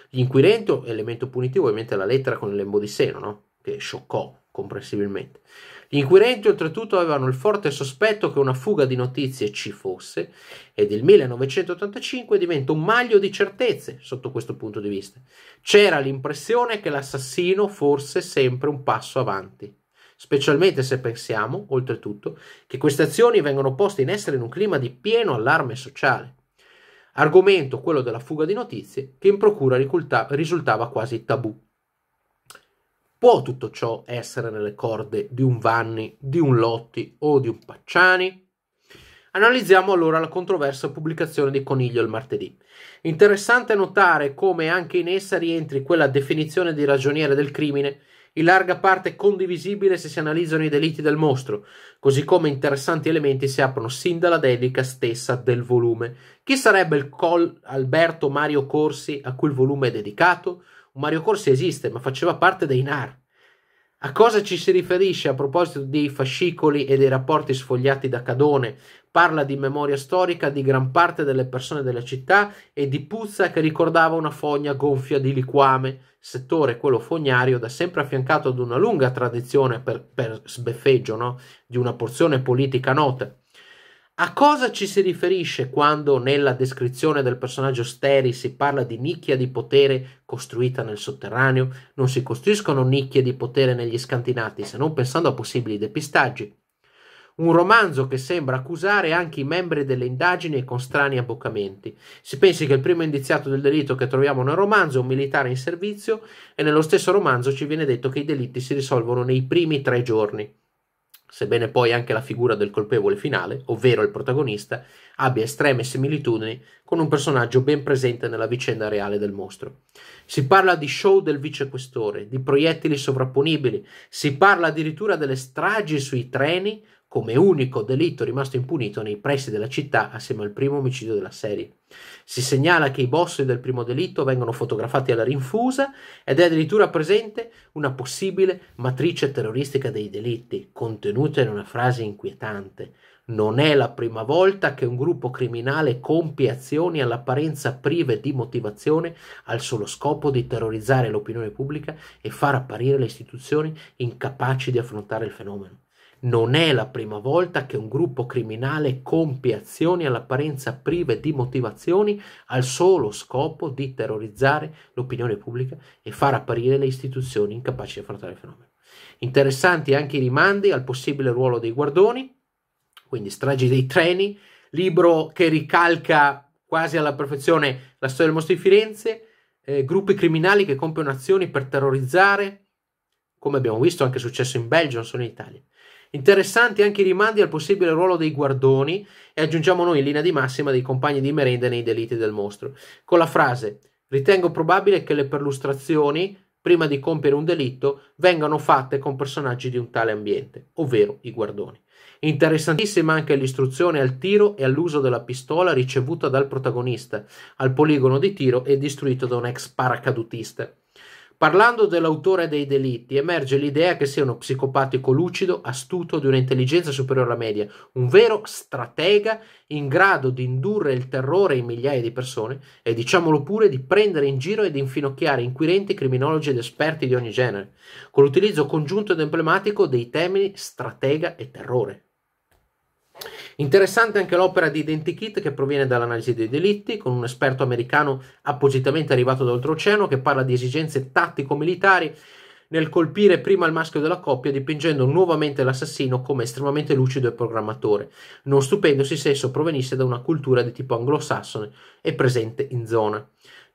Speaker 1: Gli inquirenti, elemento punitivo, ovviamente la lettera con il lembo di seno, no? che scioccò comprensibilmente. Gli inquirenti oltretutto avevano il forte sospetto che una fuga di notizie ci fosse ed il 1985 diventa un maglio di certezze sotto questo punto di vista. C'era l'impressione che l'assassino fosse sempre un passo avanti, specialmente se pensiamo, oltretutto, che queste azioni vengono poste in essere in un clima di pieno allarme sociale. Argomento, quello della fuga di notizie, che in procura risultava quasi tabù. Può tutto ciò essere nelle corde di un Vanni, di un Lotti o di un Pacciani? Analizziamo allora la controversa pubblicazione di Coniglio il martedì. Interessante notare come anche in essa rientri quella definizione di ragioniere del crimine in larga parte condivisibile se si analizzano i delitti del mostro, così come interessanti elementi si aprono sin dalla dedica stessa del volume. Chi sarebbe il Col Alberto Mario Corsi a cui il volume è dedicato? Mario Corsi esiste, ma faceva parte dei NAR. A cosa ci si riferisce a proposito dei fascicoli e dei rapporti sfogliati da Cadone? Parla di memoria storica di gran parte delle persone della città e di puzza che ricordava una fogna gonfia di liquame, settore quello fognario da sempre affiancato ad una lunga tradizione per, per sbeffeggio no? di una porzione politica nota. A cosa ci si riferisce quando nella descrizione del personaggio Steri si parla di nicchia di potere costruita nel sotterraneo? Non si costruiscono nicchie di potere negli scantinati se non pensando a possibili depistaggi. Un romanzo che sembra accusare anche i membri delle indagini con strani abboccamenti. Si pensi che il primo indiziato del delitto che troviamo nel romanzo è un militare in servizio e nello stesso romanzo ci viene detto che i delitti si risolvono nei primi tre giorni sebbene poi anche la figura del colpevole finale, ovvero il protagonista, abbia estreme similitudini con un personaggio ben presente nella vicenda reale del mostro. Si parla di show del vicequestore, di proiettili sovrapponibili, si parla addirittura delle stragi sui treni come unico delitto rimasto impunito nei pressi della città assieme al primo omicidio della serie. Si segnala che i boss del primo delitto vengono fotografati alla rinfusa ed è addirittura presente una possibile matrice terroristica dei delitti, contenuta in una frase inquietante. Non è la prima volta che un gruppo criminale compie azioni all'apparenza prive di motivazione al solo scopo di terrorizzare l'opinione pubblica e far apparire le istituzioni incapaci di affrontare il fenomeno. Non è la prima volta che un gruppo criminale compie azioni all'apparenza prive di motivazioni al solo scopo di terrorizzare l'opinione pubblica e far apparire le istituzioni incapaci di affrontare il fenomeno. Interessanti anche i rimandi al possibile ruolo dei guardoni, quindi stragi dei treni, libro che ricalca quasi alla perfezione la storia del mostro di Firenze, eh, gruppi criminali che compiono azioni per terrorizzare, come abbiamo visto anche successo in Belgio, non solo in Italia. Interessanti anche i rimandi al possibile ruolo dei guardoni e aggiungiamo noi in linea di massima dei compagni di merenda nei delitti del mostro, con la frase Ritengo probabile che le perlustrazioni, prima di compiere un delitto, vengano fatte con personaggi di un tale ambiente, ovvero i guardoni. Interessantissima anche l'istruzione al tiro e all'uso della pistola ricevuta dal protagonista al poligono di tiro e distrutto da un ex paracadutista. Parlando dell'autore dei delitti, emerge l'idea che sia uno psicopatico lucido, astuto, di un'intelligenza superiore alla media, un vero stratega in grado di indurre il terrore in migliaia di persone e diciamolo pure di prendere in giro ed infinocchiare inquirenti, criminologi ed esperti di ogni genere, con l'utilizzo congiunto ed emblematico dei termini stratega e terrore. Interessante anche l'opera di Identikit che proviene dall'analisi dei delitti, con un esperto americano appositamente arrivato dall'oltreoceano che parla di esigenze tattico-militari nel colpire prima il maschio della coppia dipingendo nuovamente l'assassino come estremamente lucido e programmatore, non stupendosi se esso provenisse da una cultura di tipo anglosassone e presente in zona.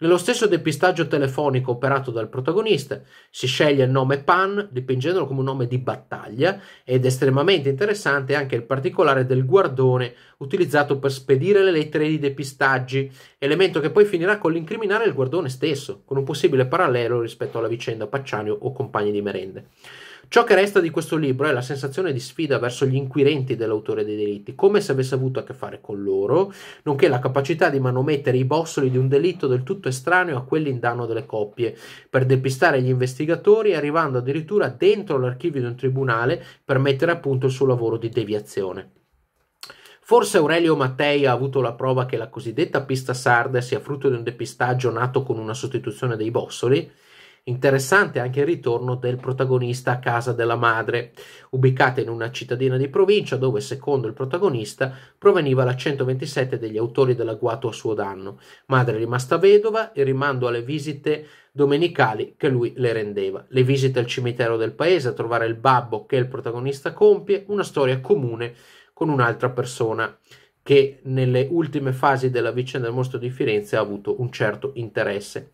Speaker 1: Nello stesso depistaggio telefonico operato dal protagonista si sceglie il nome Pan dipingendolo come un nome di battaglia ed estremamente interessante anche il particolare del guardone utilizzato per spedire le lettere di depistaggi, elemento che poi finirà con l'incriminare il guardone stesso, con un possibile parallelo rispetto alla vicenda Paccianio o compagni di merende. Ciò che resta di questo libro è la sensazione di sfida verso gli inquirenti dell'autore dei delitti, come se avesse avuto a che fare con loro, nonché la capacità di manomettere i bossoli di un delitto del tutto estraneo a quelli in danno delle coppie, per depistare gli investigatori, arrivando addirittura dentro l'archivio di un tribunale per mettere a punto il suo lavoro di deviazione. Forse Aurelio Mattei ha avuto la prova che la cosiddetta pista sarda sia frutto di un depistaggio nato con una sostituzione dei bossoli, Interessante anche il ritorno del protagonista a casa della madre, ubicata in una cittadina di provincia dove, secondo il protagonista, proveniva la 127 degli autori dell'agguato a suo danno, madre rimasta vedova e rimando alle visite domenicali che lui le rendeva. Le visite al cimitero del paese a trovare il babbo che il protagonista compie, una storia comune con un'altra persona che nelle ultime fasi della vicenda del mostro di Firenze ha avuto un certo interesse.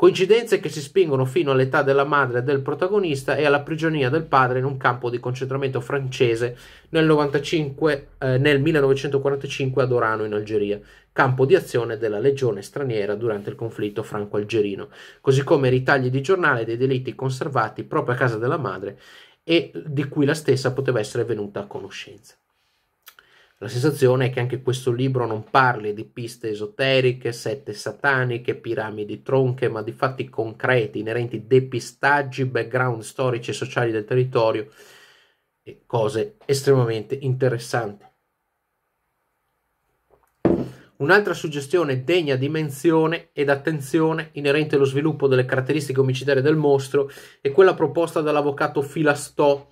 Speaker 1: Coincidenze che si spingono fino all'età della madre del protagonista e alla prigionia del padre in un campo di concentramento francese nel, 95, eh, nel 1945 ad Orano in Algeria, campo di azione della legione straniera durante il conflitto franco-algerino, così come ritagli di giornale dei delitti conservati proprio a casa della madre e di cui la stessa poteva essere venuta a conoscenza. La sensazione è che anche questo libro non parli di piste esoteriche, sette sataniche, piramidi tronche, ma di fatti concreti inerenti depistaggi, background storici e sociali del territorio e cose estremamente interessanti. Un'altra suggestione degna di menzione ed attenzione inerente allo sviluppo delle caratteristiche omicidarie del mostro è quella proposta dall'avvocato Filastò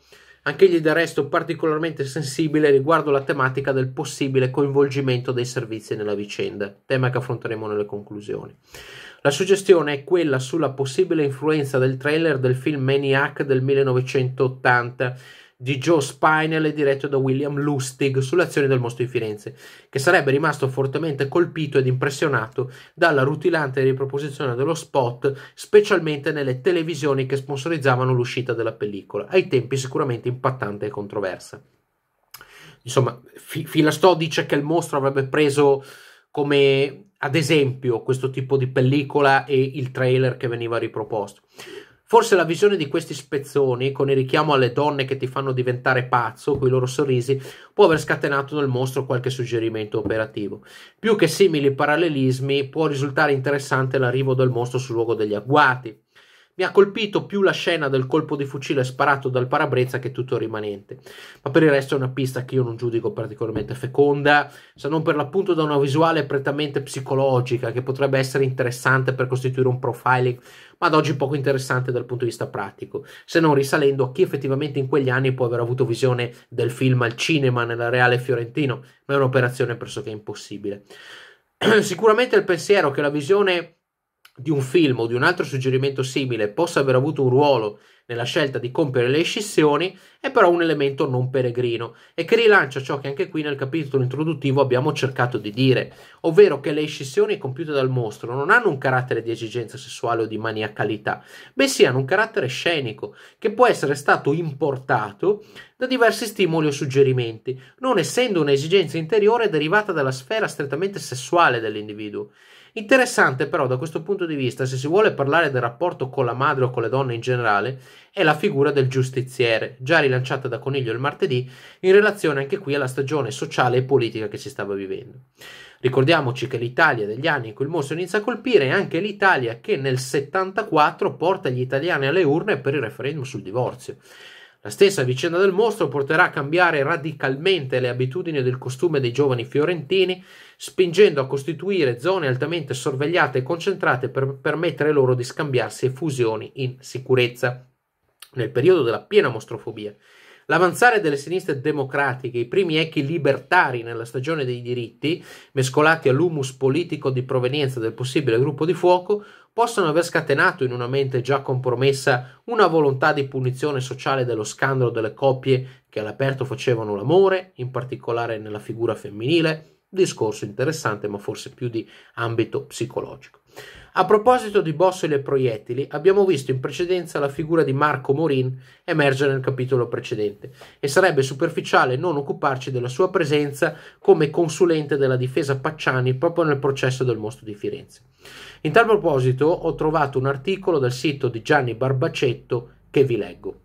Speaker 1: anche anch'egli da resto particolarmente sensibile riguardo la tematica del possibile coinvolgimento dei servizi nella vicenda, tema che affronteremo nelle conclusioni. La suggestione è quella sulla possibile influenza del trailer del film Maniac del 1980 di Joe Spinell e diretto da William Lustig sulle azioni del mostro di Firenze, che sarebbe rimasto fortemente colpito ed impressionato dalla rutilante riproposizione dello spot, specialmente nelle televisioni che sponsorizzavano l'uscita della pellicola, ai tempi sicuramente impattante e controversa. Insomma, Filastò dice che il mostro avrebbe preso come ad esempio questo tipo di pellicola e il trailer che veniva riproposto. Forse la visione di questi spezzoni, con il richiamo alle donne che ti fanno diventare pazzo, coi loro sorrisi, può aver scatenato nel mostro qualche suggerimento operativo. Più che simili parallelismi, può risultare interessante l'arrivo del mostro sul luogo degli agguati mi ha colpito più la scena del colpo di fucile sparato dal parabrezza che tutto il rimanente. Ma per il resto è una pista che io non giudico particolarmente feconda, se non per l'appunto da una visuale prettamente psicologica che potrebbe essere interessante per costituire un profiling, ma ad oggi poco interessante dal punto di vista pratico, se non risalendo a chi effettivamente in quegli anni può aver avuto visione del film al cinema nella Reale Fiorentino, ma è un'operazione pressoché impossibile. Sicuramente il pensiero che la visione di un film o di un altro suggerimento simile possa aver avuto un ruolo nella scelta di compiere le scissioni è però un elemento non peregrino e che rilancia ciò che anche qui nel capitolo introduttivo abbiamo cercato di dire, ovvero che le scissioni compiute dal mostro non hanno un carattere di esigenza sessuale o di maniacalità, bensì hanno un carattere scenico che può essere stato importato da diversi stimoli o suggerimenti, non essendo un'esigenza interiore derivata dalla sfera strettamente sessuale dell'individuo. Interessante però da questo punto di vista, se si vuole parlare del rapporto con la madre o con le donne in generale, è la figura del giustiziere, già rilanciata da Coniglio il martedì, in relazione anche qui alla stagione sociale e politica che si stava vivendo. Ricordiamoci che l'Italia degli anni in cui il mostro inizia a colpire è anche l'Italia che nel 74 porta gli italiani alle urne per il referendum sul divorzio. La stessa vicenda del mostro porterà a cambiare radicalmente le abitudini del costume dei giovani fiorentini, spingendo a costituire zone altamente sorvegliate e concentrate per permettere loro di scambiarsi effusioni in sicurezza. Nel periodo della piena mostrofobia, L'avanzare delle sinistre democratiche, i primi echi libertari nella stagione dei diritti, mescolati all'humus politico di provenienza del possibile gruppo di fuoco, possono aver scatenato in una mente già compromessa una volontà di punizione sociale dello scandalo delle coppie che all'aperto facevano l'amore, in particolare nella figura femminile, discorso interessante ma forse più di ambito psicologico. A proposito di bossoli e proiettili, abbiamo visto in precedenza la figura di Marco Morin emergere nel capitolo precedente e sarebbe superficiale non occuparci della sua presenza come consulente della difesa Pacciani proprio nel processo del mostro di Firenze. In tal proposito ho trovato un articolo dal sito di Gianni Barbacetto che vi leggo.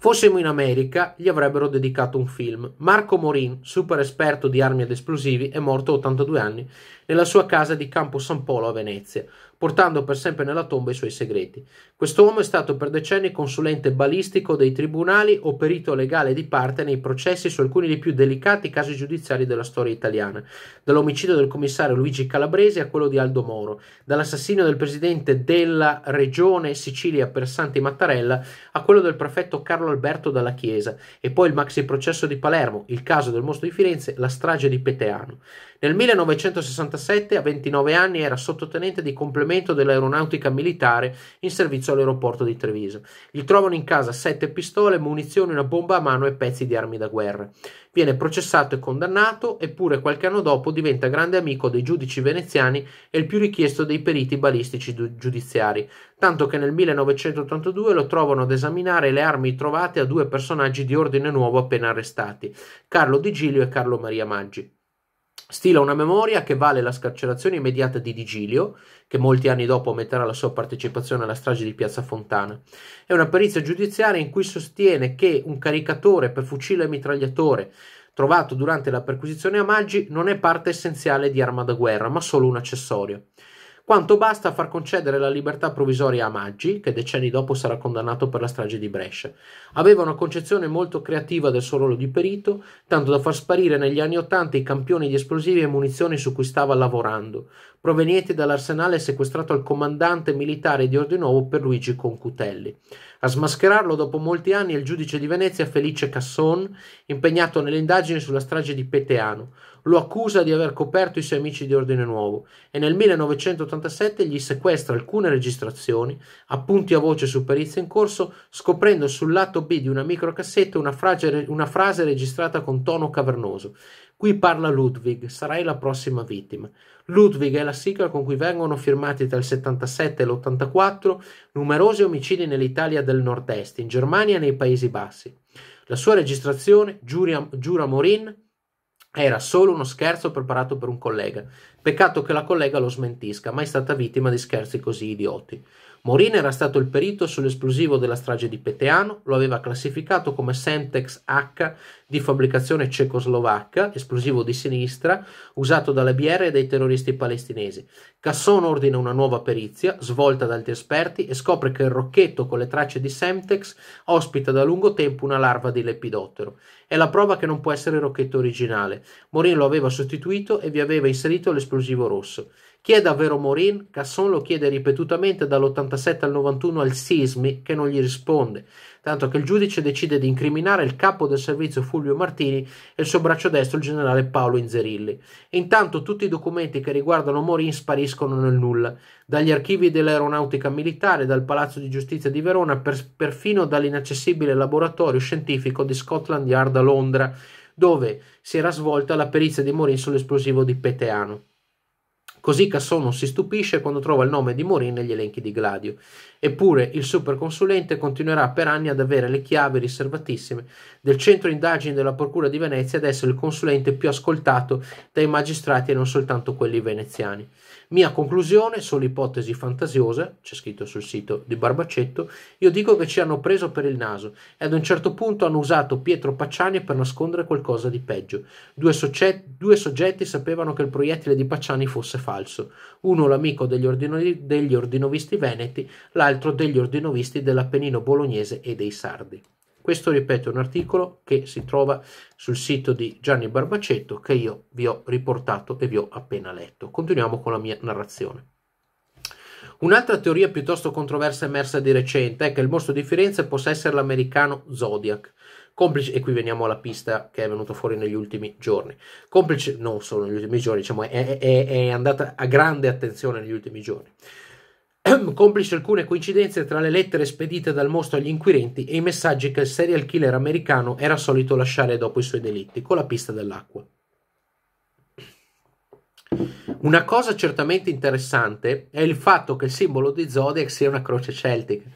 Speaker 1: Fossimo in America, gli avrebbero dedicato un film. Marco Morin, super esperto di armi ed esplosivi, è morto a 82 anni nella sua casa di Campo San Polo a Venezia portando per sempre nella tomba i suoi segreti. Quest'uomo è stato per decenni consulente balistico dei tribunali o perito legale di parte nei processi su alcuni dei più delicati casi giudiziari della storia italiana, dall'omicidio del commissario Luigi Calabresi a quello di Aldo Moro, dall'assassinio del presidente della regione Sicilia per Santi Mattarella a quello del prefetto Carlo Alberto Dalla Chiesa e poi il maxi processo di Palermo, il caso del mostro di Firenze, la strage di Peteano. Nel 1967, a 29 anni, era sottotenente di complemento dell'aeronautica militare in servizio all'aeroporto di Treviso. Gli trovano in casa sette pistole, munizioni, una bomba a mano e pezzi di armi da guerra. Viene processato e condannato, eppure qualche anno dopo diventa grande amico dei giudici veneziani e il più richiesto dei periti balistici giudiziari, tanto che nel 1982 lo trovano ad esaminare le armi trovate a due personaggi di ordine nuovo appena arrestati, Carlo Di Giglio e Carlo Maria Maggi. Stila una memoria che vale la scarcerazione immediata di Digilio, che molti anni dopo metterà la sua partecipazione alla strage di Piazza Fontana. È una perizia giudiziaria in cui sostiene che un caricatore per fucile e mitragliatore trovato durante la perquisizione a Maggi non è parte essenziale di arma da guerra, ma solo un accessorio quanto basta a far concedere la libertà provvisoria a Maggi, che decenni dopo sarà condannato per la strage di Brescia. Aveva una concezione molto creativa del suo ruolo di perito, tanto da far sparire negli anni Ottanta i campioni di esplosivi e munizioni su cui stava lavorando, provenienti dall'arsenale sequestrato al comandante militare di Ordinuovo per Luigi Concutelli. A smascherarlo dopo molti anni è il giudice di Venezia Felice Casson, impegnato nelle indagini sulla strage di Peteano. Lo accusa di aver coperto i suoi amici di Ordine Nuovo e nel 1987 gli sequestra alcune registrazioni, appunti a voce su perizia in corso, scoprendo sul lato B di una microcassetta una, frase registrata con tono cavernoso. Qui parla Ludwig, sarai la prossima vittima. Ludwig è la sigla con cui vengono firmati tra il 77 e l'84 numerosi omicidi nell'Italia del nord-est, in Germania e nei Paesi Bassi. La sua registrazione, Giuria, Giura Morin, era solo uno scherzo preparato per un collega. Peccato che la collega lo smentisca, ma è stata vittima di scherzi così idioti. Morin era stato il perito sull'esplosivo della strage di Peteano, lo aveva classificato come Semtex H di fabbricazione cecoslovacca, esplosivo di sinistra, usato dalle BR e dai terroristi palestinesi. Casson ordina una nuova perizia, svolta da altri esperti, e scopre che il rocchetto con le tracce di Semtex ospita da lungo tempo una larva di lepidottero. È la prova che non può essere il rocchetto originale. Morin lo aveva sostituito e vi aveva inserito l'esplosivo rosso. Chiede a Vero Morin, Casson lo chiede ripetutamente dall'87 al 91 al Sismi che non gli risponde, tanto che il giudice decide di incriminare il capo del servizio Fulvio Martini e il suo braccio destro il generale Paolo Inzerilli. E intanto tutti i documenti che riguardano Morin spariscono nel nulla, dagli archivi dell'aeronautica militare, dal Palazzo di Giustizia di Verona, per, perfino dall'inaccessibile laboratorio scientifico di Scotland Yard a Londra, dove si era svolta la perizia di Morin sull'esplosivo di Peteano. Così Casson si stupisce quando trova il nome di Morin negli elenchi di Gladio. Eppure il superconsulente continuerà per anni ad avere le chiavi riservatissime del centro indagini della Procura di Venezia ed essere il consulente più ascoltato dai magistrati e non soltanto quelli veneziani. Mia conclusione, solo ipotesi fantasiose, c'è scritto sul sito di Barbacetto, io dico che ci hanno preso per il naso e ad un certo punto hanno usato Pietro Pacciani per nascondere qualcosa di peggio. Due, soggetti, due soggetti sapevano che il proiettile di Pacciani fosse falso, uno l'amico degli, ordino, degli ordinovisti veneti, l'altro degli ordinovisti dell'Appennino bolognese e dei sardi. Questo, ripeto, è un articolo che si trova sul sito di Gianni Barbacetto che io vi ho riportato e vi ho appena letto. Continuiamo con la mia narrazione. Un'altra teoria piuttosto controversa emersa di recente è che il mostro di Firenze possa essere l'americano Zodiac. Complice, e qui veniamo alla pista che è venuta fuori negli ultimi giorni. Complice, non solo negli ultimi giorni, diciamo, è, è, è andata a grande attenzione negli ultimi giorni. complice alcune coincidenze tra le lettere spedite dal mostro agli inquirenti e i messaggi che il serial killer americano era solito lasciare dopo i suoi delitti, con la pista dell'acqua. Una cosa certamente interessante è il fatto che il simbolo di Zodiac sia una croce celtica,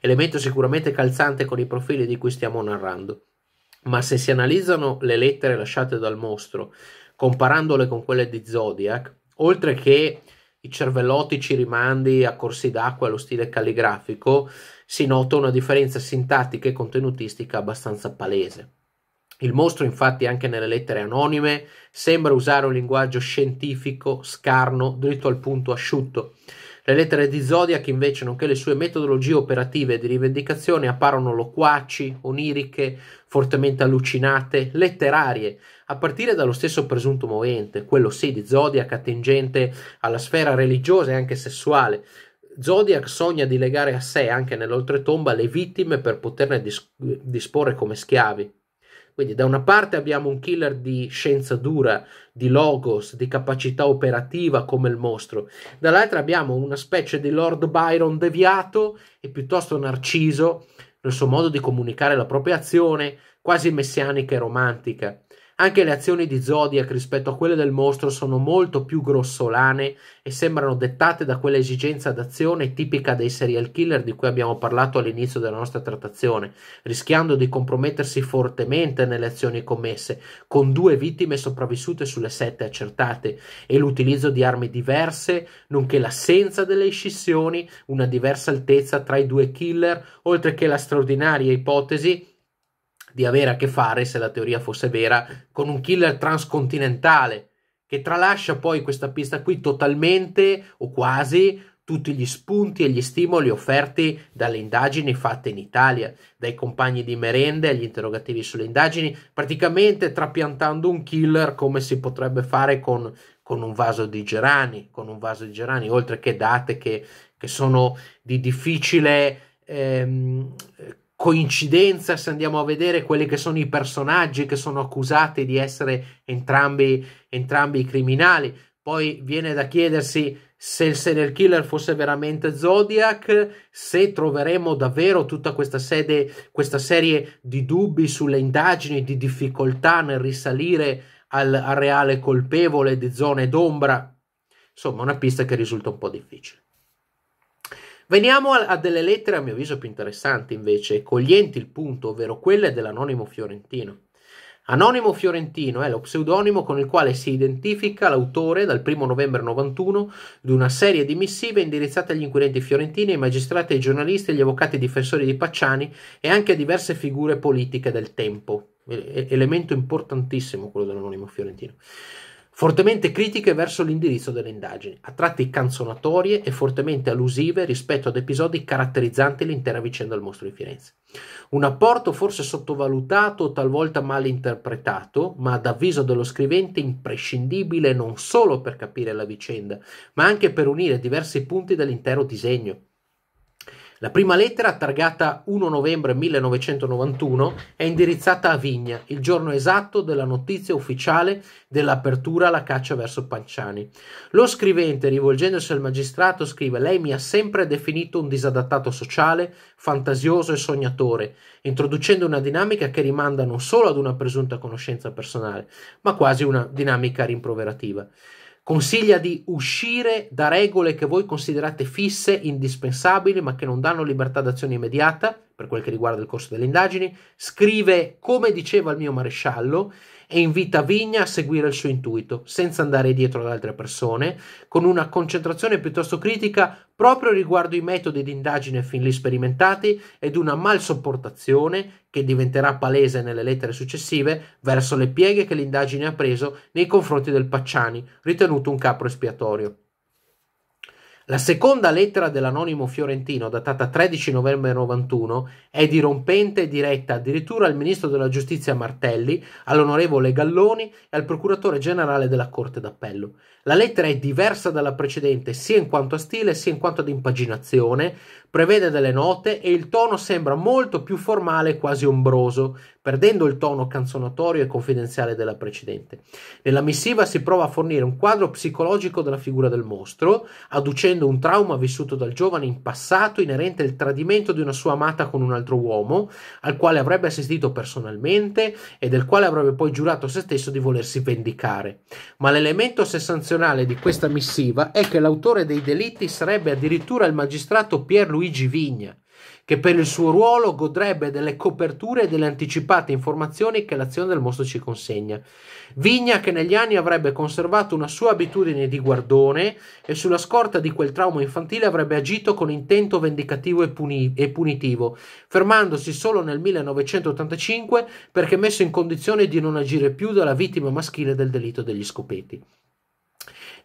Speaker 1: elemento sicuramente calzante con i profili di cui stiamo narrando. Ma se si analizzano le lettere lasciate dal mostro, comparandole con quelle di Zodiac, oltre che i cervellotici rimandi a corsi d'acqua allo stile calligrafico, si nota una differenza sintattica e contenutistica abbastanza palese. Il mostro, infatti, anche nelle lettere anonime, sembra usare un linguaggio scientifico, scarno, dritto al punto, asciutto. Le lettere di Zodiac, invece, nonché le sue metodologie operative di rivendicazione, apparono loquaci, oniriche, fortemente allucinate, letterarie, a partire dallo stesso presunto movente, quello sì di Zodiac attingente alla sfera religiosa e anche sessuale. Zodiac sogna di legare a sé anche nell'oltretomba le vittime per poterne dis- disporre come schiavi. Quindi da una parte abbiamo un killer di scienza dura, di logos, di capacità operativa come il mostro, dall'altra abbiamo una specie di Lord Byron deviato e piuttosto narciso nel suo modo di comunicare la propria azione, quasi messianica e romantica, anche le azioni di Zodiac rispetto a quelle del mostro sono molto più grossolane e sembrano dettate da quella esigenza d'azione tipica dei serial killer di cui abbiamo parlato all'inizio della nostra trattazione, rischiando di compromettersi fortemente nelle azioni commesse, con due vittime sopravvissute sulle sette accertate e l'utilizzo di armi diverse, nonché l'assenza delle scissioni, una diversa altezza tra i due killer, oltre che la straordinaria ipotesi di avere a che fare, se la teoria fosse vera, con un killer transcontinentale che tralascia poi questa pista qui totalmente o quasi tutti gli spunti e gli stimoli offerti dalle indagini fatte in Italia, dai compagni di merende agli interrogativi sulle indagini, praticamente trapiantando un killer come si potrebbe fare con, con un vaso di gerani, con un vaso di gerani, oltre che date che, che sono di difficile ehm, coincidenza se andiamo a vedere quelli che sono i personaggi che sono accusati di essere entrambi, entrambi criminali. Poi viene da chiedersi se il serial killer fosse veramente Zodiac, se troveremo davvero tutta questa, sede, questa serie di dubbi sulle indagini, di difficoltà nel risalire al, al reale colpevole di zone d'ombra. Insomma, una pista che risulta un po' difficile. Veniamo a, a, delle lettere a mio avviso più interessanti invece, coglienti il punto, ovvero quelle dell'anonimo fiorentino. Anonimo Fiorentino è lo pseudonimo con il quale si identifica l'autore dal 1 novembre 91 di una serie di missive indirizzate agli inquirenti fiorentini, ai magistrati, ai giornalisti, agli avvocati difensori di Pacciani e anche a diverse figure politiche del tempo. Elemento importantissimo quello dell'anonimo Fiorentino fortemente critiche verso l'indirizzo delle indagini, a tratti canzonatorie e fortemente allusive rispetto ad episodi caratterizzanti l'intera vicenda del mostro di Firenze. Un apporto forse sottovalutato, o talvolta mal interpretato, ma ad avviso dello scrivente imprescindibile non solo per capire la vicenda, ma anche per unire diversi punti dell'intero disegno. La prima lettera, targata 1 novembre 1991, è indirizzata a Vigna, il giorno esatto della notizia ufficiale dell'apertura alla caccia verso Panciani. Lo scrivente, rivolgendosi al magistrato, scrive: Lei mi ha sempre definito un disadattato sociale, fantasioso e sognatore, introducendo una dinamica che rimanda non solo ad una presunta conoscenza personale, ma quasi una dinamica rimproverativa. Consiglia di uscire da regole che voi considerate fisse, indispensabili, ma che non danno libertà d'azione immediata, per quel che riguarda il corso delle indagini. Scrive, come diceva il mio maresciallo, e invita Vigna a seguire il suo intuito, senza andare dietro ad altre persone, con una concentrazione piuttosto critica proprio riguardo i metodi di indagine fin lì sperimentati ed una malsopportazione che diventerà palese nelle lettere successive verso le pieghe che l'indagine ha preso nei confronti del Pacciani, ritenuto un capro espiatorio. La seconda lettera dell'anonimo fiorentino, datata 13 novembre 91, è dirompente e diretta addirittura al ministro della giustizia Martelli, all'onorevole Galloni e al procuratore generale della Corte d'Appello. La lettera è diversa dalla precedente sia in quanto a stile sia in quanto ad impaginazione, prevede delle note e il tono sembra molto più formale e quasi ombroso, perdendo il tono canzonatorio e confidenziale della precedente. Nella missiva si prova a fornire un quadro psicologico della figura del mostro, adducendo un trauma vissuto dal giovane in passato inerente al tradimento di una sua amata con un altro uomo, al quale avrebbe assistito personalmente e del quale avrebbe poi giurato se stesso di volersi vendicare. Ma l'elemento sensazionale di questa missiva è che l'autore dei delitti sarebbe addirittura il magistrato Pierluigi Luigi Vigna, che per il suo ruolo godrebbe delle coperture e delle anticipate informazioni che l'azione del mostro ci consegna. Vigna che negli anni avrebbe conservato una sua abitudine di guardone e sulla scorta di quel trauma infantile avrebbe agito con intento vendicativo e, puni- e punitivo, fermandosi solo nel 1985 perché messo in condizione di non agire più dalla vittima maschile del delitto degli scopeti.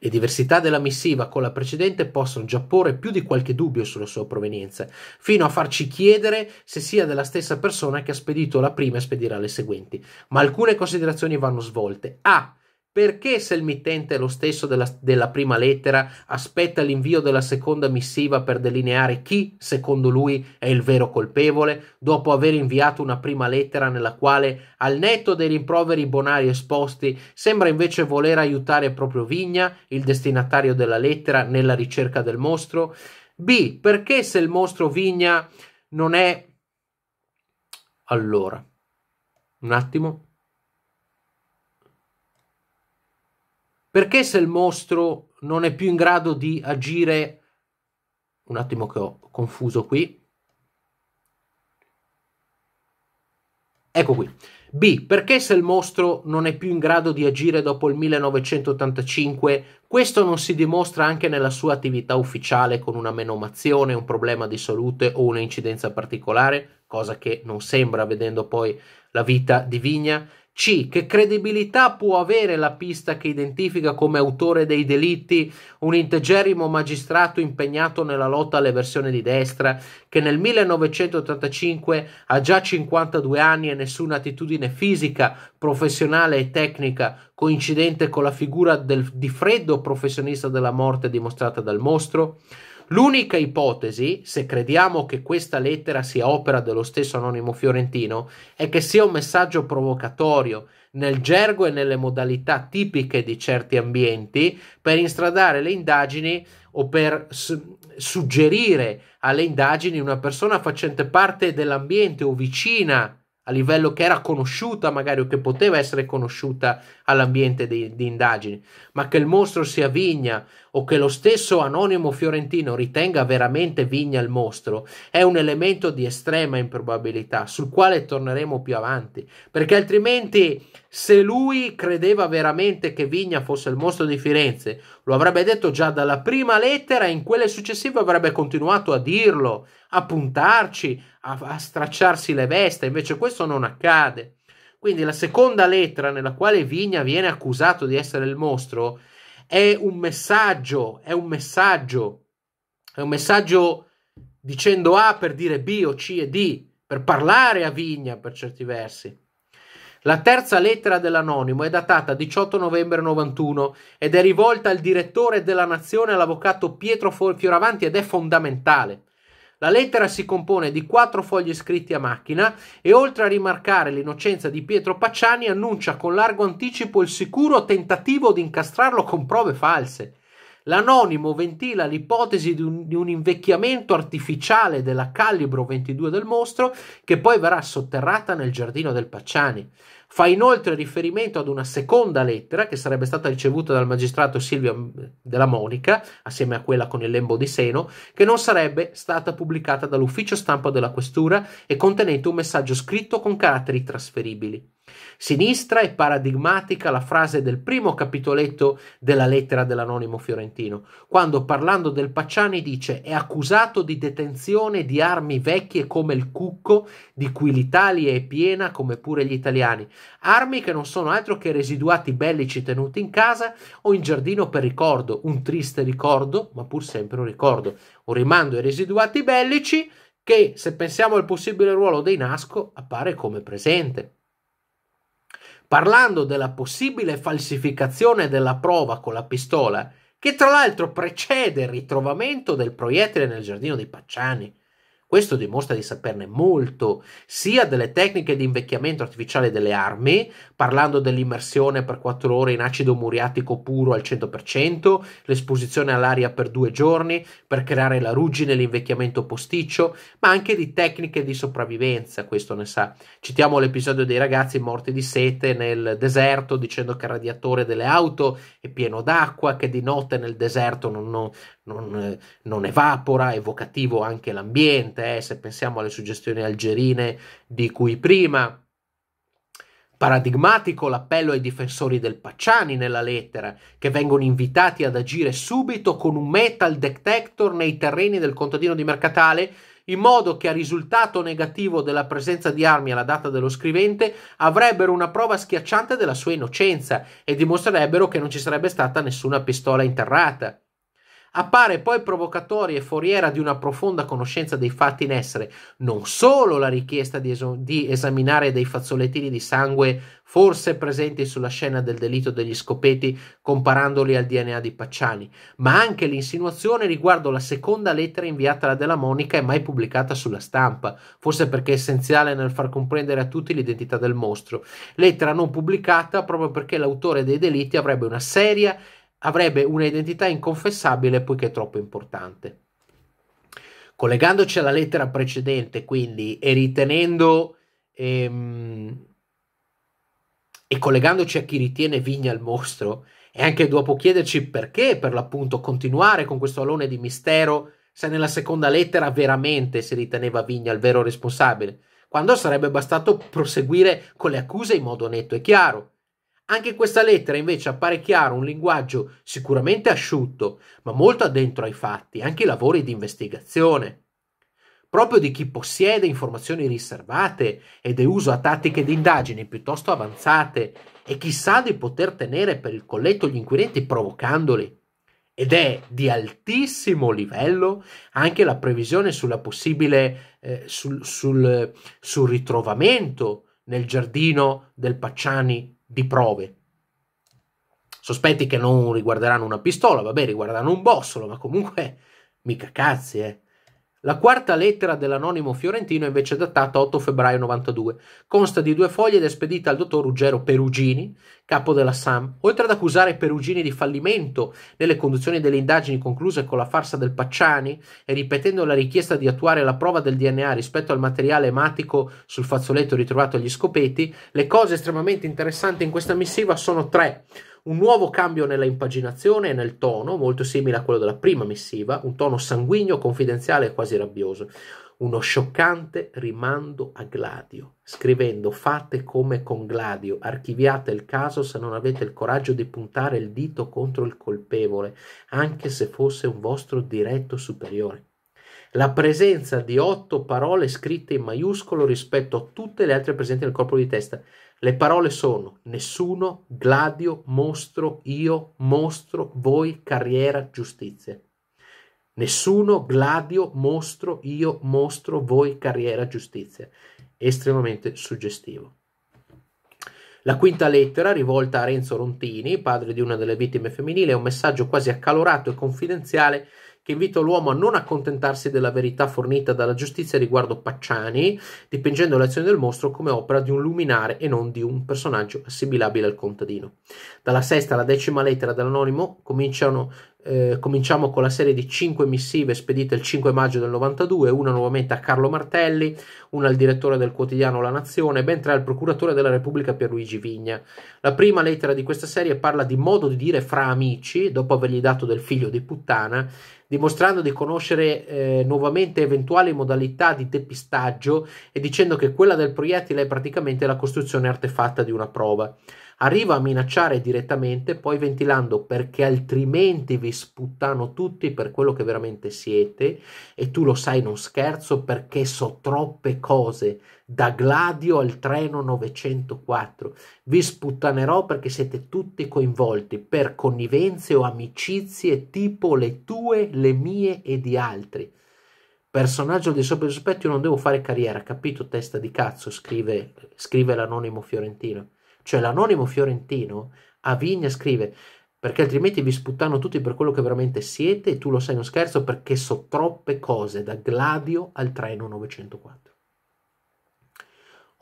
Speaker 1: Le diversità della missiva con la precedente possono già porre più di qualche dubbio sulla sua provenienza, fino a farci chiedere se sia della stessa persona che ha spedito la prima e spedirà le seguenti. Ma alcune considerazioni vanno svolte. A. Perché se il mittente è lo stesso della, della, prima lettera, aspetta l'invio della seconda missiva per delineare chi, secondo lui, è il vero colpevole, dopo aver inviato una prima lettera nella quale, al netto dei rimproveri bonari esposti, sembra invece voler aiutare proprio Vigna, il destinatario della lettera, nella ricerca del mostro? B. Perché se il mostro Vigna non è... Allora, un attimo. Perché se il mostro non è più in grado di agire... Un attimo che ho confuso qui. Ecco qui. B. Perché se il mostro non è più in grado di agire dopo il 1985, questo non si dimostra anche nella sua attività ufficiale con una menomazione, un problema di salute o un'incidenza particolare, cosa che non sembra vedendo poi la vita di Vigna? C. Che credibilità può avere la pista che identifica come autore dei delitti un integerimo magistrato impegnato nella lotta alle versioni di destra, che nel 1985 ha già 52 anni e nessuna attitudine fisica, professionale e tecnica coincidente con la figura del, di freddo professionista della morte dimostrata dal mostro? L'unica ipotesi, se crediamo che questa lettera sia opera dello stesso anonimo fiorentino, è che sia un messaggio provocatorio nel gergo e nelle modalità tipiche di certi ambienti per instradare le indagini o per suggerire alle indagini una persona facente parte dell'ambiente o vicina livello che era conosciuta magari o che poteva essere conosciuta all'ambiente di, di indagini, ma che il mostro sia Vigna o che lo stesso anonimo fiorentino ritenga veramente Vigna il mostro, è un elemento di estrema improbabilità sul quale torneremo più avanti, perché altrimenti se lui credeva veramente che Vigna fosse il mostro di Firenze, lo avrebbe detto già dalla prima lettera e in quelle successive avrebbe continuato a dirlo, a puntarci, a, a stracciarsi le veste, invece questo non accade. Quindi la seconda lettera nella quale Vigna viene accusato di essere il mostro è un messaggio, è un messaggio, è un messaggio dicendo A per dire B o C e D, per parlare a Vigna per certi versi. La terza lettera dell'anonimo è datata 18 novembre 91 ed è rivolta al direttore della Nazione, all'avvocato Pietro Fioravanti ed è fondamentale. La lettera si compone di quattro fogli scritti a macchina e oltre a rimarcare l'innocenza di Pietro Pacciani annuncia con largo anticipo il sicuro tentativo di incastrarlo con prove false. L'anonimo ventila l'ipotesi di un, di un, invecchiamento artificiale della calibro 22 del mostro che poi verrà sotterrata nel giardino del Pacciani. Fa inoltre riferimento ad una seconda lettera che sarebbe stata ricevuta dal magistrato Silvio mm, della Monica, assieme a quella con il lembo di seno, che non sarebbe stata pubblicata dall'ufficio stampa della questura e contenente un messaggio scritto con caratteri trasferibili sinistra e paradigmatica la frase del primo capitoletto della lettera dell'anonimo fiorentino, quando parlando del Pacciani dice è accusato di detenzione di armi vecchie come il cucco, di cui l'Italia è piena come pure gli italiani, armi che non sono altro che residuati bellici tenuti in casa o in giardino per ricordo, un triste ricordo, ma pur sempre un ricordo, un rimando ai residuati bellici che, se pensiamo al possibile ruolo dei Nasco, appare come presente parlando della possibile falsificazione della prova con la pistola, che tra l'altro precede il ritrovamento del proiettile nel giardino di Pacciani. Questo dimostra di saperne molto, sia delle tecniche di invecchiamento artificiale delle armi, parlando dell'immersione per 4 ore in acido muriatico puro al 100%, l'esposizione all'aria per due giorni per creare la ruggine e l'invecchiamento posticcio, ma anche di tecniche di sopravvivenza, questo ne sa. Citiamo l'episodio dei ragazzi morti di sete nel deserto dicendo che il radiatore delle auto è pieno d'acqua, che di notte nel deserto non, non, non eh, evapora, evocativo anche l'ambiente tè, se pensiamo alle suggestioni algerine di cui prima. Paradigmatico l'appello ai difensori del Pacciani nella lettera, che vengono invitati ad agire subito con un metal detector nei terreni del contadino di Mercatale, in modo che a risultato negativo della presenza di armi alla data dello scrivente avrebbero una prova schiacciante della sua innocenza e dimostrerebbero che non ci sarebbe stata nessuna pistola interrata. Appare poi provocatoria e foriera di una profonda conoscenza dei fatti in essere, non solo la richiesta di, es- di esaminare dei fazzolettini di sangue forse presenti sulla scena del delitto degli scopeti comparandoli al DNA di Pacciani, ma anche l'insinuazione riguardo la seconda lettera inviata alla Della Monica e mai pubblicata sulla stampa, forse perché è essenziale nel far comprendere a tutti l'identità del mostro. Lettera non pubblicata proprio perché l'autore dei delitti avrebbe una seria avrebbe un'identità inconfessabile poiché è troppo importante. Collegandoci alla lettera precedente, quindi, e ritenendo ehm, e collegandoci a chi ritiene vigna il mostro, e anche dopo chiederci perché, per l'appunto, continuare con questo alone di mistero se nella seconda lettera veramente si riteneva Vigna il vero responsabile, quando sarebbe bastato proseguire con le accuse in modo netto e chiaro. Anche in questa lettera invece appare chiaro un linguaggio sicuramente asciutto, ma molto addentro ai fatti, anche i lavori di investigazione. Proprio di chi possiede informazioni riservate ed è uso a tattiche di indagini piuttosto avanzate e chi sa di poter tenere per il colletto gli inquirenti provocandoli. Ed è di altissimo livello anche la previsione sulla possibile, eh, sul, sul, sul ritrovamento nel giardino del Pacciani di prove. Sospetti che non riguarderanno una pistola, vabbè, riguarderanno un bossolo, ma comunque mica cazzi, eh. La quarta lettera dell'anonimo fiorentino è invece datata 8 febbraio 92, consta di due foglie ed è spedita al dottor Ruggero Perugini, capo della SAM. Oltre ad accusare Perugini di fallimento nelle conduzioni delle indagini concluse con la farsa del Pacciani e ripetendo la richiesta di attuare la prova del DNA rispetto al materiale ematico sul fazzoletto ritrovato agli scopeti, le cose estremamente interessanti in questa missiva sono tre un nuovo cambio nella impaginazione e nel tono, molto simile a quello della prima missiva, un tono sanguigno, confidenziale e quasi rabbioso. Uno scioccante rimando a Gladio, scrivendo fate come con Gladio, archiviate il caso se non avete il coraggio di puntare il dito contro il colpevole, anche se fosse un vostro diretto superiore la presenza di otto parole scritte in maiuscolo rispetto a tutte le altre presenti nel corpo di testa, le parole sono nessuno, gladio, mostro, io, mostro, voi, carriera, giustizia. Nessuno, gladio, mostro, io, mostro, voi, carriera, giustizia. Estremamente suggestivo. La quinta lettera, rivolta a Renzo Rontini, padre di una delle vittime femminili, è un messaggio quasi accalorato e confidenziale che invita l'uomo a non accontentarsi della verità fornita dalla giustizia riguardo Pacciani, dipingendo le azioni del mostro come opera di un luminare e non di un personaggio assimilabile al contadino. Dalla sesta alla decima lettera dell'anonimo cominciano eh, cominciamo con la serie di 5 missive spedite il 5 maggio del 92, una nuovamente a Carlo Martelli, una al direttore del quotidiano La Nazione, ben tre al procuratore della Repubblica Pierluigi Vigna. La prima lettera di questa serie parla di modo di dire fra amici, dopo avergli dato del figlio di puttana, dimostrando di conoscere eh, nuovamente eventuali modalità di depistaggio e dicendo che quella del proiettile è praticamente la costruzione artefatta di una prova. Arriva a minacciare direttamente, poi ventilando perché altrimenti vi sputtano tutti per quello che veramente siete e tu lo sai, non scherzo, perché so troppe cose da Gladio al treno 904. Vi sputtanerò perché siete tutti coinvolti per connivenze o amicizie tipo le tue, le mie e di altri. Personaggio di sopra rispetto, io non devo fare carriera, capito testa di cazzo, scrive, scrive l'anonimo fiorentino. Cioè l'anonimo fiorentino a Vigna scrive perché altrimenti vi sputtano tutti per quello che veramente siete e tu lo sai non scherzo perché so troppe cose da Gladio al treno 904.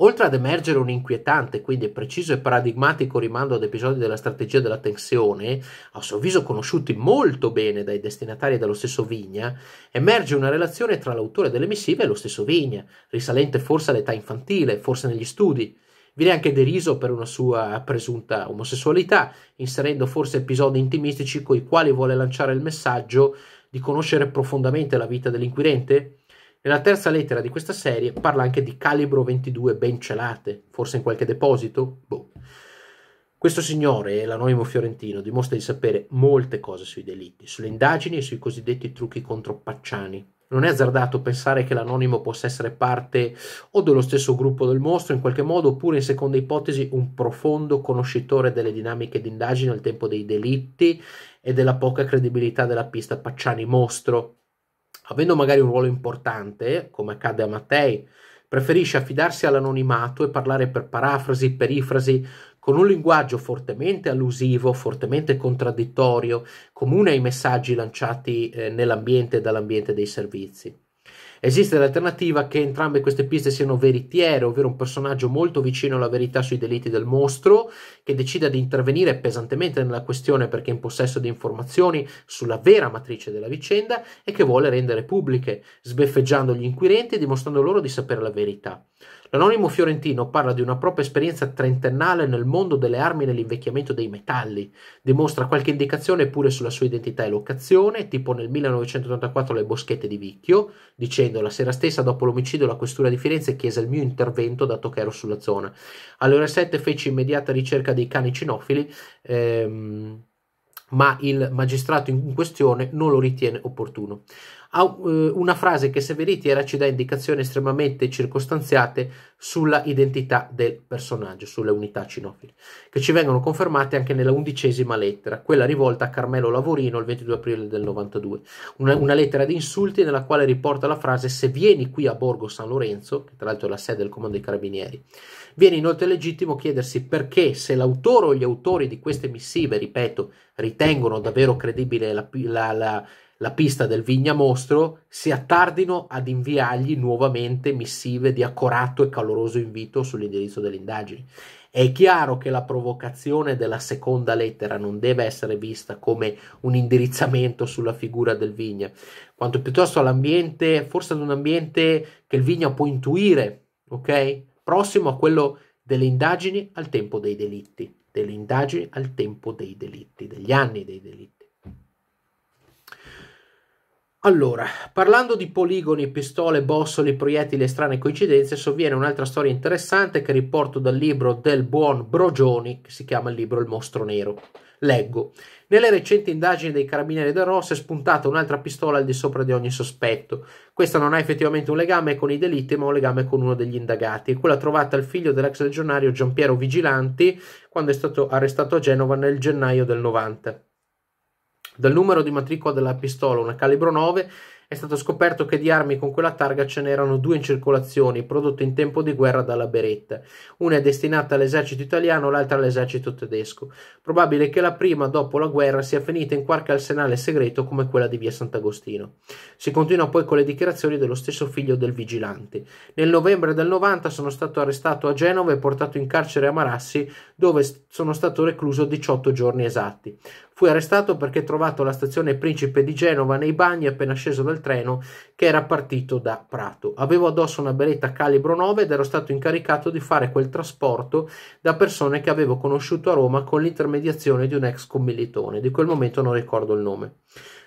Speaker 1: Oltre ad emergere un inquietante, quindi preciso e paradigmatico rimando ad episodi della strategia della tensione, a suo avviso conosciuti molto bene dai destinatari dello stesso Vigna, emerge una relazione tra l'autore delle missive e lo stesso Vigna, risalente forse all'età infantile, forse negli studi. Viene anche deriso per una sua presunta omosessualità, inserendo forse episodi intimistici coi quali vuole lanciare il messaggio di conoscere profondamente la vita dell'inquirente, nella terza lettera di questa serie parla anche di calibro 22 ben celate, forse in qualche deposito? Boh. Questo signore, l'anonimo fiorentino, dimostra di sapere molte cose sui delitti, sulle indagini e sui cosiddetti trucchi contro Pacciani. Non è azzardato pensare che l'anonimo possa essere parte o dello stesso gruppo del mostro in qualche modo, oppure in seconda ipotesi un profondo conoscitore delle dinamiche d'indagine al tempo dei delitti e della poca credibilità della pista Pacciani-mostro avendo magari un ruolo importante, come accade a Mattei, preferisce affidarsi all'anonimato e parlare per parafrasi, perifrasi, con un linguaggio fortemente allusivo, fortemente contraddittorio, comune ai messaggi lanciati eh, nell'ambiente e dall'ambiente dei servizi. Esiste l'alternativa che entrambe queste piste siano veritiere, ovvero un personaggio molto vicino alla verità sui delitti del mostro, che decida di intervenire pesantemente nella questione perché è in possesso di informazioni sulla vera matrice della vicenda e che vuole rendere pubbliche, sbeffeggiando gli inquirenti e dimostrando loro di sapere la verità. L'anonimo fiorentino parla di una propria esperienza trentennale nel mondo delle armi e nell'invecchiamento dei metalli, dimostra qualche indicazione pure sulla sua identità e locazione, tipo nel 1984 le boschette di Vicchio, dicendo la sera stessa dopo l'omicidio la questura di Firenze chiese il mio intervento dato che ero sulla zona. Alle ore 7 feci immediata ricerca dei cani cinofili, ehm, ma il magistrato in questione non lo ritiene opportuno ha eh, una frase che Severiti era ci dà indicazioni estremamente circostanziate sulla identità del personaggio, sulle unità cinofili, che ci vengono confermate anche nella undicesima lettera, quella rivolta a Carmelo Lavorino il 22 aprile del 92, una, una lettera di insulti nella quale riporta la frase se vieni qui a Borgo San Lorenzo, che tra l'altro è la sede del comando dei carabinieri, viene inoltre legittimo chiedersi perché se l'autore o gli autori di queste missive, ripeto, ritengono davvero credibile la, la, la la pista del Vigna Mostro si attardino ad inviargli nuovamente missive di accorato e caloroso invito sull'indirizzo delle indagini. È chiaro che la provocazione della seconda lettera non deve essere vista come un indirizzamento sulla figura del Vigna, quanto piuttosto all'ambiente, forse ad un ambiente che il Vigna può intuire, ok? Prossimo a quello delle indagini al tempo dei delitti, delle indagini al tempo dei delitti, degli anni dei delitti. Allora, parlando di poligoni, pistole, bossoli, proiettili e strane coincidenze, sovviene un'altra storia interessante che riporto dal libro del buon Brogioni, che si chiama il libro Il mostro nero. Leggo. Nelle recenti indagini dei carabinieri del Ross è spuntata un'altra pistola al di sopra di ogni sospetto. Questa non ha effettivamente un legame con i delitti, ma un legame con uno degli indagati, quella trovata al figlio dell'ex legionario Giampiero Vigilanti quando è stato arrestato a Genova nel gennaio del 90. Dal numero di matricola della pistola, una calibro 9, è stato scoperto che di armi con quella targa ce n'erano due in circolazione, prodotte in tempo di guerra dalla Beretta. Una è destinata all'esercito italiano, l'altra all'esercito tedesco. Probabile che la prima, dopo la guerra, sia finita in qualche arsenale segreto come quella di via Sant'Agostino. Si continua poi con le dichiarazioni dello stesso figlio del vigilante. Nel novembre del 90 sono stato arrestato a Genova e portato in carcere a Marassi, dove sono stato recluso 18 giorni esatti. Fu arrestato perché trovato alla stazione Principe di Genova nei bagni appena sceso dal treno che era partito da Prato. Avevo addosso una beretta calibro 9 ed ero stato incaricato di fare quel trasporto da persone che avevo conosciuto a Roma con l'intermediazione di un ex commilitone. Di quel momento non ricordo il nome.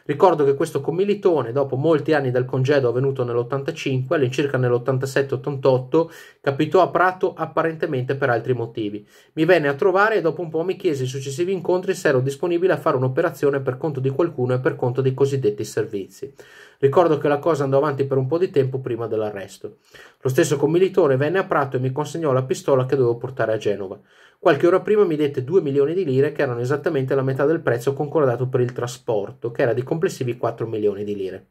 Speaker 1: Ricordo che questo commilitone, dopo molti anni dal congedo avvenuto nell'85, all'incirca nell'87-88, capitò a Prato apparentemente per altri motivi. Mi venne a trovare e dopo un po' mi chiese ai successivi incontri se ero disponibile a fare un'operazione per conto di qualcuno e per conto dei cosiddetti servizi. Ricordo che la cosa andò avanti per un po' di tempo prima dell'arresto. Lo stesso commilitone venne a Prato e mi consegnò la pistola che dovevo portare a Genova. Qualche ora prima mi dette 2 milioni di lire, che erano esattamente la metà del prezzo concordato per il trasporto, che era di complessivi 4 milioni di lire.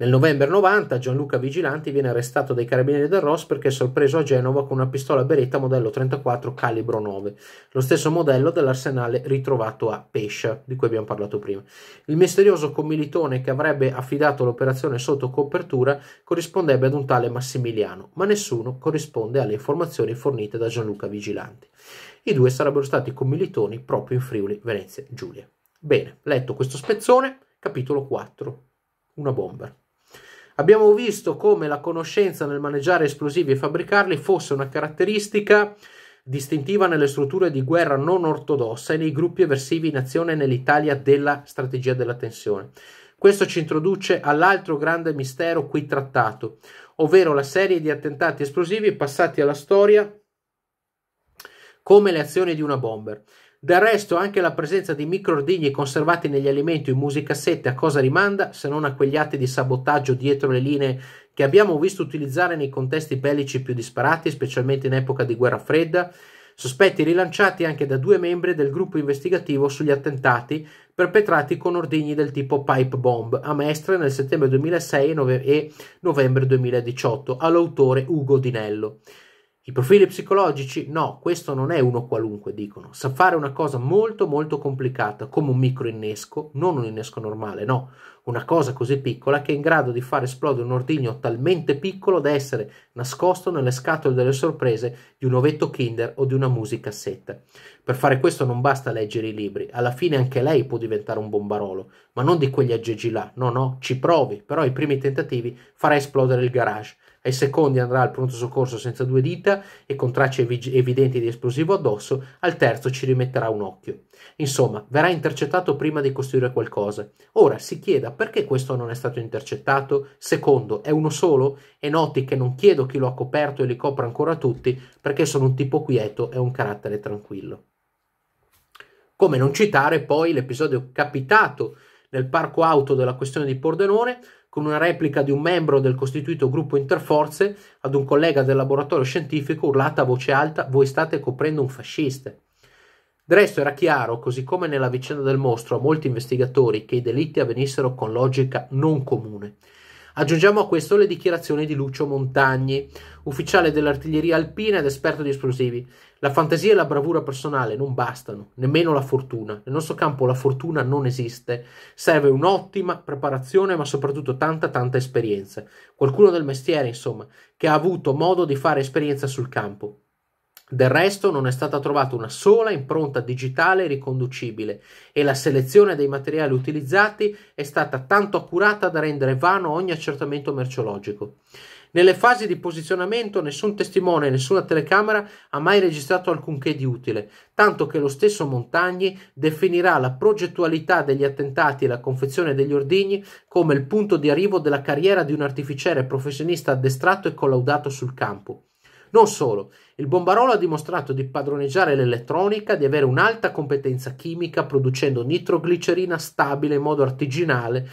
Speaker 1: Nel novembre 90 Gianluca Vigilanti viene arrestato dai carabinieri del Ross perché è sorpreso a Genova con una pistola beretta modello 34 calibro 9, lo stesso modello dell'arsenale ritrovato a Pescia, di cui abbiamo parlato prima. Il misterioso commilitone che avrebbe affidato l'operazione sotto copertura corrispondebbe ad un tale Massimiliano, ma nessuno corrisponde alle informazioni fornite da Gianluca Vigilanti. I due sarebbero stati commilitoni proprio in Friuli, Venezia, Giulia. Bene, letto questo spezzone, capitolo 4. Una bomba. Abbiamo visto come la conoscenza nel maneggiare esplosivi e fabbricarli fosse una caratteristica distintiva nelle strutture di guerra non ortodossa e nei gruppi avversivi in azione nell'Italia della strategia della tensione. Questo ci introduce all'altro grande mistero qui trattato, ovvero la serie di attentati esplosivi passati alla storia come le azioni di una bomber. Del resto anche la presenza di microordigni conservati negli alimenti o in musicassette a cosa rimanda se non a quegli atti di sabotaggio dietro le linee che abbiamo visto utilizzare nei contesti bellici più disparati, specialmente in epoca di guerra fredda, sospetti rilanciati anche da due membri del gruppo investigativo sugli attentati perpetrati con ordigni del tipo pipe bomb a Mestre nel settembre 2006 e novembre 2018 all'autore Ugo Dinello. I profili psicologici? No, questo non è uno qualunque, dicono. Sa fare una cosa molto molto complicata, come un micro innesco, non un innesco normale, no. Una cosa così piccola che è in grado di far esplodere un ordigno talmente piccolo da essere nascosto nelle scatole delle sorprese di un ovetto kinder o di una musicassetta. Per fare questo non basta leggere i libri, alla fine anche lei può diventare un bombarolo, ma non di quegli aggeggi là, no no, ci provi, però i primi tentativi farà esplodere il garage ai secondi andrà al pronto soccorso senza due dita e con tracce evidenti di esplosivo addosso, al terzo ci rimetterà un occhio. Insomma, verrà intercettato prima di costruire qualcosa. Ora si chieda perché questo non è stato intercettato, secondo è uno solo e noti che non chiedo chi lo ha coperto e li copra ancora tutti perché sono un tipo quieto e un carattere tranquillo. Come non citare poi l'episodio capitato nel parco auto della questione di Pordenone, con una replica di un membro del costituito gruppo interforze ad un collega del laboratorio scientifico urlata a voce alta voi state coprendo un fascista. Del resto era chiaro, così come nella vicenda del mostro, a molti investigatori che i delitti avvenissero con logica non comune. Aggiungiamo a questo le dichiarazioni di Lucio Montagni, ufficiale dell'artiglieria alpina ed esperto di esplosivi, la fantasia e la bravura personale non bastano, nemmeno la fortuna. Nel nostro campo la fortuna non esiste. Serve un'ottima preparazione, ma soprattutto tanta, tanta esperienza. Qualcuno del mestiere, insomma, che ha avuto modo di fare esperienza sul campo. Del resto non è stata trovata una sola impronta digitale riconducibile e la selezione dei materiali utilizzati è stata tanto accurata da rendere vano ogni accertamento merceologico. Nelle fasi di posizionamento nessun testimone e nessuna telecamera ha mai registrato alcunché di utile, tanto che lo stesso Montagni definirà la progettualità degli attentati e la confezione degli ordigni come il punto di arrivo della carriera di un artificiere professionista addestrato e collaudato sul campo. Non solo, il Bombarolo ha dimostrato di padroneggiare l'elettronica, di avere un'alta competenza chimica producendo nitroglicerina stabile in modo artigianale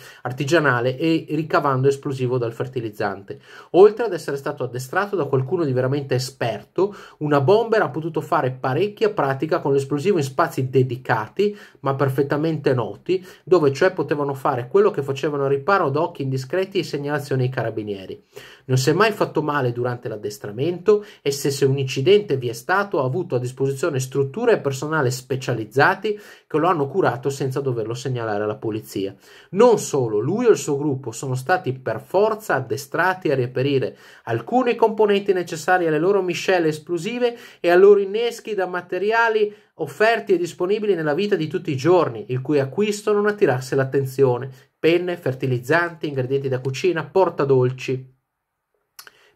Speaker 1: e ricavando esplosivo dal fertilizzante. Oltre ad essere stato addestrato da qualcuno di veramente esperto, una bomber ha potuto fare parecchia pratica con l'esplosivo in spazi dedicati ma perfettamente noti, dove cioè potevano fare quello che facevano a riparo ad occhi indiscreti e segnalazioni ai carabinieri. Non si è mai fatto male durante l'addestramento e se si è unisce incidente vi è stato ha avuto a disposizione strutture e personale specializzati che lo hanno curato senza doverlo segnalare alla polizia. Non solo, lui e il suo gruppo sono stati per forza addestrati a reperire alcuni componenti necessari alle loro miscele esplosive e a loro inneschi da materiali offerti e disponibili nella vita di tutti i giorni, il cui acquisto non attirasse l'attenzione, penne, fertilizzanti, ingredienti da cucina, portadolci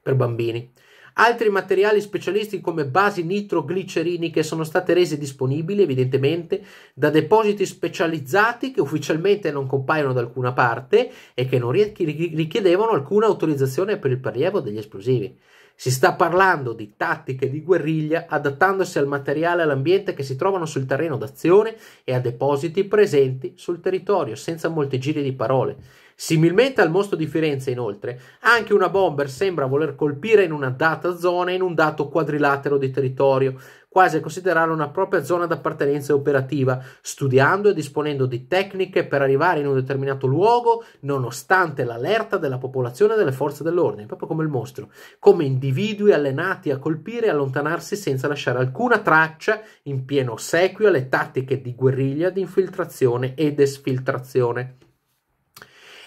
Speaker 1: per bambini altri materiali specialisti come basi nitroglicerini che sono state rese disponibili evidentemente da depositi specializzati che ufficialmente non compaiono da alcuna parte e che non richiedevano alcuna autorizzazione per il prelievo degli esplosivi. Si sta parlando di tattiche di guerriglia adattandosi al materiale e all'ambiente che si trovano sul terreno d'azione e a depositi presenti sul territorio, senza molti giri di parole. Similmente al mostro di Firenze, inoltre, anche una bomber sembra voler colpire in una data zona in un dato quadrilatero di territorio, quasi a considerarla una propria zona d'appartenenza operativa, studiando e disponendo di tecniche per arrivare in un determinato luogo nonostante l'allerta della popolazione e delle forze dell'ordine, proprio come il mostro, come individui allenati a colpire e allontanarsi senza lasciare alcuna traccia in pieno ossequio alle tattiche di guerriglia, di infiltrazione ed esfiltrazione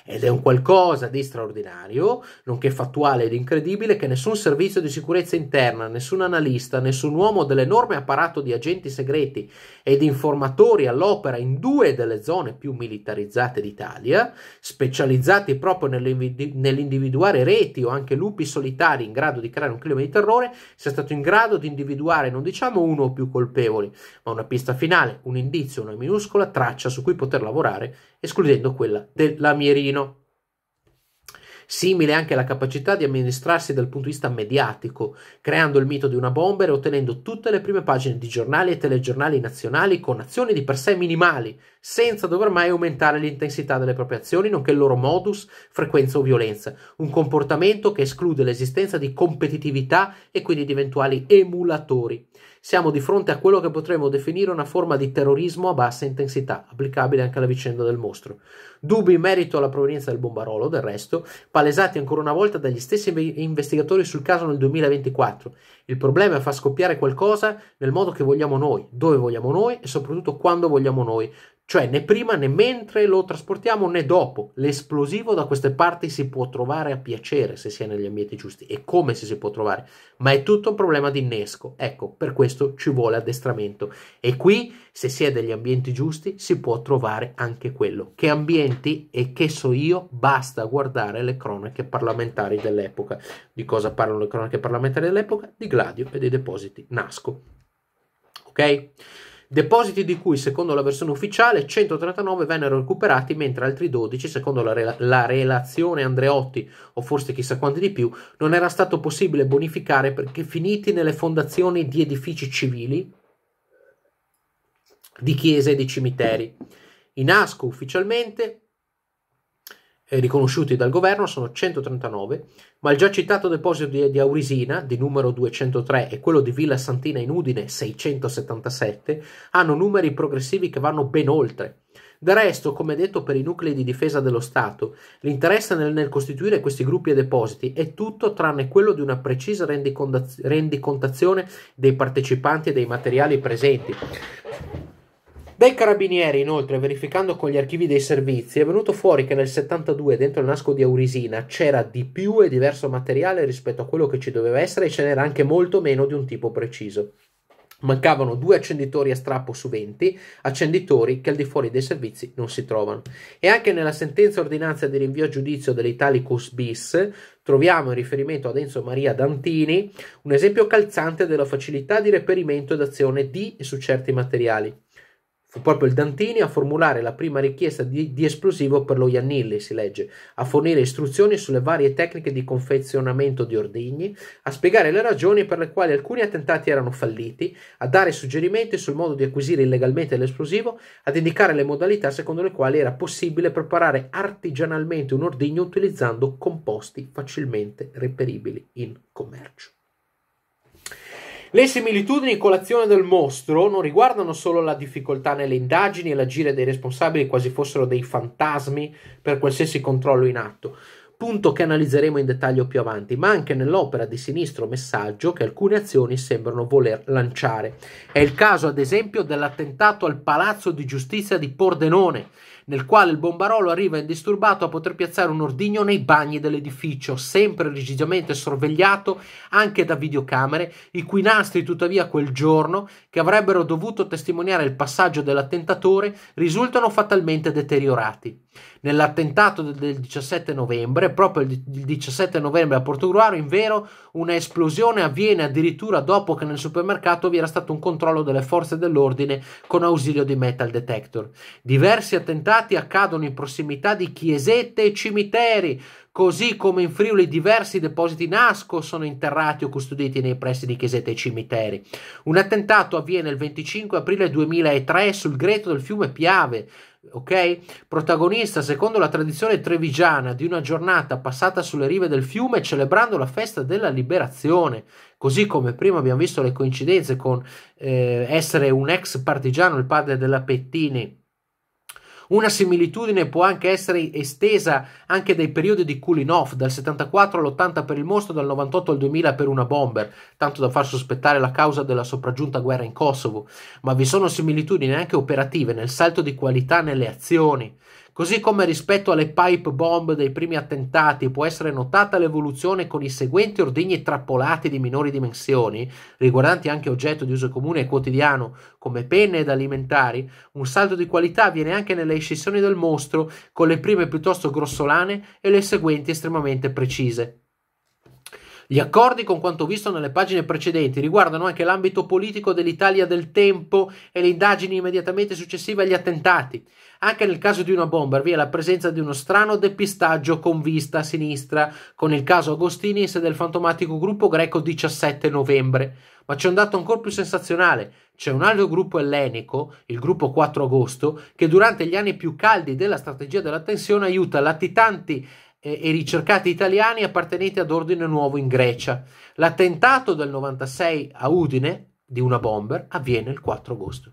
Speaker 1: ed è un qualcosa di straordinario, nonché fattuale ed incredibile, che nessun servizio di sicurezza interna, nessun analista, nessun uomo dell'enorme apparato di agenti segreti ed informatori all'opera in due delle zone più militarizzate d'Italia, specializzati proprio nell'individuare reti o anche lupi solitari in grado di creare un clima di terrore, sia stato in grado di individuare non diciamo uno o più colpevoli, ma una pista finale, un indizio, una minuscola traccia su cui poter lavorare escludendo quella del Lamierino. Simile anche alla capacità di amministrarsi dal punto di vista mediatico, creando il mito di una bomber e ottenendo tutte le prime pagine di giornali e telegiornali nazionali con azioni di per sé minimali, senza dover mai aumentare l'intensità delle proprie azioni, nonché il loro modus, frequenza o violenza, un comportamento che esclude l'esistenza di competitività e quindi di eventuali emulatori siamo di fronte a quello che potremmo definire una forma di terrorismo a bassa intensità, applicabile anche alla vicenda del mostro. Dubbi in merito alla provenienza del bombarolo, del resto, palesati ancora una volta dagli stessi investigatori sul caso nel 2024. Il problema è far scoppiare qualcosa nel modo che vogliamo noi, dove vogliamo noi e soprattutto quando vogliamo noi. Cioè né prima né mentre lo trasportiamo né dopo. L'esplosivo da queste parti si può trovare a piacere se si è negli ambienti giusti e come si si può trovare. Ma è tutto un problema di innesco. Ecco, per questo ci vuole addestramento. E qui se si è degli ambienti giusti si può trovare anche quello. Che ambienti e che so io, basta guardare le cronache parlamentari dell'epoca. Di cosa parlano le cronache parlamentari dell'epoca? Di Gladio e dei depositi Nasco. Ok? Depositi di cui, secondo la versione ufficiale, 139 vennero recuperati, mentre altri 12, secondo la, re la, relazione Andreotti, o forse chissà quanti di più, non era stato possibile bonificare perché finiti nelle fondazioni di edifici civili, di chiese e di cimiteri. I NASCO ufficialmente eh, riconosciuti dal governo sono 139, ma il già citato deposito di, di, Aurisina, di numero 203, e quello di Villa Santina in Udine, 677, hanno numeri progressivi che vanno ben oltre. Del resto, come detto per i nuclei di difesa dello Stato, l'interesse nel, nel costituire questi gruppi e depositi è tutto tranne quello di una precisa rendicontazione dei partecipanti e dei materiali presenti dai carabinieri, inoltre, verificando con gli archivi dei servizi, è venuto fuori che nel 72 dentro il nasco di Aurisina c'era di più e diverso materiale rispetto a quello che ci doveva essere e ce n'era anche molto meno di un tipo preciso. Mancavano due accenditori a strappo su 20, accenditori che al di fuori dei servizi non si trovano. E anche nella sentenza ordinanza di rinvio a giudizio dell'Italicus bis troviamo in riferimento ad Enzo Maria Dantini un esempio calzante della facilità di reperimento ed azione di e su certi materiali. Fu proprio il Dantini a formulare la prima richiesta di, di, esplosivo per lo Iannilli, si legge, a fornire istruzioni sulle varie tecniche di confezionamento di ordigni, a spiegare le ragioni per le quali alcuni attentati erano falliti, a dare suggerimenti sul modo di acquisire illegalmente l'esplosivo, ad indicare le modalità secondo le quali era possibile preparare artigianalmente un ordigno utilizzando composti facilmente reperibili in commercio. Le similitudini con l'azione del mostro non riguardano solo la difficoltà nelle indagini e l'agire dei responsabili quasi fossero dei fantasmi per qualsiasi controllo in atto, punto che analizzeremo in dettaglio più avanti, ma anche nell'opera di sinistro messaggio che alcune azioni sembrano voler lanciare. È il caso, ad esempio, dell'attentato al Palazzo di Giustizia di Pordenone, nel quale il bombarolo arriva indisturbato a poter piazzare un ordigno nei bagni dell'edificio, sempre rigidamente sorvegliato anche da videocamere, i cui nastri tuttavia quel giorno, che avrebbero dovuto testimoniare il passaggio dell'attentatore, risultano fatalmente deteriorati. Nell'attentato del 17 novembre, proprio il 17 novembre a Portogruaro, in vero, una esplosione avviene addirittura dopo che nel supermercato vi era stato un controllo delle forze dell'ordine con ausilio di metal detector. Diversi attentati attentati accadono in prossimità di chiesette e cimiteri, così come in Friuli diversi depositi nasco sono interrati o custoditi nei pressi di chiesette e cimiteri. Un attentato avviene il 25 aprile 2003 sul greto del fiume Piave, ok? Protagonista, secondo la tradizione trevigiana, di una giornata passata sulle rive del fiume celebrando la festa della liberazione, così come prima abbiamo visto le coincidenze con eh, essere un ex partigiano, il padre della Pettini una similitudine può anche essere estesa anche dai periodi di cooling off, dal 74 all'80 per il mostro, dal 98 al 2000 per una bomber, tanto da far sospettare la causa della sopraggiunta guerra in Kosovo, ma vi sono similitudini anche operative nel salto di qualità nelle azioni, Così come rispetto alle pipe bomb dei primi attentati può essere notata l'evoluzione con i seguenti ordigni trappolati di minori dimensioni, riguardanti anche oggetto di uso comune e quotidiano, come penne ed alimentari, un salto di qualità avviene anche nelle escissioni del mostro, con le prime piuttosto grossolane e le seguenti estremamente precise. Gli accordi, con quanto visto nelle pagine precedenti, riguardano anche l'ambito politico dell'Italia del tempo e le indagini immediatamente successive agli attentati. Anche nel caso di una bomber vi è la presenza di uno strano depistaggio con vista a sinistra, con il caso Agostinis del fantomatico gruppo greco 17 novembre. Ma c'è un dato ancora più sensazionale. C'è un altro gruppo ellenico, il gruppo 4 agosto, che durante gli anni più caldi della strategia della tensione aiuta latitanti e ricercati italiani appartenenti ad Ordine Nuovo in Grecia. L'attentato del 96 a Udine di una bomber avviene il 4 agosto.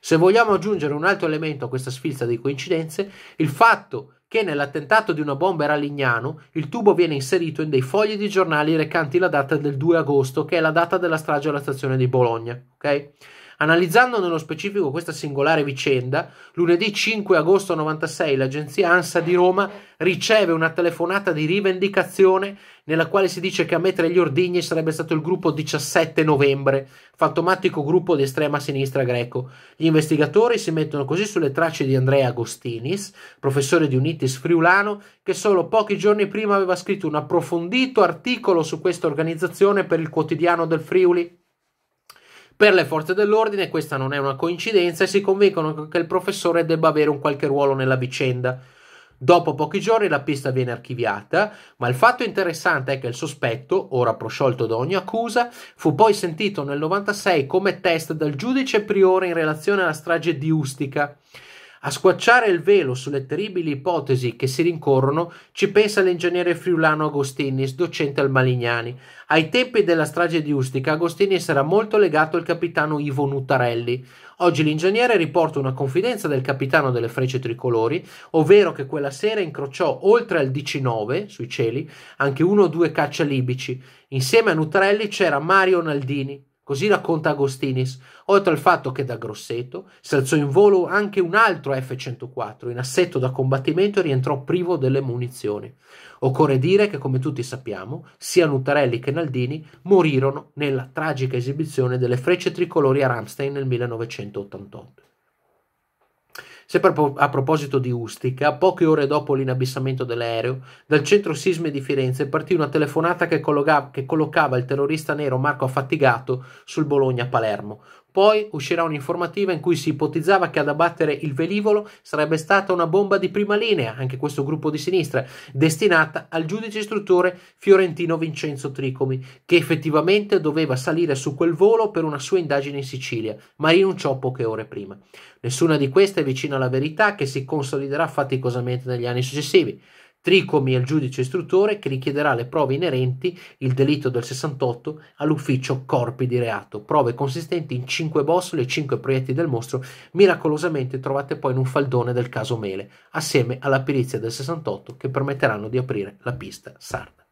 Speaker 1: Se vogliamo aggiungere un altro elemento a questa sfilza di coincidenze, il fatto che nell'attentato di una bomba era a Lignano, il tubo viene inserito in dei fogli di giornali recanti la data del 2 agosto, che è la data della strage alla stazione di Bologna, ok? Analizzando nello specifico questa singolare vicenda, lunedì 5 agosto 96 l'agenzia ANSA di Roma riceve una telefonata di rivendicazione nella quale si dice che a mettere gli ordigni sarebbe stato il gruppo 17 novembre, fantomatico gruppo di estrema sinistra greco. Gli investigatori si mettono così sulle tracce di Andrea Agostinis, professore di Unitis Friulano, che solo pochi giorni prima aveva scritto un approfondito articolo su questa organizzazione per il quotidiano del Friuli per le forze dell'ordine questa non è una coincidenza e si convincono che il professore debba avere un qualche ruolo nella vicenda. Dopo pochi giorni la pista viene archiviata, ma il fatto interessante è che il sospetto, ora prosciolto da ogni accusa, fu poi sentito nel 96 come test dal giudice priore in relazione alla strage di Ustica. A squacciare il velo sulle terribili ipotesi che si rincorrono ci pensa l'ingegnere friulano Agostini, docente al Malignani. Ai tempi della strage di Ustica, Agostini era molto legato al capitano Ivo Nuttarelli. Oggi l'ingegnere riporta una confidenza del capitano delle frecce tricolori, ovvero che quella sera incrociò oltre al 19, sui cieli, anche uno o due caccia libici. Insieme a Nuttarelli c'era Mario Naldini, Così racconta Agostinis, oltre al fatto che da Grosseto si alzò in volo anche un altro F-104 in assetto da combattimento e rientrò privo delle munizioni. Occorre dire che, come tutti sappiamo, sia Nutarelli che Naldini morirono nella tragica esibizione delle frecce tricolori a Ramstein nel 1988. Sempre a proposito di Ustica, poche ore dopo l'inabissamento dell'aereo, dal centro sisme di Firenze partì una telefonata che, colloga- che collocava il terrorista nero Marco Affattigato sul Bologna-Palermo, poi uscirà un'informativa in cui si ipotizzava che ad abbattere il velivolo sarebbe stata una bomba di prima linea, anche questo gruppo di sinistra, destinata al giudice istruttore fiorentino Vincenzo Tricomi, che effettivamente doveva salire su quel volo per una sua indagine in Sicilia, ma rinunciò poche ore prima. Nessuna di queste è vicina alla verità che si consoliderà faticosamente negli anni successivi. Tricomi è il giudice istruttore che richiederà le prove inerenti il delitto del 68 all'ufficio corpi di reato, prove consistenti in 5 bossole e 5 proiettili del mostro miracolosamente trovate poi in un faldone del caso Mele, assieme alla perizia del 68 che permetteranno di aprire la pista sarda.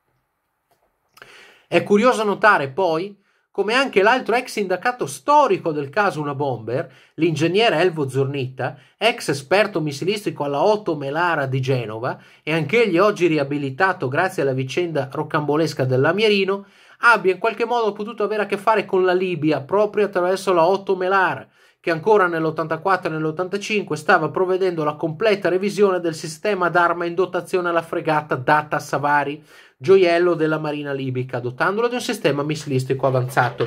Speaker 1: È curioso notare poi come anche l'altro ex sindacato storico del caso Una Bomber, l'ingegnere Elvo Zornitta, ex esperto missilistico alla Otto Melara di Genova e anch'egli oggi riabilitato grazie alla vicenda rocambolesca dell'Amierino, abbia in qualche modo potuto avere a che fare con la Libia proprio attraverso la Otto Melara, che ancora nell'84 e nell'85 stava provvedendo alla completa revisione del sistema d'arma in dotazione alla fregata Data Savari, gioiello della marina libica, dotandolo di un sistema missilistico avanzato.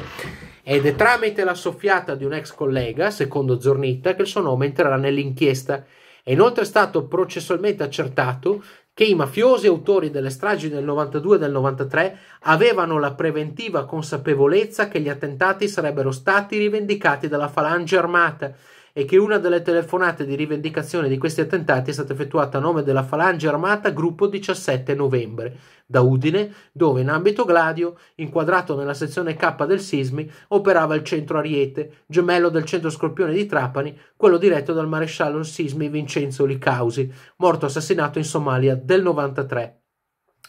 Speaker 1: Ed è tramite la soffiata di un ex collega, secondo Zornitta, che il suo nome entrerà nell'inchiesta. È inoltre stato processualmente accertato che i mafiosi autori delle stragi del 92 e del 93 avevano la preventiva consapevolezza che gli attentati sarebbero stati rivendicati dalla falange armata e che una delle telefonate di rivendicazione di questi attentati è stata effettuata a nome della Falange Armata Gruppo 17 Novembre da Udine, dove in ambito Gladio, inquadrato nella sezione K del Sismi, operava il centro Ariete, gemello del centro Scorpione di Trapani, quello diretto dal maresciallo Sismi Vincenzo Licausi, morto assassinato in Somalia del 93.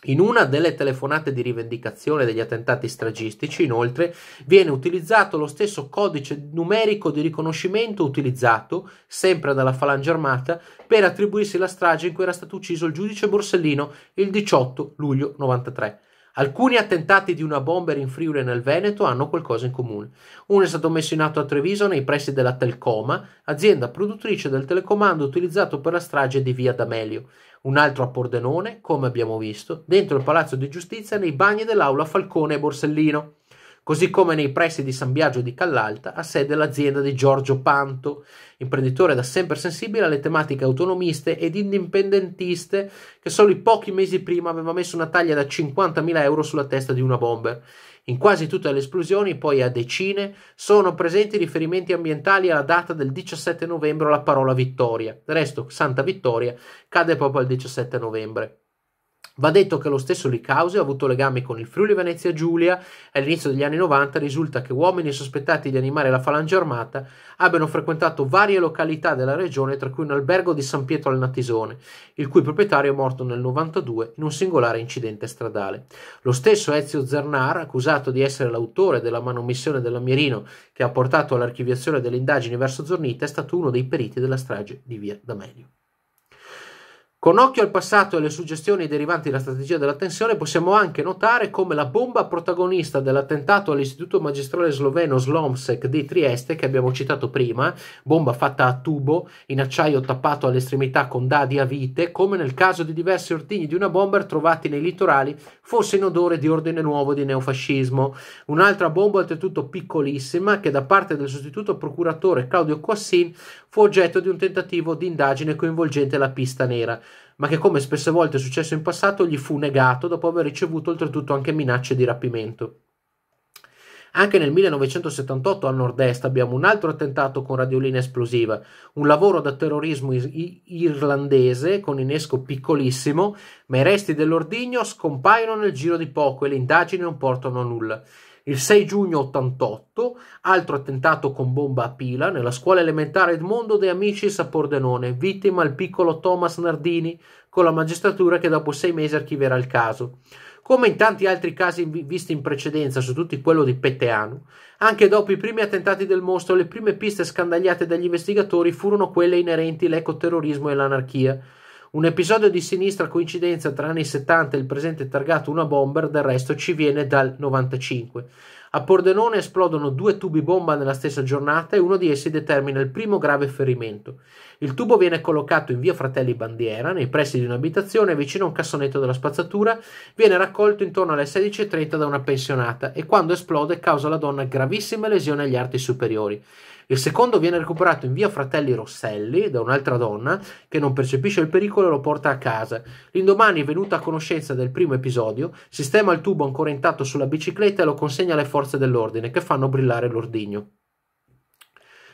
Speaker 1: In una delle telefonate di rivendicazione degli attentati stragistici, inoltre, viene utilizzato lo stesso codice numerico di riconoscimento utilizzato, sempre dalla Falange Armata, per attribuirsi la strage in cui era stato ucciso il giudice Borsellino il 18 luglio 1993. Alcuni attentati di una bomber in Friuli nel Veneto hanno qualcosa in comune. Uno è stato messo in atto a Treviso nei pressi della Telcoma, azienda produttrice del telecomando utilizzato per la strage di Via D'Amelio un altro a Pordenone, come abbiamo visto, dentro il Palazzo di Giustizia nei bagni dell'aula Falcone e Borsellino, così come nei pressi di San Biagio di Callalta, a sede dell'azienda di Giorgio Panto, imprenditore da sempre sensibile alle tematiche autonomiste ed indipendentiste che solo pochi mesi prima aveva messo una taglia da 50.000 euro sulla testa di una bomber in quasi tutte le esplosioni, poi a decine, sono presenti riferimenti ambientali alla data del 17 novembre la parola vittoria. Del resto, Santa Vittoria cade proprio il 17 novembre. Va detto che lo stesso Licausi ha avuto legami con il Friuli Venezia Giulia e all'inizio degli anni 90 risulta che uomini sospettati di animare la falange armata abbiano frequentato varie località della regione, tra cui un albergo di San Pietro al Natisone, il cui proprietario è morto nel 92 in un singolare incidente stradale. Lo stesso Ezio Zernar, accusato di essere l'autore della manomissione dell'Amirino che ha portato all'archiviazione delle indagini verso Zornita, è stato uno dei periti della strage di Via D'Amelio. Con occhio al passato e alle suggestioni derivanti dalla strategia dell'attenzione, possiamo anche notare come la bomba protagonista dell'attentato all'istituto magistrale sloveno Slomsek di Trieste, che abbiamo citato prima, bomba fatta a tubo, in acciaio tappato all'estremità con dadi a vite, come nel caso di diversi ordigni di una bomber trovati nei litorali, fosse in odore di ordine nuovo di neofascismo. Un'altra bomba, oltretutto piccolissima, che da parte del sostituto procuratore Claudio Quassin fu oggetto di un tentativo di indagine coinvolgente la pista nera, ma che come spesse volte è successo in passato gli fu negato dopo aver ricevuto oltretutto anche minacce di rapimento. Anche nel 1978 a nord-est abbiamo un altro attentato con radiolina esplosiva, un lavoro da terrorismo irlandese con innesco piccolissimo, ma i resti dell'ordigno scompaiono nel giro di poco e le indagini non portano a nulla. Il 6 giugno 88, altro attentato con bomba a pila nella scuola elementare Edmondo De Amicis a Pordenone, vittima il piccolo Thomas Nardini, con la magistratura che dopo sei mesi archiverà il caso. Come in tanti altri casi visti in precedenza, su tutti quello di Petteanu, anche dopo i primi attentati del mostro, le prime piste scandagliate dagli investigatori furono quelle inerenti all'ecoterrorismo e all'anarchia. Un episodio di sinistra coincidenza tra anni 70 e il presente targato una bomber, del resto ci viene dal 95. A Pordenone esplodono due tubi bomba nella stessa giornata e uno di essi determina il primo grave ferimento. Il tubo viene collocato in via Fratelli Bandiera, nei pressi di un'abitazione vicino a un cassonetto della spazzatura, viene raccolto intorno alle 16.30 da una pensionata e quando esplode causa alla donna gravissime lesioni agli arti superiori. Il secondo viene recuperato in via Fratelli Rosselli da un'altra donna che non percepisce il pericolo e lo porta a casa. L'indomani, venuta a conoscenza del primo episodio, sistema il tubo ancora intatto sulla bicicletta e lo consegna alle forze dell'ordine che fanno brillare l'ordigno.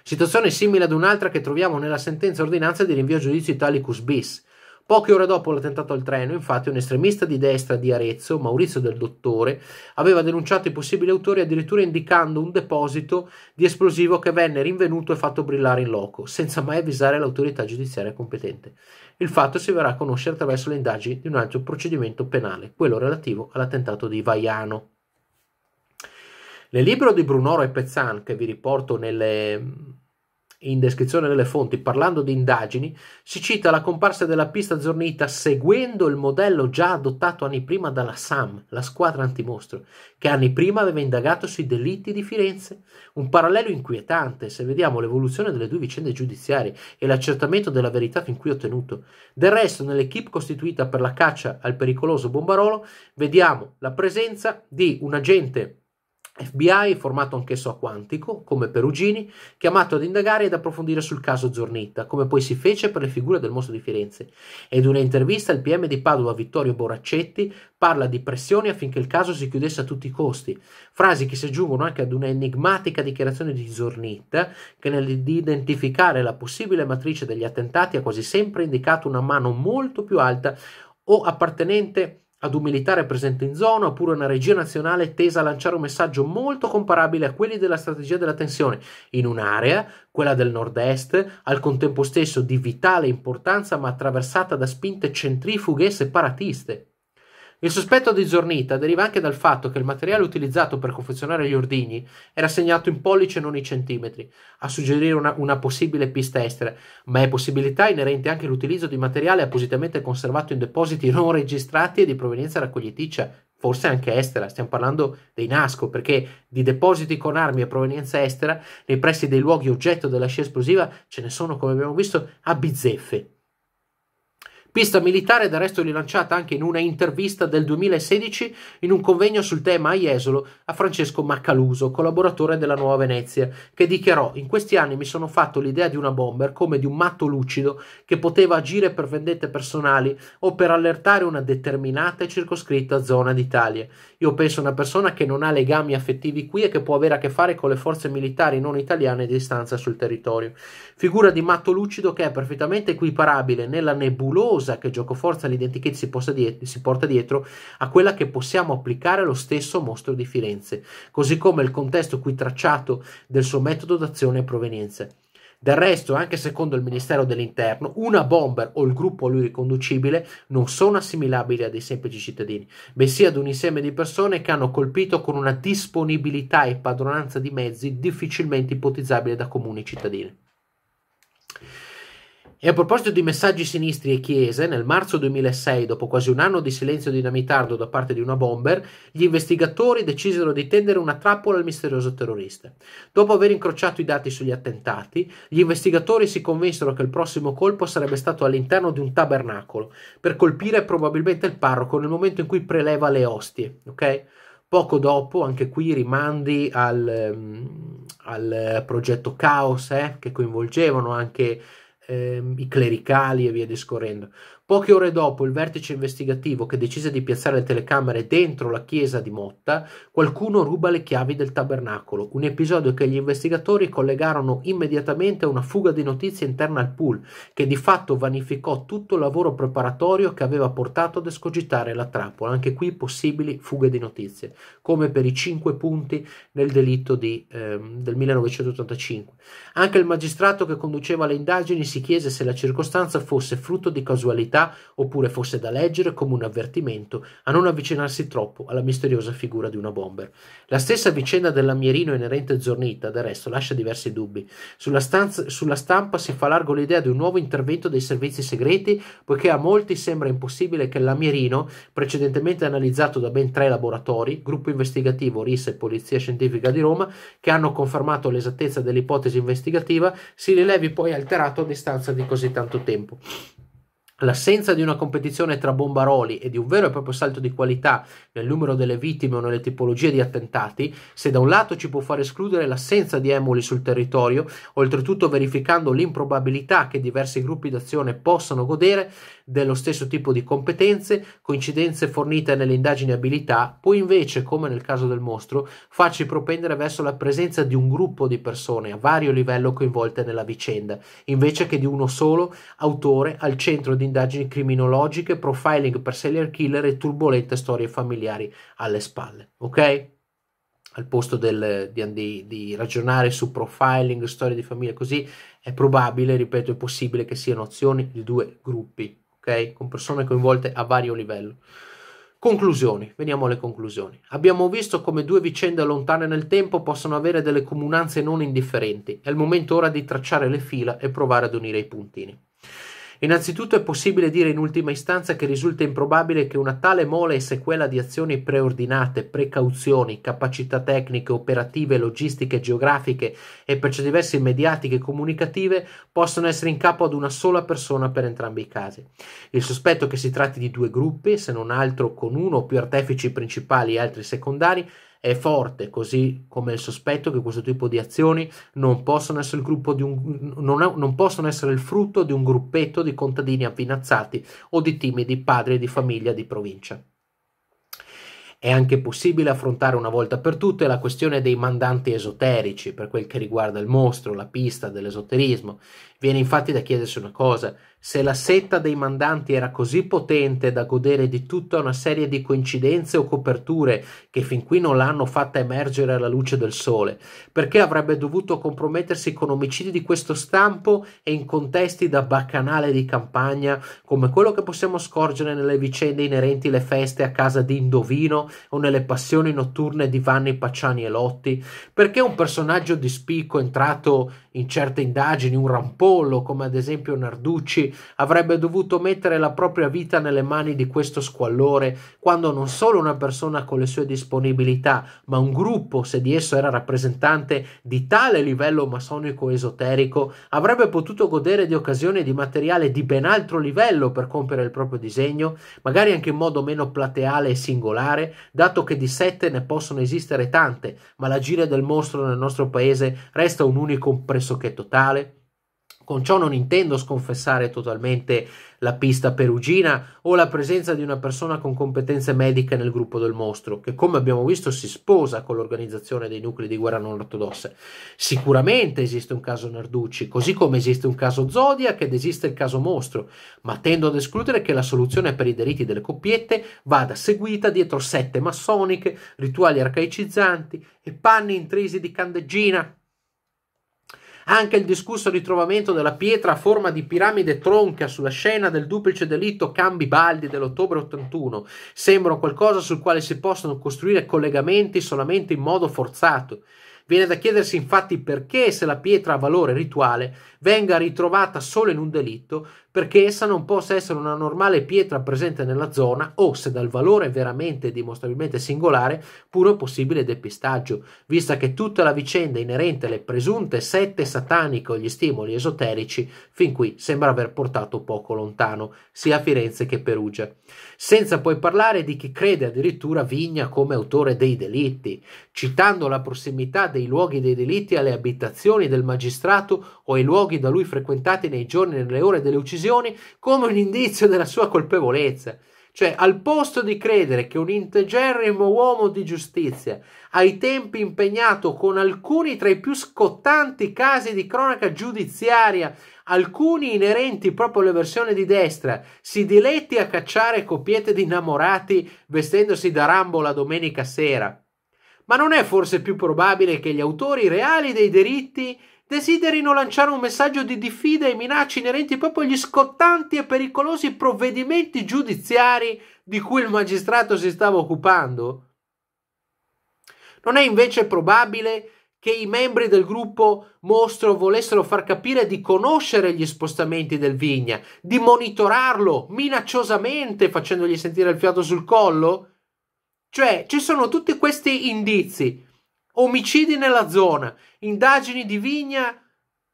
Speaker 1: Situazione simile ad un'altra che troviamo nella sentenza ordinanza di rinvio a giudizio Italicus bis, Poche ore dopo l'attentato al treno, infatti, un estremista di destra di Arezzo, Maurizio del Dottore, aveva denunciato i possibili autori addirittura indicando un deposito di esplosivo che venne rinvenuto e fatto brillare in loco, senza mai avvisare l'autorità giudiziaria competente. Il fatto si verrà a conoscere attraverso le indagini di un altro procedimento penale, quello relativo all'attentato di Vaiano. Nel libro di Brunoro e Pezzan, che vi riporto nelle, in descrizione delle fonti, parlando di indagini, si cita la comparsa della pista zornita seguendo il modello già adottato anni prima dalla SAM, la squadra antimostro, che anni prima aveva indagato sui delitti di Firenze. Un parallelo inquietante se vediamo l'evoluzione delle due vicende giudiziarie e l'accertamento della verità fin qui ottenuto. Del resto, nell'equipe costituita per la caccia al pericoloso Bombarolo, vediamo la presenza di un agente FBI, formato anch'esso a quantico, come Perugini, chiamato ad indagare ed approfondire sul caso Zornitta, come poi si fece per le figure del mostro di Firenze. Ed in un'intervista il PM di Padova, Vittorio Boraccetti, parla di pressioni affinché il caso si chiudesse a tutti i costi, frasi che si aggiungono anche ad una enigmatica dichiarazione di Zornitta, che nell'identificare la possibile matrice degli attentati ha quasi sempre indicato una mano molto più alta o appartenente a ad un militare presente in zona oppure una regia nazionale tesa a lanciare un messaggio molto comparabile a quelli della strategia della tensione in un'area, quella del nord-est, al contempo stesso di vitale importanza ma attraversata da spinte centrifughe e separatiste. Il sospetto di Zornita deriva anche dal fatto che il materiale utilizzato per confezionare gli ordigni era segnato in pollice e non in centimetri, a suggerire una, una possibile pista estera, ma è possibilità inerente anche l'utilizzo di materiale appositamente conservato in depositi non registrati e di provenienza raccogliticcia, forse anche estera, stiamo parlando dei Nasco, perché di depositi con armi a provenienza estera, nei pressi dei luoghi oggetto della scia esplosiva, ce ne sono, come abbiamo visto, a bizzeffe. Pista militare del resto rilanciata anche in una intervista del 2016 in un convegno sul tema a Jesolo a Francesco Maccaluso, collaboratore della Nuova Venezia, che dichiarò «In questi anni mi sono fatto l'idea di una bomber come di un matto lucido che poteva agire per vendette personali o per allertare una determinata e circoscritta zona d'Italia. Io penso a una persona che non ha legami affettivi qui e che può avere a che fare con le forze militari non italiane di distanza sul territorio. Figura di matto lucido che è perfettamente equiparabile nella nebulosa cos'è che giocoforza l'identikit si, diet- si porta dietro a quella che possiamo applicare allo stesso mostro di Firenze, così come il contesto qui tracciato del suo metodo d'azione e provenienze. Del resto, anche secondo il Ministero dell'Interno, una bomber o il gruppo a lui riconducibile non sono assimilabili a dei semplici cittadini, bensì ad un insieme di persone che hanno colpito con una disponibilità e padronanza di mezzi difficilmente ipotizzabile da comuni cittadini. E a proposito di messaggi sinistri e chiese, nel marzo 2006, dopo quasi un anno di silenzio dinamitardo da parte di una bomber, gli investigatori decisero di tendere una trappola al misterioso terrorista. Dopo aver incrociato i dati sugli attentati, gli investigatori si convinsero che il prossimo colpo sarebbe stato all'interno di un tabernacolo, per colpire probabilmente il parroco nel momento in cui preleva le ostie, ok? Poco dopo, anche qui rimandi al, ehm, al progetto Chaos, eh, che coinvolgevano anche ehm, i clericali e via discorrendo. Poche ore dopo il vertice investigativo che decise di piazzare le telecamere dentro la chiesa di Motta, qualcuno ruba le chiavi del tabernacolo, un episodio che gli investigatori collegarono immediatamente a una fuga di notizie interna al pool, che di fatto vanificò tutto il lavoro preparatorio che aveva portato ad escogitare la trappola, anche qui possibili fughe di notizie, come per i cinque punti nel delitto di, eh, del 1985. Anche il magistrato che conduceva le indagini si chiese se la circostanza fosse frutto di casualità curiosità oppure fosse da leggere come un avvertimento a non avvicinarsi troppo alla misteriosa figura di una bomber. La stessa vicenda dell'amierino inerente Zornita, del resto, lascia diversi dubbi. Sulla, stanza, sulla stampa si fa largo l'idea di un nuovo intervento dei servizi segreti, poiché a molti sembra impossibile che l'amierino, precedentemente analizzato da ben tre laboratori, gruppo investigativo, RIS e Polizia Scientifica di Roma, che hanno confermato l'esattezza dell'ipotesi investigativa, si rilevi poi alterato a distanza di così tanto tempo. L'assenza di una competizione tra bombaroli e di un vero e proprio salto di qualità nel numero delle vittime o nelle tipologie di attentati, se da un lato ci può far escludere l'assenza di emuli sul territorio, oltretutto verificando l'improbabilità che diversi gruppi d'azione possano godere, dello stesso tipo di competenze, coincidenze fornite nelle indagini abilità, può invece, come nel caso del mostro, farci propendere verso la presenza di un gruppo di persone a vario livello coinvolte nella vicenda, invece che di uno solo autore al centro di indagini criminologiche, profiling per serial killer e turbolente storie familiari alle spalle. Ok? al posto del, di, di, ragionare su profiling, storie di famiglia, così è probabile, ripeto, è possibile che siano azioni di due gruppi ok? Con persone coinvolte a vario livello. Conclusioni, veniamo alle conclusioni. Abbiamo visto come due vicende lontane nel tempo possono avere delle comunanze non indifferenti. È il momento ora di tracciare le fila e provare ad unire i puntini. Innanzitutto è possibile dire in ultima istanza che risulta improbabile che una tale mole e sequela di azioni preordinate, precauzioni, capacità tecniche, operative, logistiche, geografiche e per certi versi mediatiche e comunicative possano essere in capo ad una sola persona per entrambi i casi. Il sospetto che si tratti di due gruppi, se non altro con uno o più artefici principali e altri secondari, è forte, così come il sospetto che questo tipo di azioni non possono essere il, un, non, non possono essere il frutto di un gruppetto di contadini avvinazzati o di timidi padri di famiglia di provincia. È anche possibile affrontare una volta per tutte la questione dei mandanti esoterici per quel che riguarda il mostro, la pista dell'esoterismo, Viene infatti da chiedersi una cosa, se la setta dei mandanti era così potente da godere di tutta una serie di coincidenze o coperture che fin qui non l'hanno fatta emergere alla luce del sole, perché avrebbe dovuto compromettersi con omicidi di questo stampo e in contesti da baccanale di campagna come quello che possiamo scorgere nelle vicende inerenti alle feste a casa di Indovino o nelle passioni notturne di Vanni Pacciani e Lotti, perché un personaggio di spicco entrato in certe indagini un rampollo come ad esempio Narducci avrebbe dovuto mettere la propria vita nelle mani di questo squallore quando non solo una persona con le sue disponibilità ma un gruppo se di esso era rappresentante di tale livello massonico esoterico avrebbe potuto godere di occasioni di materiale di ben altro livello per compiere il proprio disegno magari anche in modo meno plateale e singolare dato che di sette ne possono esistere tante ma la gire del mostro nel nostro paese resta un unico impressione pressoché totale. Con ciò non intendo sconfessare totalmente la pista perugina o la presenza di una persona con competenze mediche nel gruppo del mostro, che come abbiamo visto si sposa con l'organizzazione dei nuclei di guerra non ortodosse. Sicuramente esiste un caso Narducci, così come esiste un caso Zodiac ed esiste il caso mostro, ma tendo ad escludere che la soluzione per i delitti delle coppiette vada seguita dietro sette massoniche, rituali arcaicizzanti e panni intrisi di candeggina anche il discusso ritrovamento della pietra a forma di piramide tronca sulla scena del duplice delitto Cambi Baldi dell'ottobre 81 sembra qualcosa sul quale si possono costruire collegamenti solamente in modo forzato. Viene da chiedersi infatti perché, se la pietra ha valore rituale, venga ritrovata solo in un delitto, perché essa non possa essere una normale pietra presente nella zona o, se dal valore veramente dimostrabilmente singolare, puro possibile depistaggio, vista che tutta la vicenda inerente alle presunte sette sataniche o gli stimoli esoterici fin qui sembra aver portato poco lontano, sia a Firenze che Perugia. Senza poi parlare di chi crede addirittura Vigna come autore dei delitti, citando la prossimità dei luoghi dei delitti alle abitazioni del magistrato o ai luoghi da lui frequentati nei giorni e nelle ore delle uccisioni decisioni come un indizio della sua colpevolezza. Cioè, al posto di credere che un integerrimo uomo di giustizia, ai tempi impegnato con alcuni tra i più scottanti casi di cronaca giudiziaria, alcuni inerenti proprio alle versioni di destra, si diletti a cacciare copiette di innamorati vestendosi da Rambo la domenica sera. Ma non è forse più probabile che gli autori reali dei delitti desiderino lanciare un messaggio di diffida e minacce inerenti proprio agli scottanti e pericolosi provvedimenti giudiziari di cui il magistrato si stava occupando? Non è invece probabile che i membri del gruppo mostro volessero far capire di conoscere gli spostamenti del Vigna, di monitorarlo minacciosamente facendogli sentire il fiato sul collo? Cioè, ci sono tutti questi indizi, omicidi nella zona, indagini di Vigna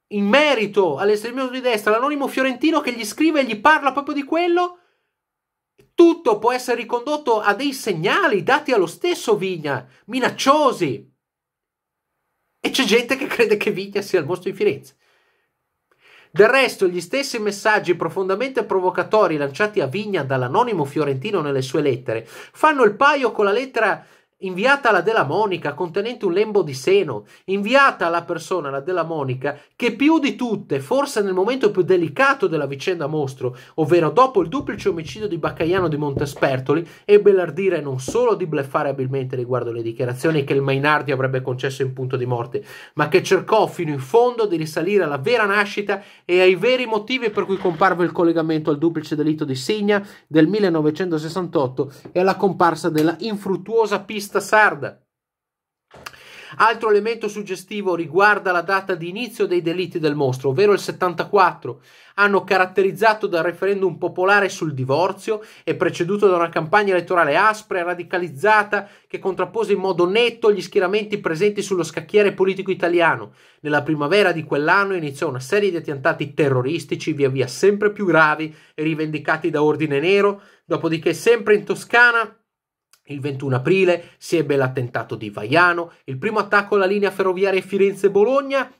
Speaker 1: in merito all'estremismo di destra, l'anonimo fiorentino che gli scrive e gli parla proprio di quello. Tutto può essere ricondotto a dei segnali dati allo stesso Vigna, minacciosi. E c'è gente che crede che Vigna sia il mostro di Firenze. Del resto, gli stessi messaggi profondamente provocatori lanciati a Vigna dall'anonimo fiorentino nelle sue lettere fanno il paio con la lettera inviata alla Della Monica contenente un lembo di seno, inviata alla persona, la Della Monica, che più di tutte, forse nel momento più delicato della vicenda mostro, ovvero dopo il duplice omicidio di Baccaiano di Montespertoli, ebbe l'ardire non solo di bleffare abilmente riguardo le dichiarazioni che il Mainardi avrebbe concesso in punto di morte, ma che cercò fino in fondo di risalire alla vera nascita e ai veri motivi per cui comparve il collegamento al duplice delitto di Signa del 1968 e alla comparsa della infruttuosa pista pista sarda. Altro elemento suggestivo riguarda la data di inizio dei delitti del mostro, ovvero il 74, anno caratterizzato dal referendum popolare sul divorzio e preceduto da una campagna elettorale aspra e radicalizzata che contrappose in modo netto gli schieramenti presenti sullo scacchiere politico italiano. Nella primavera di quell'anno iniziò una serie di attentati terroristici via via sempre più gravi e rivendicati da Ordine Nero, dopodiché sempre in Toscana il 21 aprile si ebbe l'attentato di Vaiano, il primo attacco alla linea ferroviaria Firenze-Bologna,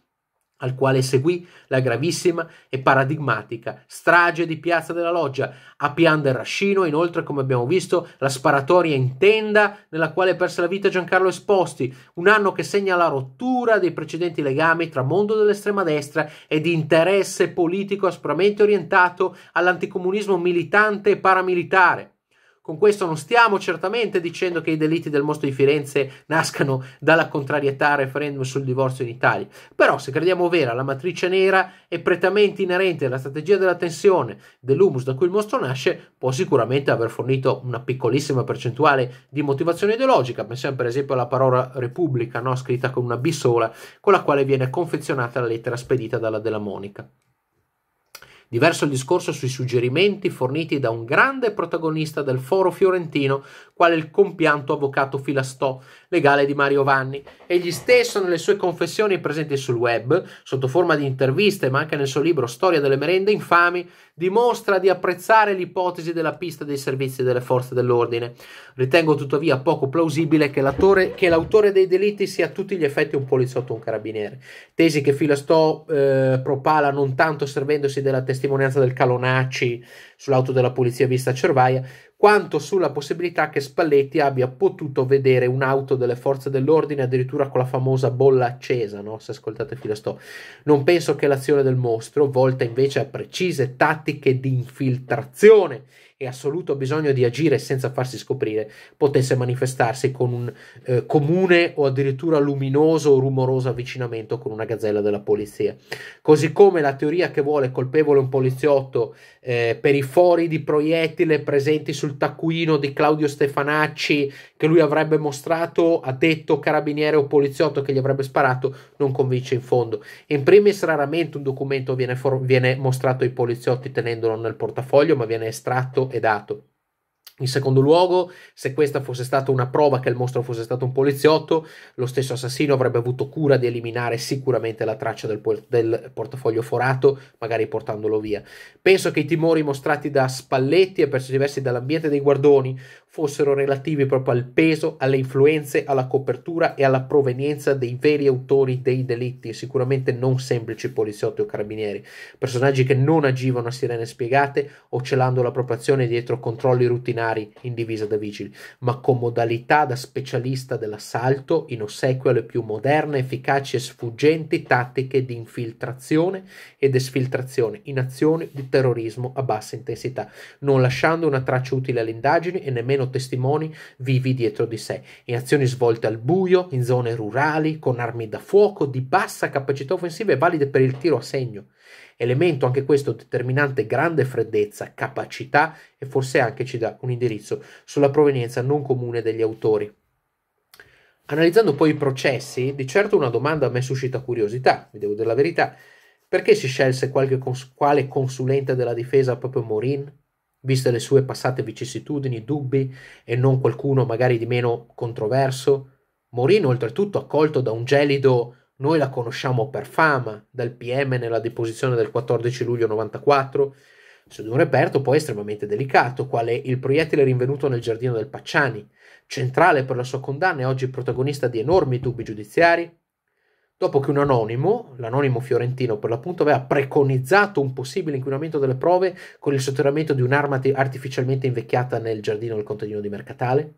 Speaker 1: al quale seguì la gravissima e paradigmatica strage di Piazza della Loggia. A Pian del Rascino, inoltre, come abbiamo visto, la sparatoria in tenda nella quale perse la vita Giancarlo Esposti, un anno che segna la rottura dei precedenti legami tra mondo dell'estrema destra ed interesse politico aspramente orientato all'anticomunismo militante e paramilitare. Con questo non stiamo certamente dicendo che i delitti del mostro di Firenze nascano dalla contrarietà al referendum sul divorzio in Italia, però se crediamo vera la matrice nera è prettamente inerente alla strategia della tensione dell'humus da cui il mostro nasce, può sicuramente aver fornito una piccolissima percentuale di motivazione ideologica, pensiamo per esempio alla parola repubblica, no? scritta con una B sola, con la quale viene confezionata la lettera spedita dalla Della Monica. Diverso il discorso sui suggerimenti forniti da un grande protagonista del foro fiorentino quale il compianto avvocato Filastò, legale di Mario Vanni. Egli stesso nelle sue confessioni presenti sul web, sotto forma di interviste, ma anche nel suo libro Storia delle merende infami, dimostra di apprezzare l'ipotesi della pista dei servizi delle forze dell'ordine. Ritengo tuttavia poco plausibile che, che l'autore dei delitti sia a tutti gli effetti un poliziotto o un carabiniere. Tesi che Filastò eh, propala non tanto servendosi della testimonianza del Calonacci sull'auto della polizia vista a Cervaia, quanto sulla possibilità che Spalletti abbia potuto vedere un'auto delle forze dell'ordine addirittura con la famosa bolla accesa, no? se ascoltate Filastò. Non penso che l'azione del mostro, volta invece a precise tattiche di infiltrazione e assoluto bisogno di agire senza farsi scoprire potesse manifestarsi con un eh, comune o addirittura luminoso o rumoroso avvicinamento con una gazzella della polizia. Così come la teoria che vuole colpevole un poliziotto eh, per i fori di proiettile presenti sul taccuino di Claudio Stefanacci che lui avrebbe mostrato a detto carabiniere o poliziotto che gli avrebbe sparato non convince in fondo. In primis raramente un documento viene, for- viene mostrato ai poliziotti tenendolo nel portafoglio ma viene estratto è dato. In secondo luogo, se questa fosse stata una prova che il mostro fosse stato un poliziotto, lo stesso assassino avrebbe avuto cura di eliminare sicuramente la traccia del, por- del, portafoglio forato, magari portandolo via. Penso che i timori mostrati da Spalletti e per diversi dall'ambiente dei guardoni fossero relativi proprio al peso, alle influenze, alla copertura e alla provenienza dei veri autori dei delitti, sicuramente non semplici poliziotti o carabinieri, personaggi che non agivano a sirene spiegate o celando la propria azione dietro controlli rutinari in divisa da vigili, ma con modalità da specialista dell'assalto in ossequio alle più moderne, efficaci e sfuggenti tattiche di infiltrazione ed esfiltrazione in azioni di terrorismo a bassa intensità, non lasciando una traccia utile alle indagini e nemmeno almeno testimoni vivi dietro di sé, in azioni svolte al buio, in zone rurali, con armi da fuoco, di bassa capacità offensiva e valide per il tiro a segno. Elemento anche questo determinante grande freddezza, capacità e forse anche ci dà un indirizzo sulla provenienza non comune degli autori. Analizzando poi i processi, di certo una domanda a me suscita curiosità, vi devo dire la verità. Perché si scelse qualche cons- quale consulente della difesa proprio Morin? viste le sue passate vicissitudini, dubbi e non qualcuno magari di meno controverso. Morino, oltretutto, accolto da un gelido noi la conosciamo per fama, dal PM nella deposizione del 14 luglio 94, su di un reperto poi estremamente delicato, quale il proiettile rinvenuto nel giardino del Pacciani, centrale per la sua condanna e oggi protagonista di enormi dubbi giudiziari, dopo che un anonimo, l'anonimo fiorentino per l'appunto, aveva preconizzato un possibile inquinamento delle prove con il sotterramento di un'arma artificialmente invecchiata nel giardino del contadino di Mercatale?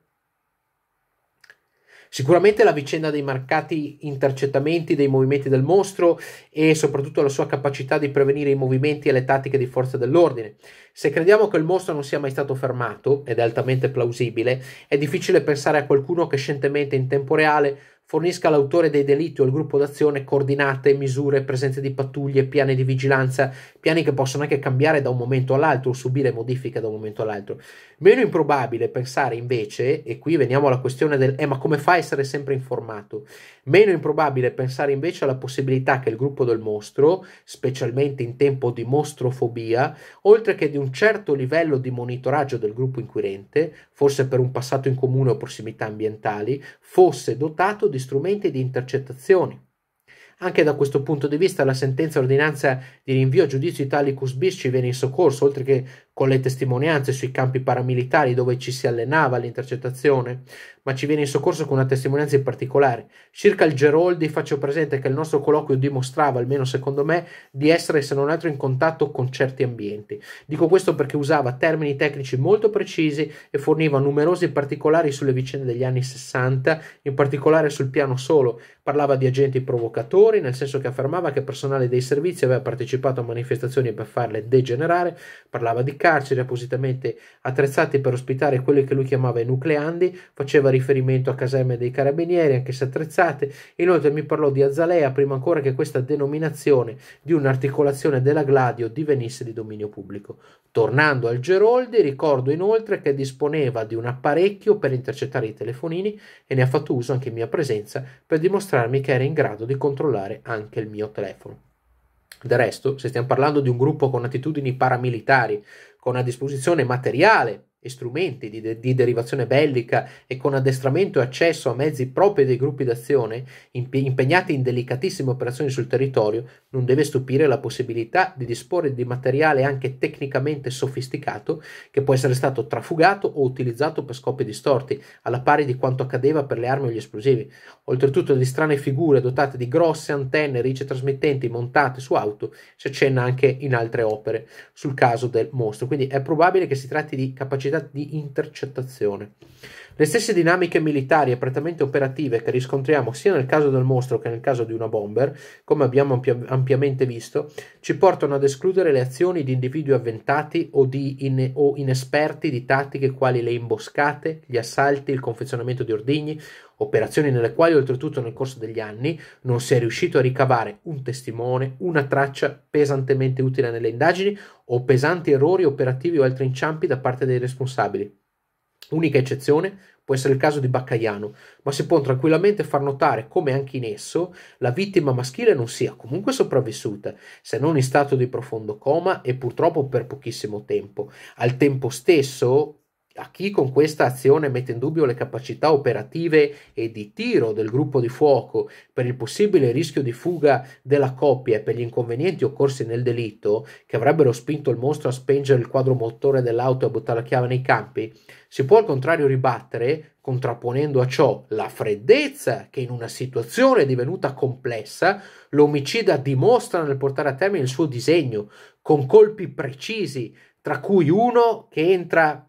Speaker 1: Sicuramente la vicenda dei marcati intercettamenti dei movimenti del mostro e soprattutto la sua capacità di prevenire i movimenti e le tattiche di forza dell'ordine. Se crediamo che il mostro non sia mai stato fermato, ed è altamente plausibile, è difficile pensare a qualcuno che scientemente in tempo reale fornisca all'autore dei delitti o al gruppo d'azione coordinate, misure, presenze di pattuglie, piani di vigilanza, piani che possono anche cambiare da un momento all'altro o subire modifiche da un momento all'altro. Meno improbabile pensare invece, e qui veniamo alla questione del eh, ma come fa a essere sempre informato? Meno improbabile pensare invece alla possibilità che il gruppo del mostro, specialmente in tempo di mostrofobia, oltre che di un certo livello di monitoraggio del gruppo inquirente, forse per un passato in comune o prossimità ambientali, fosse dotato di di strumenti e di intercettazioni. Anche da questo punto di vista la sentenza ordinanza di rinvio a giudizio Italicus bis ci viene in soccorso, oltre che con le testimonianze sui campi paramilitari dove ci si allenava all'intercettazione, ma ci viene in soccorso con una testimonianza in particolare. Circa il Geroldi faccio presente che il nostro colloquio dimostrava, almeno secondo me, di essere se non altro in contatto con certi ambienti. Dico questo perché usava termini tecnici molto precisi e forniva numerosi particolari sulle vicende degli anni 60, in particolare sul piano solo. Parlava di agenti provocatori, nel senso che affermava che personale dei servizi aveva partecipato a manifestazioni per farle degenerare, parlava di carceri appositamente attrezzati per ospitare quelli che lui chiamava i nucleandi, faceva riferimento a caserme dei carabinieri, anche se attrezzate, inoltre mi parlò di Azzalea prima ancora che questa denominazione di un'articolazione della Gladio divenisse di dominio pubblico. Tornando al Geroldi, ricordo inoltre che disponeva di un apparecchio per intercettare i telefonini e ne ha fatto uso anche in mia presenza per dimostrarmi che era in grado di controllare anche il mio telefono. Del resto, se stiamo parlando di un gruppo con attitudini paramilitari, con a disposizione materiale e strumenti di, de- di, derivazione bellica e con addestramento e accesso a mezzi propri dei gruppi d'azione imp- impegnati in delicatissime operazioni sul territorio, non deve stupire la possibilità di disporre di materiale anche tecnicamente sofisticato che può essere stato trafugato o utilizzato per scopi distorti, alla pari di quanto accadeva per le armi o gli esplosivi, oltretutto di strane figure dotate di grosse antenne ricetrasmittenti montate su auto, si accenna anche in altre opere sul caso del mostro, quindi è probabile che si tratti di capacità capacità di intercettazione. Le stesse dinamiche militari e prettamente operative che riscontriamo sia nel caso del mostro che nel caso di una bomber, come abbiamo ampi- ampiamente visto, ci portano ad escludere le azioni di individui avventati o, di in- o inesperti di tattiche quali le imboscate, gli assalti, il confezionamento di ordigni, operazioni nelle quali oltretutto nel corso degli anni non si è riuscito a ricavare un testimone, una traccia pesantemente utile nelle indagini o pesanti errori operativi o altri inciampi da parte dei responsabili. Unica eccezione può essere il caso di Baccaiano, ma si può tranquillamente far notare come anche in esso la vittima maschile non sia comunque sopravvissuta, se non in stato di profondo coma e purtroppo per pochissimo tempo. Al tempo stesso, a chi con questa azione mette in dubbio le capacità operative e di tiro del gruppo di fuoco per il possibile rischio di fuga della coppia e per gli inconvenienti occorsi nel delitto, che avrebbero spinto il mostro a spengere il quadro motore dell'auto e a buttare la chiave nei campi, si può al contrario ribattere, contrapponendo a ciò la freddezza che in una situazione divenuta complessa l'omicida dimostra nel portare a termine il suo disegno, con colpi precisi, tra cui uno che entra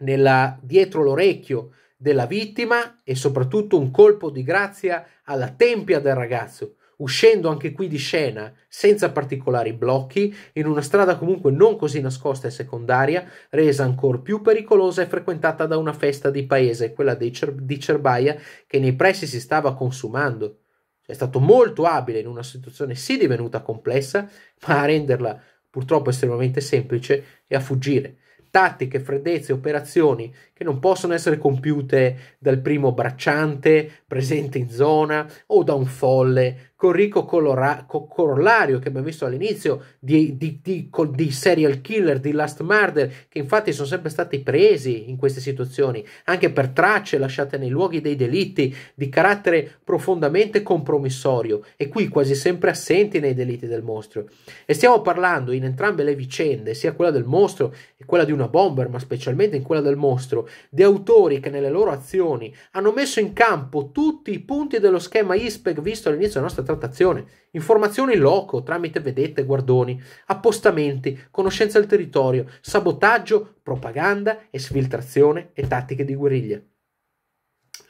Speaker 1: nella, dietro l'orecchio della vittima e soprattutto un colpo di grazia alla tempia del ragazzo, uscendo anche qui di scena senza particolari blocchi, in una strada comunque non così nascosta e secondaria, resa ancora più pericolosa e frequentata da una festa di paese, quella Cer- di Cerbaia, che nei pressi si stava consumando. È stato molto abile in una situazione sì divenuta complessa, ma a renderla purtroppo estremamente semplice e a fuggire tattiche, freddezze, operazioni che non possono essere compiute dal primo bracciante presente in zona o da un folle, con ricco colora- corollario che abbiamo visto all'inizio di, di, di, col, di, serial killer, di last murder, che infatti sono sempre stati presi in queste situazioni, anche per tracce lasciate nei luoghi dei delitti di carattere profondamente compromissorio e qui quasi sempre assenti nei delitti del mostro. E stiamo parlando in entrambe le vicende, sia quella del mostro e quella di una bomber, ma specialmente in quella del mostro, di autori che nelle loro azioni hanno messo in campo tutti i punti dello schema ISPEC visto all'inizio della nostra trattazione, informazioni in loco tramite vedette e guardoni, appostamenti, conoscenza del territorio, sabotaggio, propaganda, esfiltrazione e tattiche di guerriglia.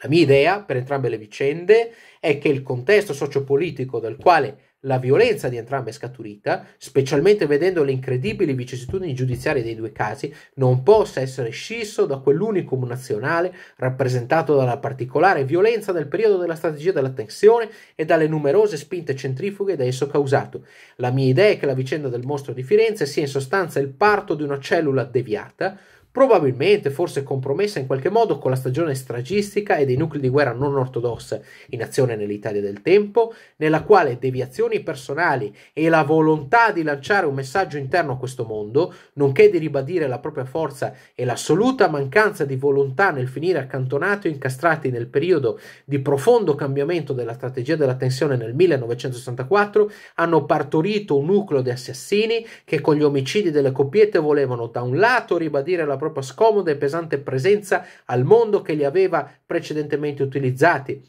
Speaker 1: La mia idea per entrambe le vicende è che il contesto sociopolitico dal quale la violenza di entrambe è scaturita, specialmente vedendo le incredibili vicissitudini giudiziarie dei due casi, non possa essere scisso da quell'unicum nazionale rappresentato dalla particolare violenza del periodo della strategia della tensione e dalle numerose spinte centrifughe da esso causato. La mia idea è che la vicenda del mostro di Firenze sia in sostanza il parto di una cellula deviata, probabilmente forse compromessa in qualche modo con la stagione stragistica e dei nuclei di guerra non ortodosse in azione nell'Italia del tempo, nella quale deviazioni personali e la volontà di lanciare un messaggio interno a questo mondo, nonché di ribadire la propria forza e l'assoluta mancanza di volontà nel finire accantonato e incastrati nel periodo di profondo cambiamento della strategia della tensione nel 1964, hanno partorito un nucleo di assassini che con gli omicidi delle coppiette volevano da un lato ribadire la propria scomoda e pesante presenza al mondo che li aveva precedentemente utilizzati,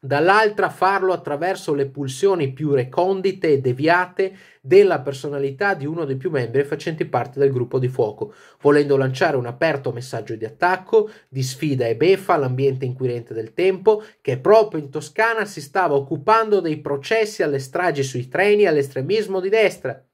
Speaker 1: dall'altra farlo attraverso le pulsioni più recondite e deviate della personalità di uno dei più membri facenti parte del gruppo di fuoco, volendo lanciare un aperto messaggio di attacco, di sfida e beffa all'ambiente inquirente del tempo, che proprio in Toscana si stava occupando dei processi alle stragi sui treni e all'estremismo di destra.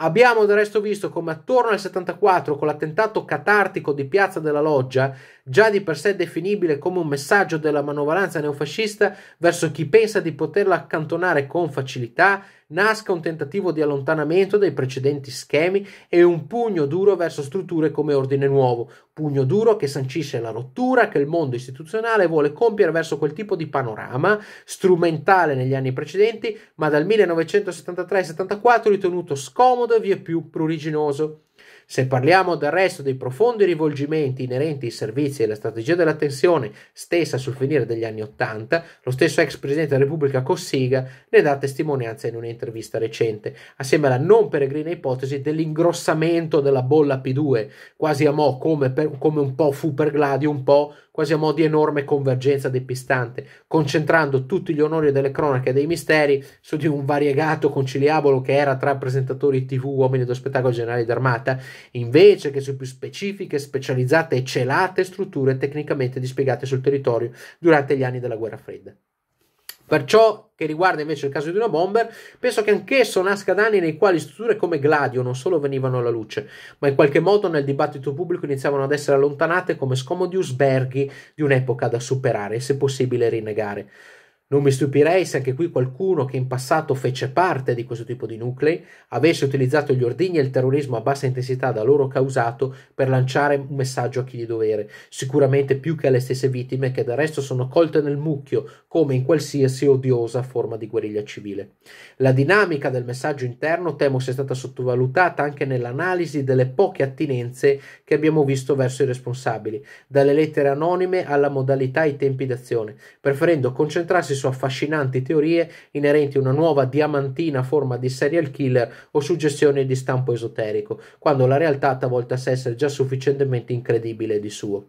Speaker 1: Abbiamo del resto visto come attorno al 74, con l'attentato catartico di Piazza della Loggia, già di per sé definibile come un messaggio della manovalanza neofascista verso chi pensa di poterla accantonare con facilità, nasca un tentativo di allontanamento dai precedenti schemi e un pugno duro verso strutture come Ordine Nuovo, pugno duro che sancisce la rottura che il mondo istituzionale vuole compiere verso quel tipo di panorama, strumentale negli anni precedenti, ma dal 1973-74 ritenuto scomodo e via più pruriginoso. Se parliamo del resto dei profondi rivolgimenti inerenti ai servizi e alla strategia della tensione stessa sul finire degli anni Ottanta, lo stesso ex presidente della Repubblica Cossiga ne dà testimonianza in un'intervista recente, assieme alla non peregrina ipotesi dell'ingrossamento della bolla P2, quasi a mo' come, per, come un po' fu per Gladio, un po' quasi a modo di enorme convergenza depistante, concentrando tutti gli onori delle cronache e dei misteri su di un variegato conciliabolo che era tra presentatori TV, uomini dello spettacolo generale d'armata, invece che su più specifiche, specializzate e celate strutture tecnicamente dispiegate sul territorio durante gli anni della guerra fredda. Per ciò che riguarda invece il caso di una bomber, penso che anch'esso nasca da anni nei quali strutture come Gladio non solo venivano alla luce, ma in qualche modo nel dibattito pubblico iniziavano ad essere allontanate come scomodi usberghi di un'epoca da superare e se possibile rinnegare. Non mi stupirei se anche qui qualcuno che in passato fece parte di questo tipo di nuclei avesse utilizzato gli ordigni e il terrorismo a bassa intensità da loro causato per lanciare un messaggio a chi di dovere, sicuramente più che alle stesse vittime che del resto sono colte nel mucchio come in qualsiasi odiosa forma di guerriglia civile. La dinamica del messaggio interno temo sia stata sottovalutata anche nell'analisi delle poche attinenze che abbiamo visto verso i responsabili, dalle lettere anonime alla modalità e tempi d'azione, preferendo concentrarsi su affascinanti teorie inerenti a una nuova diamantina forma di serial killer o suggestioni di stampo esoterico, quando la realtà talvolta sa essere già sufficientemente incredibile di suo.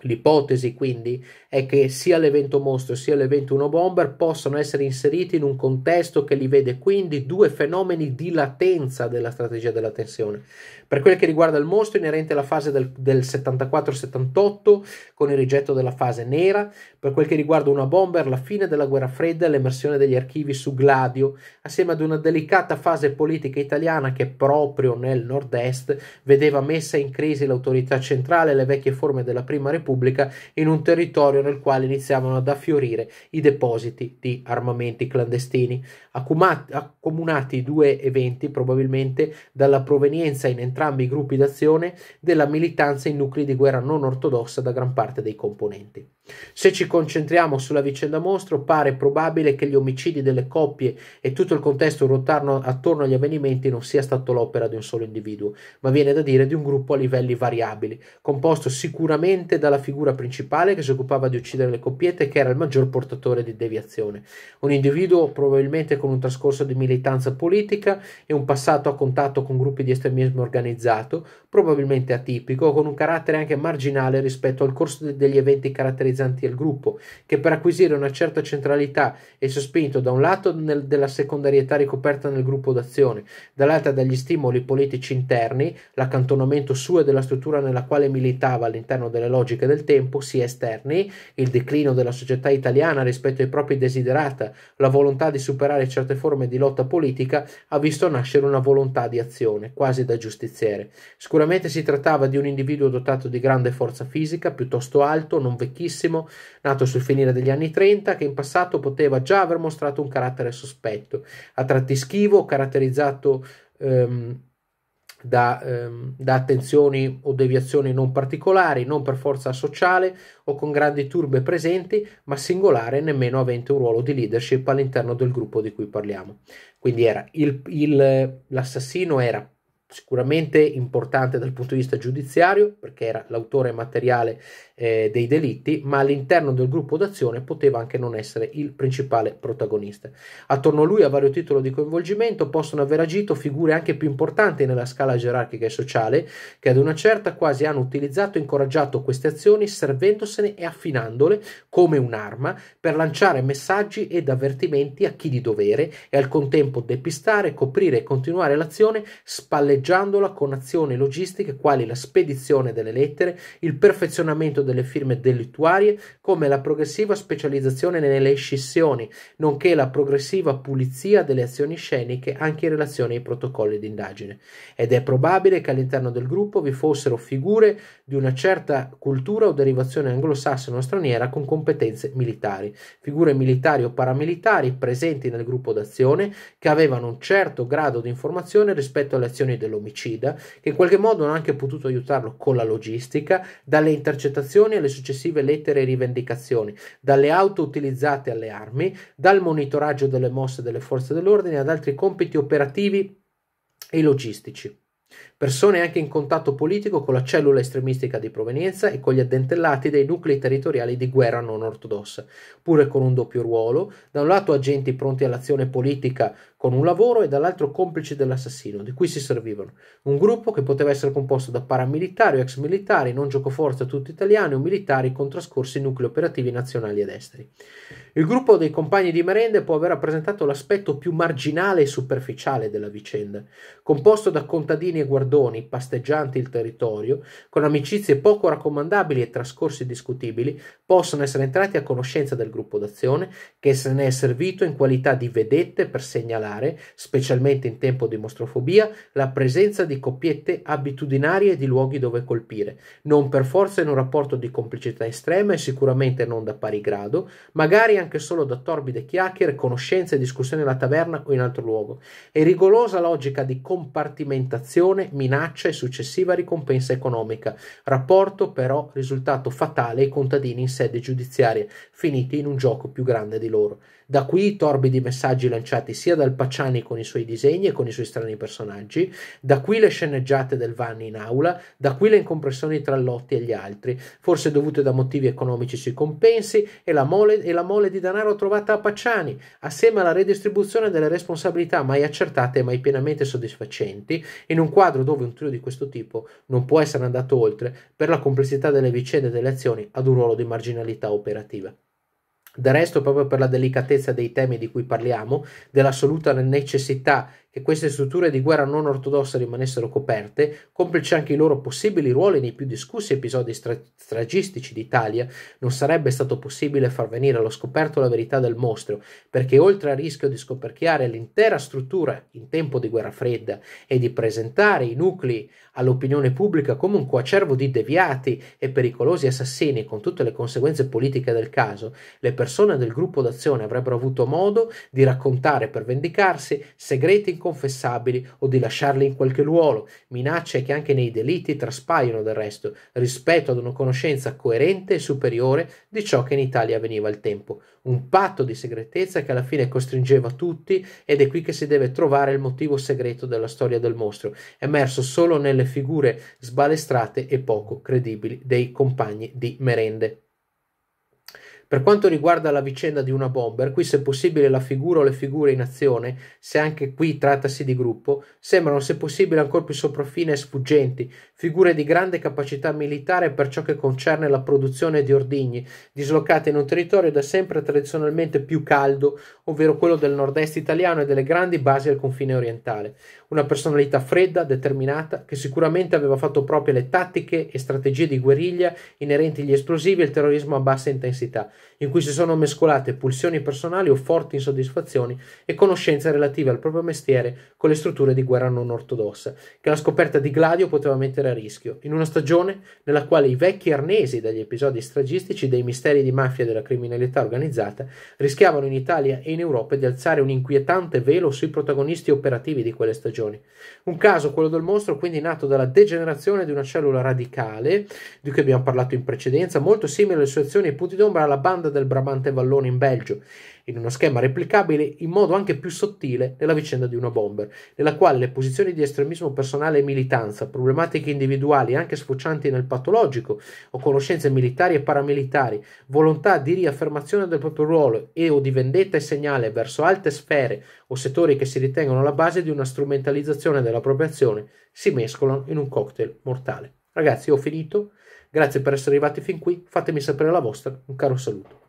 Speaker 1: L'ipotesi quindi è che sia l'evento mostro sia l'evento 1 bomber possano essere inseriti in un contesto che li vede quindi due fenomeni di latenza della strategia della tensione, per quel che riguarda il mostro, inerente alla fase del, del 74-78, con il rigetto della fase nera. Per quel che riguarda una bomber, la fine della guerra fredda e l'emersione degli archivi su Gladio, assieme ad una delicata fase politica italiana che proprio nel nord-est vedeva messa in crisi l'autorità centrale e le vecchie forme della Prima Repubblica in un territorio nel quale iniziavano ad affiorire i depositi di armamenti clandestini. Accumati, accomunati i due eventi, probabilmente dalla provenienza in entrambi entrambi i gruppi d'azione della militanza in nuclei di guerra non ortodossa da gran parte dei componenti. Se ci concentriamo sulla vicenda mostro, pare probabile che gli omicidi delle coppie e tutto il contesto ruotarono attorno agli avvenimenti non sia stato l'opera di un solo individuo, ma viene da dire di un gruppo a livelli variabili, composto sicuramente dalla figura principale che si occupava di uccidere le coppiette, che era il maggior portatore di deviazione. Un individuo probabilmente con un trascorso di militanza politica e un passato a contatto con gruppi di estremismo organizzato organizzato, probabilmente atipico, con un carattere anche marginale rispetto al corso de- degli eventi caratterizzanti il gruppo, che per acquisire una certa centralità è sospinto da un lato nel- della secondarietà ricoperta nel gruppo d'azione, dall'altra dagli stimoli politici interni, l'accantonamento suo e della struttura nella quale militava all'interno delle logiche del tempo, sia esterni, il declino della società italiana rispetto ai propri desiderata, la volontà di superare certe forme di lotta politica, ha visto nascere una volontà di azione, quasi da giustizia giustiziere. Sicuramente si trattava di un individuo dotato di grande forza fisica, piuttosto alto, non vecchissimo, nato sul finire degli anni 30, che in passato poteva già aver mostrato un carattere sospetto, a tratti schivo, caratterizzato ehm, da, ehm, da, attenzioni o deviazioni non particolari, non per forza sociale o con grandi turbe presenti, ma singolare nemmeno avente un ruolo di leadership all'interno del gruppo di cui parliamo. Quindi era il, il, eh, l'assassino era sicuramente importante dal punto di vista giudiziario perché era l'autore materiale eh, dei delitti, ma all'interno del gruppo d'azione poteva anche non essere il principale protagonista. Attorno a lui a vario titolo di coinvolgimento possono aver agito figure anche più importanti nella scala gerarchica e sociale che ad una certa quasi hanno utilizzato e incoraggiato queste azioni servendosene e affinandole come un'arma per lanciare messaggi ed avvertimenti a chi di dovere e al contempo depistare, coprire e continuare l'azione spalleggiando fiancheggiandola con azioni logistiche quali la spedizione delle lettere, il perfezionamento delle firme delittuarie, come la progressiva specializzazione nelle scissioni, nonché la progressiva pulizia delle azioni sceniche anche in relazione ai protocolli d'indagine. Ed è probabile che all'interno del gruppo vi fossero figure di una certa cultura o derivazione anglosassone o straniera con competenze militari, figure militari o paramilitari presenti nel gruppo d'azione che avevano un certo grado di informazione rispetto alle azioni del dell'omicida, che in qualche modo hanno anche potuto aiutarlo con la logistica, dalle intercettazioni alle successive lettere e rivendicazioni, dalle auto utilizzate alle armi, dal monitoraggio delle mosse delle forze dell'ordine ad altri compiti operativi e logistici persone anche in contatto politico con la cellula estremistica di provenienza e con gli addentellati dei nuclei territoriali di guerra non ortodossa, pure con un doppio ruolo, da un lato agenti pronti all'azione politica con un lavoro e dall'altro complici dell'assassino, di cui si servivano. Un gruppo che poteva essere composto da paramilitari o ex militari, non giocoforza tutti italiani o militari con trascorsi nuclei operativi nazionali ed esteri. Il gruppo dei compagni di merende può aver rappresentato l'aspetto più marginale e superficiale della vicenda, composto da contadini e guardiani bardoni pasteggianti il territorio, con amicizie poco raccomandabili e trascorsi discutibili, possono essere entrati a conoscenza del gruppo d'azione che se ne è servito in qualità di vedette per segnalare, specialmente in tempo di mostrofobia, la presenza di coppiette abitudinarie di luoghi dove colpire, non per forza in un rapporto di complicità estrema e sicuramente non da pari grado, magari anche solo da torbide chiacchiere, conoscenze e discussioni alla taverna o in altro luogo. È rigorosa logica di compartimentazione minaccia e successiva ricompensa economica, rapporto però risultato fatale ai contadini in sede giudiziaria, finiti in un gioco più grande di loro. Da qui i torbidi messaggi lanciati sia dal Pacciani con i suoi disegni e con i suoi strani personaggi, da qui le sceneggiate del Vanni in aula, da qui le incompressioni tra Lotti e gli altri, forse dovute da motivi economici sui compensi e la mole, e la mole di denaro trovata a Pacciani, assieme alla redistribuzione delle responsabilità mai accertate e mai pienamente soddisfacenti, in un quadro dove un trio di questo tipo non può essere andato oltre per la complessità delle vicende e delle azioni ad un ruolo di marginalità operativa. Del resto, proprio per la delicatezza dei temi di cui parliamo, dell'assoluta necessità che queste strutture di guerra non ortodosse rimanessero coperte, complici anche i loro possibili ruoli nei più discussi episodi stra- stragistici d'Italia, non sarebbe stato possibile far venire allo scoperto la verità del mostro, perché oltre al rischio di scoperchiare l'intera struttura in tempo di guerra fredda e di presentare i nuclei all'opinione pubblica come un coacervo di deviati e pericolosi assassini con tutte le conseguenze politiche del caso, le persone del gruppo d'azione avrebbero avuto modo di raccontare per vendicarsi segreti inconfessabili o di lasciarli in qualche luolo, minacce che anche nei delitti traspaiono del resto, rispetto ad una conoscenza coerente e superiore di ciò che in Italia avveniva al tempo. Un patto di segretezza che alla fine costringeva tutti ed è qui che si deve trovare il motivo segreto della storia del mostro, emerso solo nelle figure sbalestrate e poco credibili dei compagni di merende. Per quanto riguarda la vicenda di una bomber, qui se possibile la figura o le figure in azione, se anche qui trattasi di gruppo, sembrano se possibile ancora più sopraffine e sfuggenti, figure di grande capacità militare per ciò che concerne la produzione di ordigni, dislocate in un territorio da sempre tradizionalmente più caldo, ovvero quello del nord-est italiano e delle grandi basi al confine orientale una personalità fredda, determinata, che sicuramente aveva fatto proprie le tattiche e strategie di guerriglia inerenti agli esplosivi e al terrorismo a bassa intensità in cui si sono mescolate pulsioni personali o forti insoddisfazioni e conoscenze relative al proprio mestiere con le strutture di guerra non ortodosse, che la scoperta di Gladio poteva mettere a rischio, in una stagione nella quale i vecchi arnesi dagli episodi stragistici dei misteri di mafia e della criminalità organizzata rischiavano in Italia e in Europa di alzare un inquietante velo sui protagonisti operativi di quelle stagioni. Un caso, quello del mostro, quindi nato dalla degenerazione di una cellula radicale, di cui abbiamo parlato in precedenza, molto simile alle sue azioni e punti d'ombra alla banda domanda del Brabante Vallone in Belgio, in uno schema replicabile in modo anche più sottile nella vicenda di una bomber, nella quale le posizioni di estremismo personale e militanza, problematiche individuali anche sfocianti nel patologico o conoscenze militari e paramilitari, volontà di riaffermazione del proprio ruolo e o di vendetta e segnale verso alte sfere o settori che si ritengono la base di una strumentalizzazione della propria azione, si mescolano in un cocktail mortale. Ragazzi, ho finito. Grazie per essere arrivati fin qui, fatemi sapere la vostra, un caro saluto.